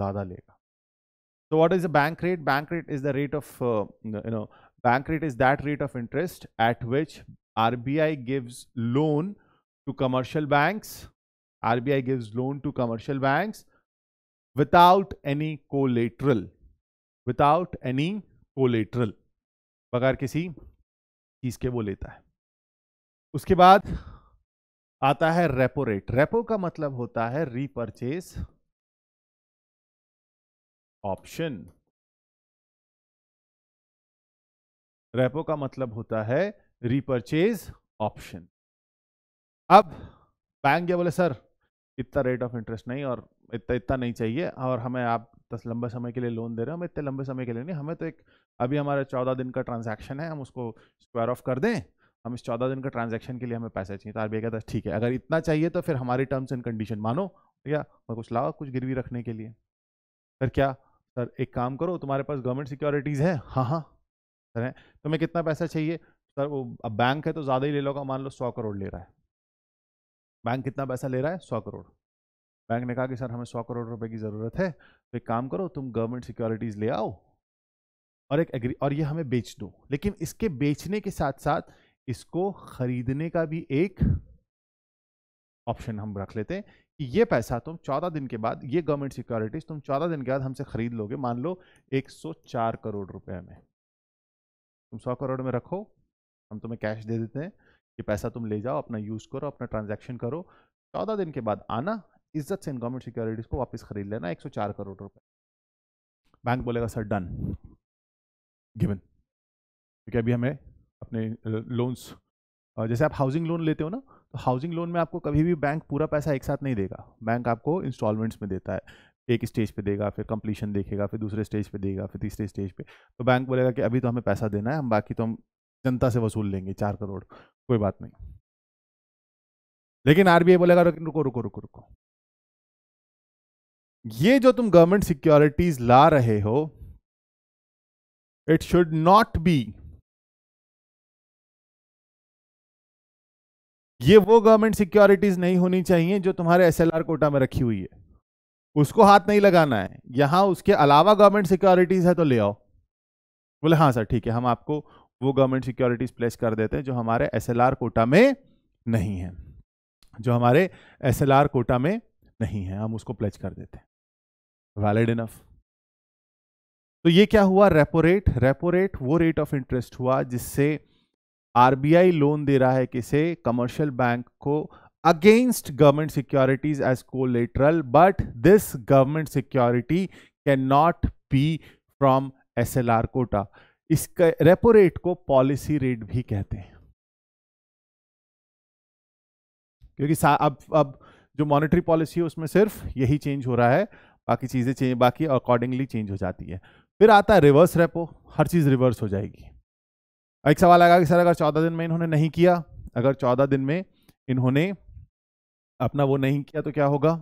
ज्यादा लेगा तो what is the bank rate bank rate is the rate of you know bank rate is that rate of interest at which R B loan to commercial banks R gives loan to commercial banks without any collateral without any collateral बगैर किसी चीज के वो लेता है उसके बाद आता है रेपो रेट रेपो का मतलब होता है रीपरचेज ऑप्शन रेपो का मतलब होता है रीपरचेज ऑप्शन अब बैंक क्या बोले सर इतना रेट ऑफ इंटरेस्ट नहीं और इतना इतना नहीं चाहिए और हमें आप दस लंबे समय के लिए लोन दे रहे हो हमें इतने लंबे समय के लिए नहीं हमें तो एक अभी हमारा चौदह दिन का ट्रांजेक्शन है हम उसको स्क्वायर ऑफ कर दें हम इस चौदह दिन का ट्रांजेक्शन के लिए हमें पैसे चाहिए तो आर बी कहता है ठीक है अगर इतना चाहिए तो फिर हमारी टर्म्स एंड कंडीशन मानो या मैं कुछ लाओ कुछ गिरवी रखने के लिए सर क्या सर एक काम करो तुम्हारे पास गवर्नमेंट सिक्योरिटीज़ है हाँ हाँ सर है तुम्हें कितना पैसा चाहिए सर वो अब बैंक है तो ज़्यादा ही ले लोगा मान लो सौ करोड़ ले रहा है बैंक कितना पैसा ले रहा है सौ करोड़ बैंक ने कहा कि सर हमें सौ करोड़ रुपए की ज़रूरत है तो एक काम करो तुम गवर्नमेंट सिक्योरिटीज़ ले आओ और एक एग्री और ये हमें बेच दो लेकिन इसके बेचने के साथ साथ इसको ख़रीदने का भी एक ऑप्शन हम रख लेते हैं कि ये पैसा तुम चौदह दिन के बाद ये गवर्नमेंट सिक्योरिटीज़ तुम चौदह दिन के बाद हमसे ख़रीद लोगे मान लो एक सौ चार करोड़ रुपए में तुम सौ करोड़ में रखो हम तुम्हें कैश दे देते हैं ये पैसा तुम ले जाओ अपना यूज़ करो अपना ट्रांजैक्शन करो चौदह दिन के बाद आना इज्जत से इन गवर्नमेंट सिक्योरिटीज़ को वापस खरीद लेना 104 करोड़ रुपए बैंक बोलेगा सर डन गिवन क्योंकि अभी हमें अपने लोन्स जैसे आप हाउसिंग लोन लेते हो ना तो हाउसिंग लोन में आपको कभी भी बैंक पूरा पैसा एक साथ नहीं देगा बैंक आपको इंस्टॉलमेंट्स में देता है एक स्टेज पे देगा फिर कंप्लीशन देखेगा फिर दूसरे स्टेज पे देगा फिर तीसरे स्टेज पे तो बैंक बोलेगा कि अभी तो हमें पैसा देना है हम बाकी तो हम जनता से वसूल लेंगे चार करोड़ कोई बात नहीं लेकिन आरबीआई बोलेगा रुको रुको रुको रुको ये जो तुम गवर्नमेंट सिक्योरिटीज ला रहे हो इट शुड नॉट बी ये वो गवर्नमेंट सिक्योरिटीज नहीं होनी चाहिए जो तुम्हारे एसएलआर कोटा में रखी हुई है उसको हाथ नहीं लगाना है यहां उसके अलावा गवर्नमेंट सिक्योरिटीज है तो ले आओ बोले हाँ सर ठीक है हम आपको वो गवर्नमेंट सिक्योरिटीज प्लेस कर देते हैं जो हमारे एसएलआर कोटा में नहीं है जो हमारे एसएलआर कोटा में नहीं है हम उसको प्लेज कर देते हैं वैलिड इनफ तो ये क्या हुआ रेपो रेट रेपो रेट वो रेट ऑफ इंटरेस्ट हुआ जिससे आरबीआई लोन दे रहा है किसे कमर्शियल बैंक को against government securities as collateral but this government security can not be from S L R quota इसका रेपो रेट को पॉलिसी रेट भी कहते हैं क्योंकि अब अब जो मॉनेटरी पॉलिसी है उसमें सिर्फ यही चेंज हो रहा है बाकी चीज़ें चेंज बाकी अकॉर्डिंगली चेंज हो जाती है फिर आता है रिवर्स रेपो हर चीज़ रिवर्स हो जाएगी एक सवाल आएगा कि सर अगर चौदह दिन में इन्होंने नहीं किया अगर चौदह दिन में इन्होंने अपना वो नहीं किया तो क्या होगा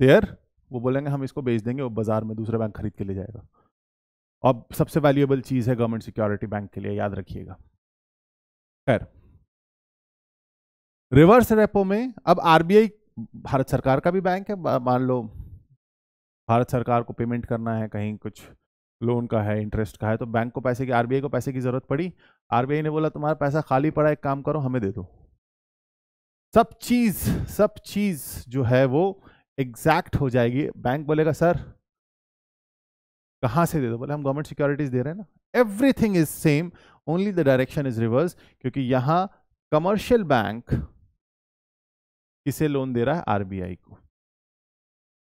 देयर वो बोलेंगे हम इसको बेच देंगे वो बाजार में दूसरा बैंक खरीद के ले जाएगा अब सबसे वैल्यूएबल चीज़ है गवर्नमेंट सिक्योरिटी बैंक के लिए याद रखिएगा खैर रिवर्स रेपो में अब आरबीआई भारत सरकार का भी बैंक है मान लो भारत सरकार को पेमेंट करना है कहीं कुछ लोन का है इंटरेस्ट का है तो बैंक को पैसे की आरबीआई को पैसे की ज़रूरत पड़ी आरबीआई ने बोला तुम्हारा पैसा खाली पड़ा एक काम करो हमें दे दो सब चीज़ सब चीज़ जो है वो एग्जैक्ट हो जाएगी बैंक बोलेगा सर कहाँ से दे दो बोले हम गवर्नमेंट सिक्योरिटीज दे रहे हैं ना everything is same only the direction is reverse क्योंकि यहाँ कमर्शियल बैंक किसे लोन दे रहा है आरबीआई को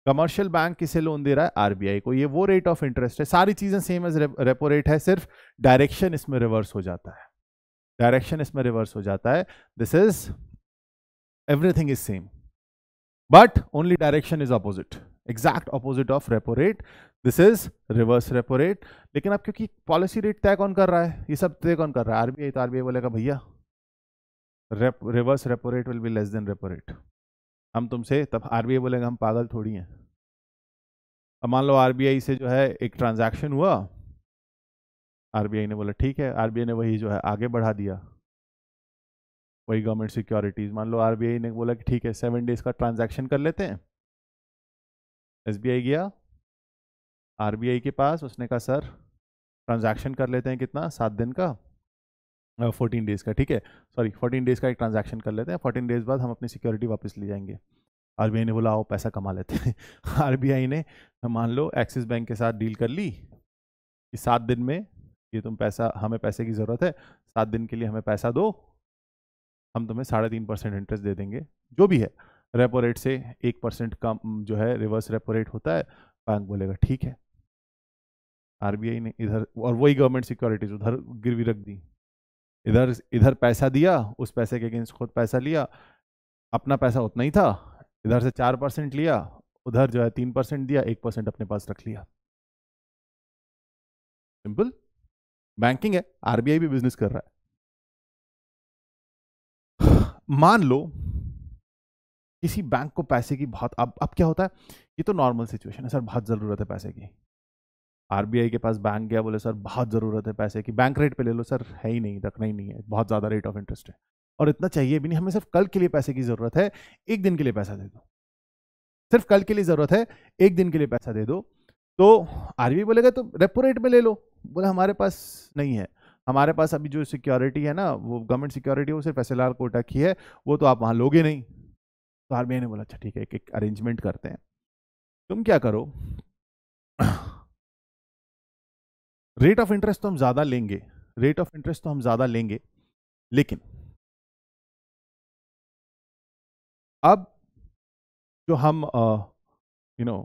कमर्शियल बैंक किसे लोन दे रहा है आरबीआई को ये वो रेट ऑफ इंटरेस्ट है सारी चीजें सेम एज रेपो रेट है सिर्फ डायरेक्शन इसमें रिवर्स हो जाता है डायरेक्शन इसमें रिवर्स हो जाता है this is everything is same but only direction is opposite exact opposite of repo rate this is reverse repo rate लेकिन अब क्योंकि पॉलिसी रेट तय कौन कर रहा है ये सब तय कौन कर रहा है आरबीआई तो आरबीआई बोलेगा भैया रेप, reverse repo rate will be less than repo rate हम तुमसे तब आर आई बोलेगा हम पागल थोड़ी हैं अब मान लो आई से जो है एक ट्रांजैक्शन हुआ आई ने बोला ठीक है आई ने वही जो है आगे बढ़ा दिया वही गवर्नमेंट सिक्योरिटीज मान लो आई ने बोला कि ठीक है सेवन डेज का ट्रांजैक्शन कर लेते हैं आई गया आई के पास उसने कहा सर ट्रांजैक्शन कर लेते हैं कितना सात दिन का फोर्टीन डेज़ का ठीक है सॉरी फोर्टीन डेज़ का एक ट्रांजेक्शन कर लेते हैं फोर्टीन डेज़ बाद हम अपनी सिक्योरिटी वापस ले जाएंगे आर ने बोला आओ पैसा कमा लेते हैं आर ने मान लो एक्सिस बैंक के साथ डील कर ली कि सात दिन में ये तुम पैसा हमें पैसे की ज़रूरत है सात दिन के लिए हमें पैसा दो हम तुम्हें साढ़े तीन परसेंट इंटरेस्ट दे देंगे जो भी है रेपो रेट से एक परसेंट कम जो है रिवर्स रेपो रेट होता है बैंक बोलेगा ठीक है आरबीआई ने इधर और वही गवर्नमेंट सिक्योरिटीज उधर गिरवी रख दी इधर इधर पैसा दिया उस पैसे के अगेंस्ट खुद पैसा लिया अपना पैसा उतना ही था इधर से चार परसेंट लिया उधर जो है तीन परसेंट दिया एक परसेंट अपने पास रख लिया सिंपल बैंकिंग है आरबीआई भी बिजनेस कर रहा है मान लो किसी बैंक को पैसे की बहुत अब अब क्या होता है ये तो नॉर्मल सिचुएशन है सर बहुत ज़रूरत है पैसे की आरबीआई के पास बैंक गया बोले सर बहुत ज़रूरत है पैसे की बैंक रेट पे ले लो सर है ही नहीं रखना ही नहीं है बहुत ज़्यादा रेट ऑफ इंटरेस्ट है और इतना चाहिए भी नहीं हमें सिर्फ कल के लिए पैसे की ज़रूरत है एक दिन के लिए पैसा दे दो सिर्फ कल के लिए ज़रूरत है एक दिन के लिए पैसा दे दो तो आर बोलेगा तो रेपो रेट में ले लो बोले हमारे पास नहीं है हमारे पास अभी जो सिक्योरिटी है ना वो गवर्नमेंट सिक्योरिटी है वो सिर्फ एस एल कोटा की है वो तो आप वहाँ लोगे नहीं तो आर ने बोला अच्छा ठीक है एक एक अरेंजमेंट करते हैं तुम क्या करो रेट ऑफ इंटरेस्ट तो हम ज़्यादा लेंगे रेट ऑफ इंटरेस्ट तो हम ज़्यादा लेंगे लेकिन अब जो हम यू नो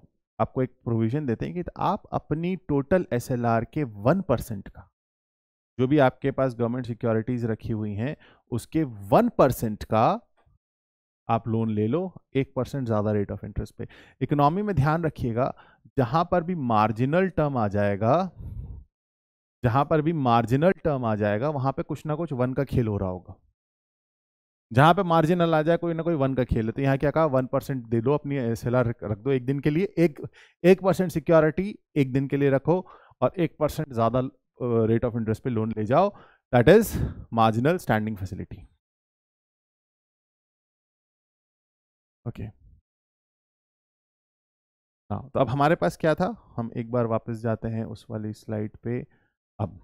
आपको एक प्रोविजन देते हैं कि आप अपनी टोटल एसएलआर के वन परसेंट का जो भी आपके पास गवर्नमेंट सिक्योरिटीज रखी हुई हैं उसके वन परसेंट का आप लोन ले लो एक परसेंट ज़्यादा रेट ऑफ इंटरेस्ट पे इकोनॉमी में ध्यान रखिएगा जहां पर भी मार्जिनल टर्म आ जाएगा जहां पर भी मार्जिनल टर्म आ जाएगा वहां पे कुछ ना कुछ वन का खेल हो रहा होगा जहां पे मार्जिनल आ जाए कोई ना कोई वन का खेल है तो यहाँ क्या कहा वन परसेंट दे दो अपनी एस रख दो एक दिन के लिए एक एक परसेंट सिक्योरिटी एक दिन के लिए रखो और एक परसेंट ज़्यादा रेट ऑफ इंटरेस्ट पे लोन ले जाओ that is marginal standing facility okay तो अब हमारे पास क्या था हम एक बार वापस जाते हैं उस वाली स्लाइड पे अब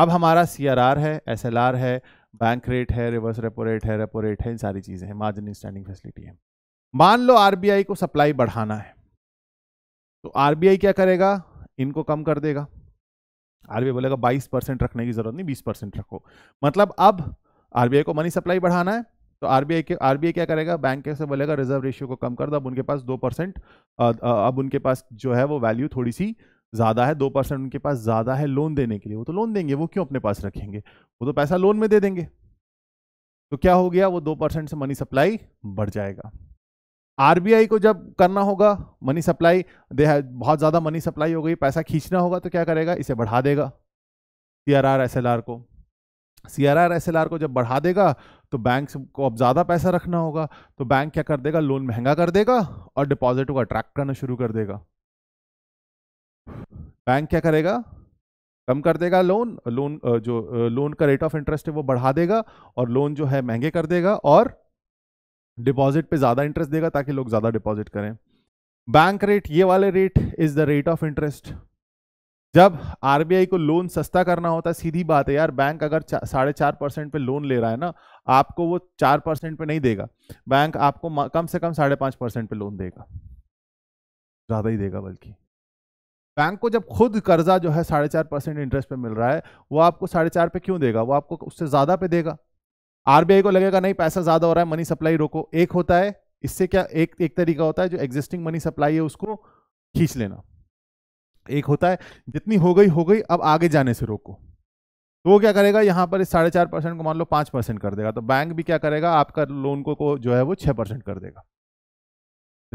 अब हमारा सी है एस है बैंक रेट है रिवर्स रेपो रेट है रेपो रेट है इन सारी चीज़ें हैं मार्जिन स्टैंडिंग फैसिलिटी है मान लो आर को सप्लाई बढ़ाना है तो आर क्या करेगा इनको कम कर देगा आर बोलेगा 22 परसेंट रखने की जरूरत नहीं 20 परसेंट रखो मतलब अब आर को मनी सप्लाई बढ़ाना है तो आर के आर क्या करेगा बैंक से बोलेगा रिजर्व रेशियो को कम कर दो अब उनके पास दो परसेंट अब उनके पास जो है वो वैल्यू थोड़ी सी ज़्यादा है दो परसेंट उनके पास ज़्यादा है लोन देने के लिए वो तो लोन देंगे वो क्यों अपने पास रखेंगे वो तो पैसा लोन में दे देंगे तो क्या हो गया वो दो परसेंट से मनी सप्लाई बढ़ जाएगा आरबीआई को जब करना होगा मनी सप्लाई दे बहुत ज़्यादा मनी सप्लाई हो गई पैसा खींचना होगा तो क्या करेगा इसे बढ़ा देगा C R R S L R को C R R S L R को जब बढ़ा देगा तो बैंक को अब ज़्यादा पैसा रखना होगा तो बैंक क्या कर देगा लोन महंगा कर देगा और डिपॉजिट को अट्रैक्ट करना शुरू कर देगा बैंक क्या करेगा कम कर देगा लोन लोन जो लोन का रेट ऑफ इंटरेस्ट है वो बढ़ा देगा और लोन जो है महंगे कर देगा और डिपॉजिट पे ज़्यादा इंटरेस्ट देगा ताकि लोग ज़्यादा डिपॉजिट करें बैंक रेट ये वाले rate is the rate of interest जब आरबीआई को लोन सस्ता करना होता है सीधी बात है यार बैंक अगर साढ़े चार परसेंट पे लोन ले रहा है ना आपको वो चार परसेंट पे नहीं देगा बैंक आपको कम से कम साढ़े पाँच परसेंट पे लोन देगा ज़्यादा ही देगा बल्कि बैंक को जब खुद कर्जा जो है साढ़े चार परसेंट इंटरेस्ट पे मिल रहा है वो आपको साढ़े चार पे क्यों देगा वो आपको उससे ज़्यादा पे देगा आरबीआई को लगेगा नहीं पैसा ज़्यादा हो रहा है मनी सप्लाई रोको एक होता है इससे क्या एक एक तरीका होता है जो एग्जिस्टिंग मनी सप्लाई है उसको खींच लेना एक होता है जितनी हो गई हो गई अब आगे जाने से रोको तो वो क्या करेगा यहाँ पर साढ़े चार परसेंट को मान लो पांच परसेंट कर देगा तो बैंक भी क्या करेगा आपका लोन को, को जो है वो छह परसेंट कर देगा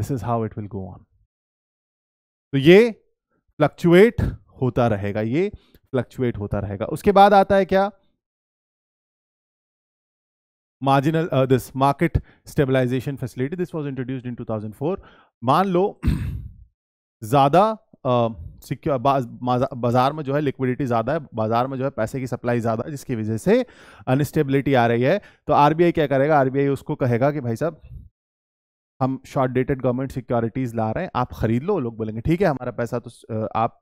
this is how it will go on तो ये फ्लक्चुएट होता रहेगा ये फ्लक्चुएट होता रहेगा उसके बाद आता है क्या marginal this market stabilization facility this was introduced in 2004 मान लो ज़्यादा सिक्योर uh, बाज़ार में जो है लिक्विडिटी ज़्यादा है बाज़ार में जो है पैसे की सप्लाई ज़्यादा है जिसकी वजह से अनस्टेबिलिटी आ रही है तो आरबीआई क्या करेगा आरबीआई उसको कहेगा कि भाई साहब हम शॉर्ट डेटेड गवर्नमेंट सिक्योरिटीज़ ला रहे हैं आप ख़रीद लो लोग बोलेंगे ठीक है हमारा पैसा तो आप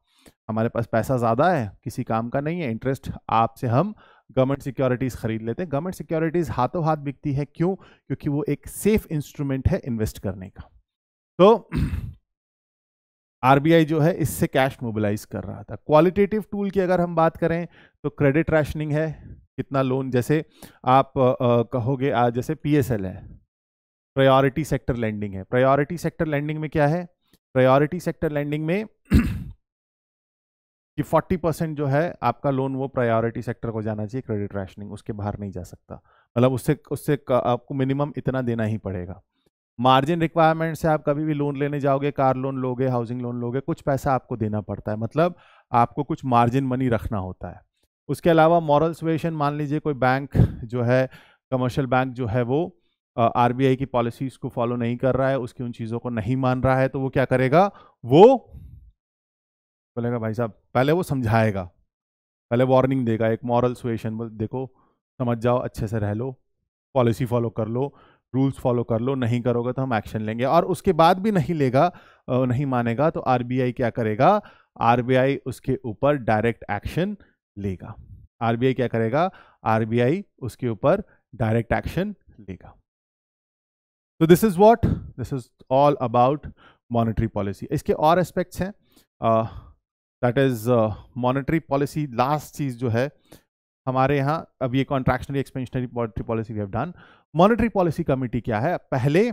हमारे पास पैसा ज़्यादा है किसी काम का नहीं है इंटरेस्ट आपसे हम गवर्नमेंट सिक्योरिटीज़ ख़रीद लेते हैं गवर्नमेंट सिक्योरिटीज़ हाथों हाथ बिकती है क्यों क्योंकि वो एक सेफ इंस्ट्रूमेंट है इन्वेस्ट करने का तो आर जो है इससे कैश मोबिलाइज कर रहा था क्वालिटेटिव टूल की अगर हम बात करें तो क्रेडिट रैशनिंग है कितना लोन जैसे आप आ, आ, कहोगे आ, जैसे पी है प्रायोरिटी सेक्टर लैंडिंग है प्रायोरिटी सेक्टर लैंडिंग में क्या है प्रायोरिटी सेक्टर लैंडिंग में कि 40 परसेंट जो है आपका लोन वो प्रायोरिटी सेक्टर को जाना चाहिए क्रेडिट रैशनिंग उसके बाहर नहीं जा सकता मतलब उससे उससे आपको मिनिमम इतना देना ही पड़ेगा मार्जिन रिक्वायरमेंट से आप कभी भी लोन लेने जाओगे कार लोन लोगे हाउसिंग लोन लोगे कुछ पैसा आपको देना पड़ता है मतलब आपको कुछ मार्जिन मनी रखना होता है उसके अलावा मॉरल सिचुएशन मान लीजिए कोई बैंक जो है कमर्शियल बैंक जो है वो आरबीआई की पॉलिसीज को फॉलो नहीं कर रहा है उसकी उन चीज़ों को नहीं मान रहा है तो वो क्या करेगा वो बोलेगा भाई साहब पहले वो समझाएगा पहले वार्निंग देगा एक मॉरल बोल देखो समझ जाओ अच्छे से रह लो पॉलिसी फॉलो कर लो रूल्स फॉलो कर लो नहीं करोगे तो हम एक्शन लेंगे और उसके बाद भी नहीं लेगा नहीं मानेगा तो आर क्या करेगा आर उसके ऊपर डायरेक्ट एक्शन लेगा आर क्या करेगा आर उसके ऊपर डायरेक्ट एक्शन लेगा तो this is what this is all about monetary policy इसके और एस्पेक्ट्स हैं that is monetary policy last चीज़ जो है हमारे यहाँ अब ये contractionary expansionary monetary policy we have done monetary policy committee क्या है पहले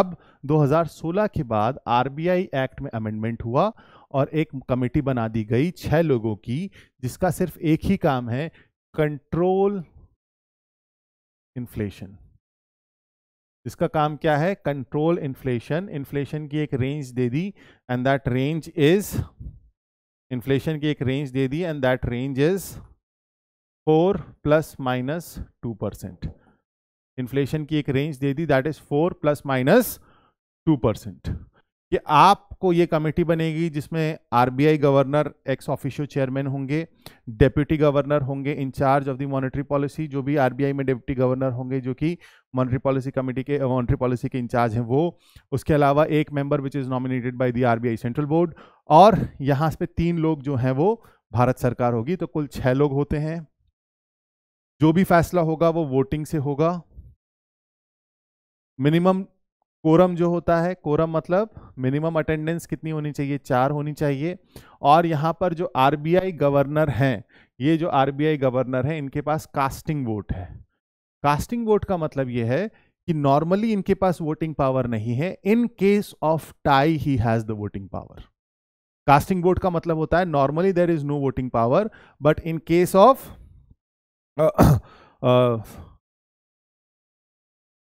अब 2016 के बाद आरबीआई एक्ट में अमेंडमेंट हुआ और एक कमेटी बना दी गई छह लोगों की जिसका सिर्फ एक ही काम है कंट्रोल इन्फ्लेशन इसका काम क्या है कंट्रोल इन्फ्लेशन इन्फ्लेशन की एक रेंज दे दी and that range is inflation की एक रेंज दे दी and that range is four plus minus two percent inflation की एक रेंज दे दी that is four plus minus two percent कि आपको ये कमेटी बनेगी जिसमें RBI governor ex officio chairman होंगे डेप्यूटी गवर्नर होंगे in charge of the monetary policy जो भी आरबीआई में डेप्यूटी गवर्नर होंगे जो कि मॉनेटरी पॉलिसी कमेटी के मॉनेटरी पॉलिसी के इंचार्ज हैं वो उसके अलावा एक member which is nominated by the RBI central board और यहाँ पे तीन लोग जो हैं वो भारत सरकार होगी तो कुल छः लोग होते हैं जो भी फैसला होगा वो वोटिंग से होगा मिनिमम कोरम जो होता है कोरम मतलब मिनिमम अटेंडेंस कितनी होनी चाहिए चार होनी चाहिए और यहाँ पर जो आरबीआई गवर्नर हैं ये जो आरबीआई गवर्नर हैं इनके पास कास्टिंग वोट है कास्टिंग वोट का मतलब ये है कि नॉर्मली इनके पास वोटिंग पावर नहीं है in case of tie he has the voting power casting vote का मतलब होता है normally there is no voting power but in case of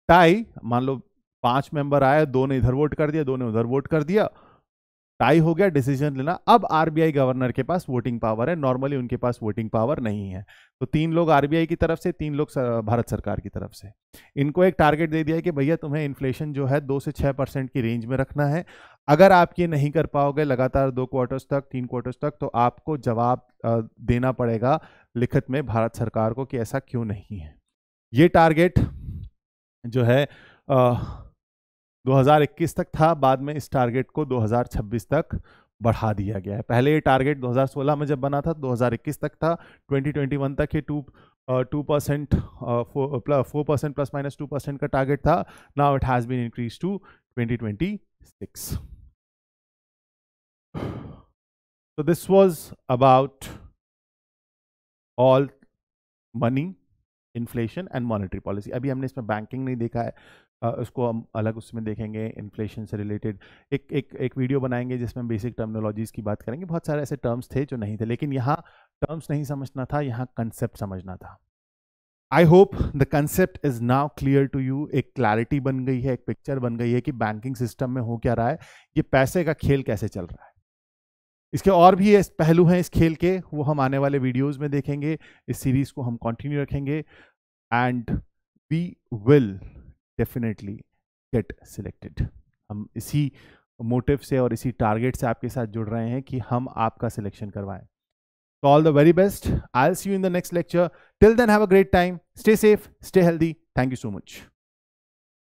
tie मान लो पांच मेंबर आए दो ने इधर वोट कर दिया दो ने उधर वोट कर दिया टाई हो गया डिसीजन लेना अब आरबीआई गवर्नर के पास वोटिंग पावर है नॉर्मली उनके पास वोटिंग पावर नहीं है तो तीन लोग आरबीआई की तरफ से तीन लोग भारत सरकार की तरफ से इनको एक टारगेट दे दिया है कि भैया तुम्हें इन्फ्लेशन जो है दो से छः परसेंट की रेंज में रखना है अगर आप ये नहीं कर पाओगे लगातार दो क्वार्टर्स तक तीन क्वार्टर्स तक तो आपको जवाब देना पड़ेगा लिखित में भारत सरकार को कि ऐसा क्यों नहीं है ये टारगेट जो है आ, 2021 तक था बाद में इस टारगेट को 2026 तक बढ़ा दिया गया है पहले ये टारगेट 2016 में जब बना था 2021 तक था 2021 तक ये two two percent four percent plus minus two percent का टारगेट था now it has been increase to 2026 तो this was about all money inflation and monetary policy अभी हमने इसमें बैंकिंग नहीं देखा है उसको हम अलग उसमें देखेंगे इन्फ्लेशन से रिलेटेड एक एक एक वीडियो बनाएंगे जिसमें बेसिक टर्मिनोलॉजीज़ की बात करेंगे बहुत सारे ऐसे टर्म्स थे जो नहीं थे लेकिन यहाँ टर्म्स नहीं समझना था यहाँ कंसेप्ट समझना था I hope the concept is now clear to you एक क्लैरिटी बन गई है एक पिक्चर बन गई है कि बैंकिंग सिस्टम में हो क्या रहा है ये पैसे का खेल कैसे चल रहा है इसके और भी पहलू हैं इस खेल के वो हम आने वाले वीडियोस में देखेंगे इस सीरीज को हम कंटिन्यू रखेंगे and we will definitely get selected हम इसी मोटिव से और इसी टारगेट से आपके साथ जुड़ रहे हैं कि हम आपका सिलेक्शन करवाएं तो all the very best I'll see you in the next lecture till then have a great time stay safe stay healthy thank you so much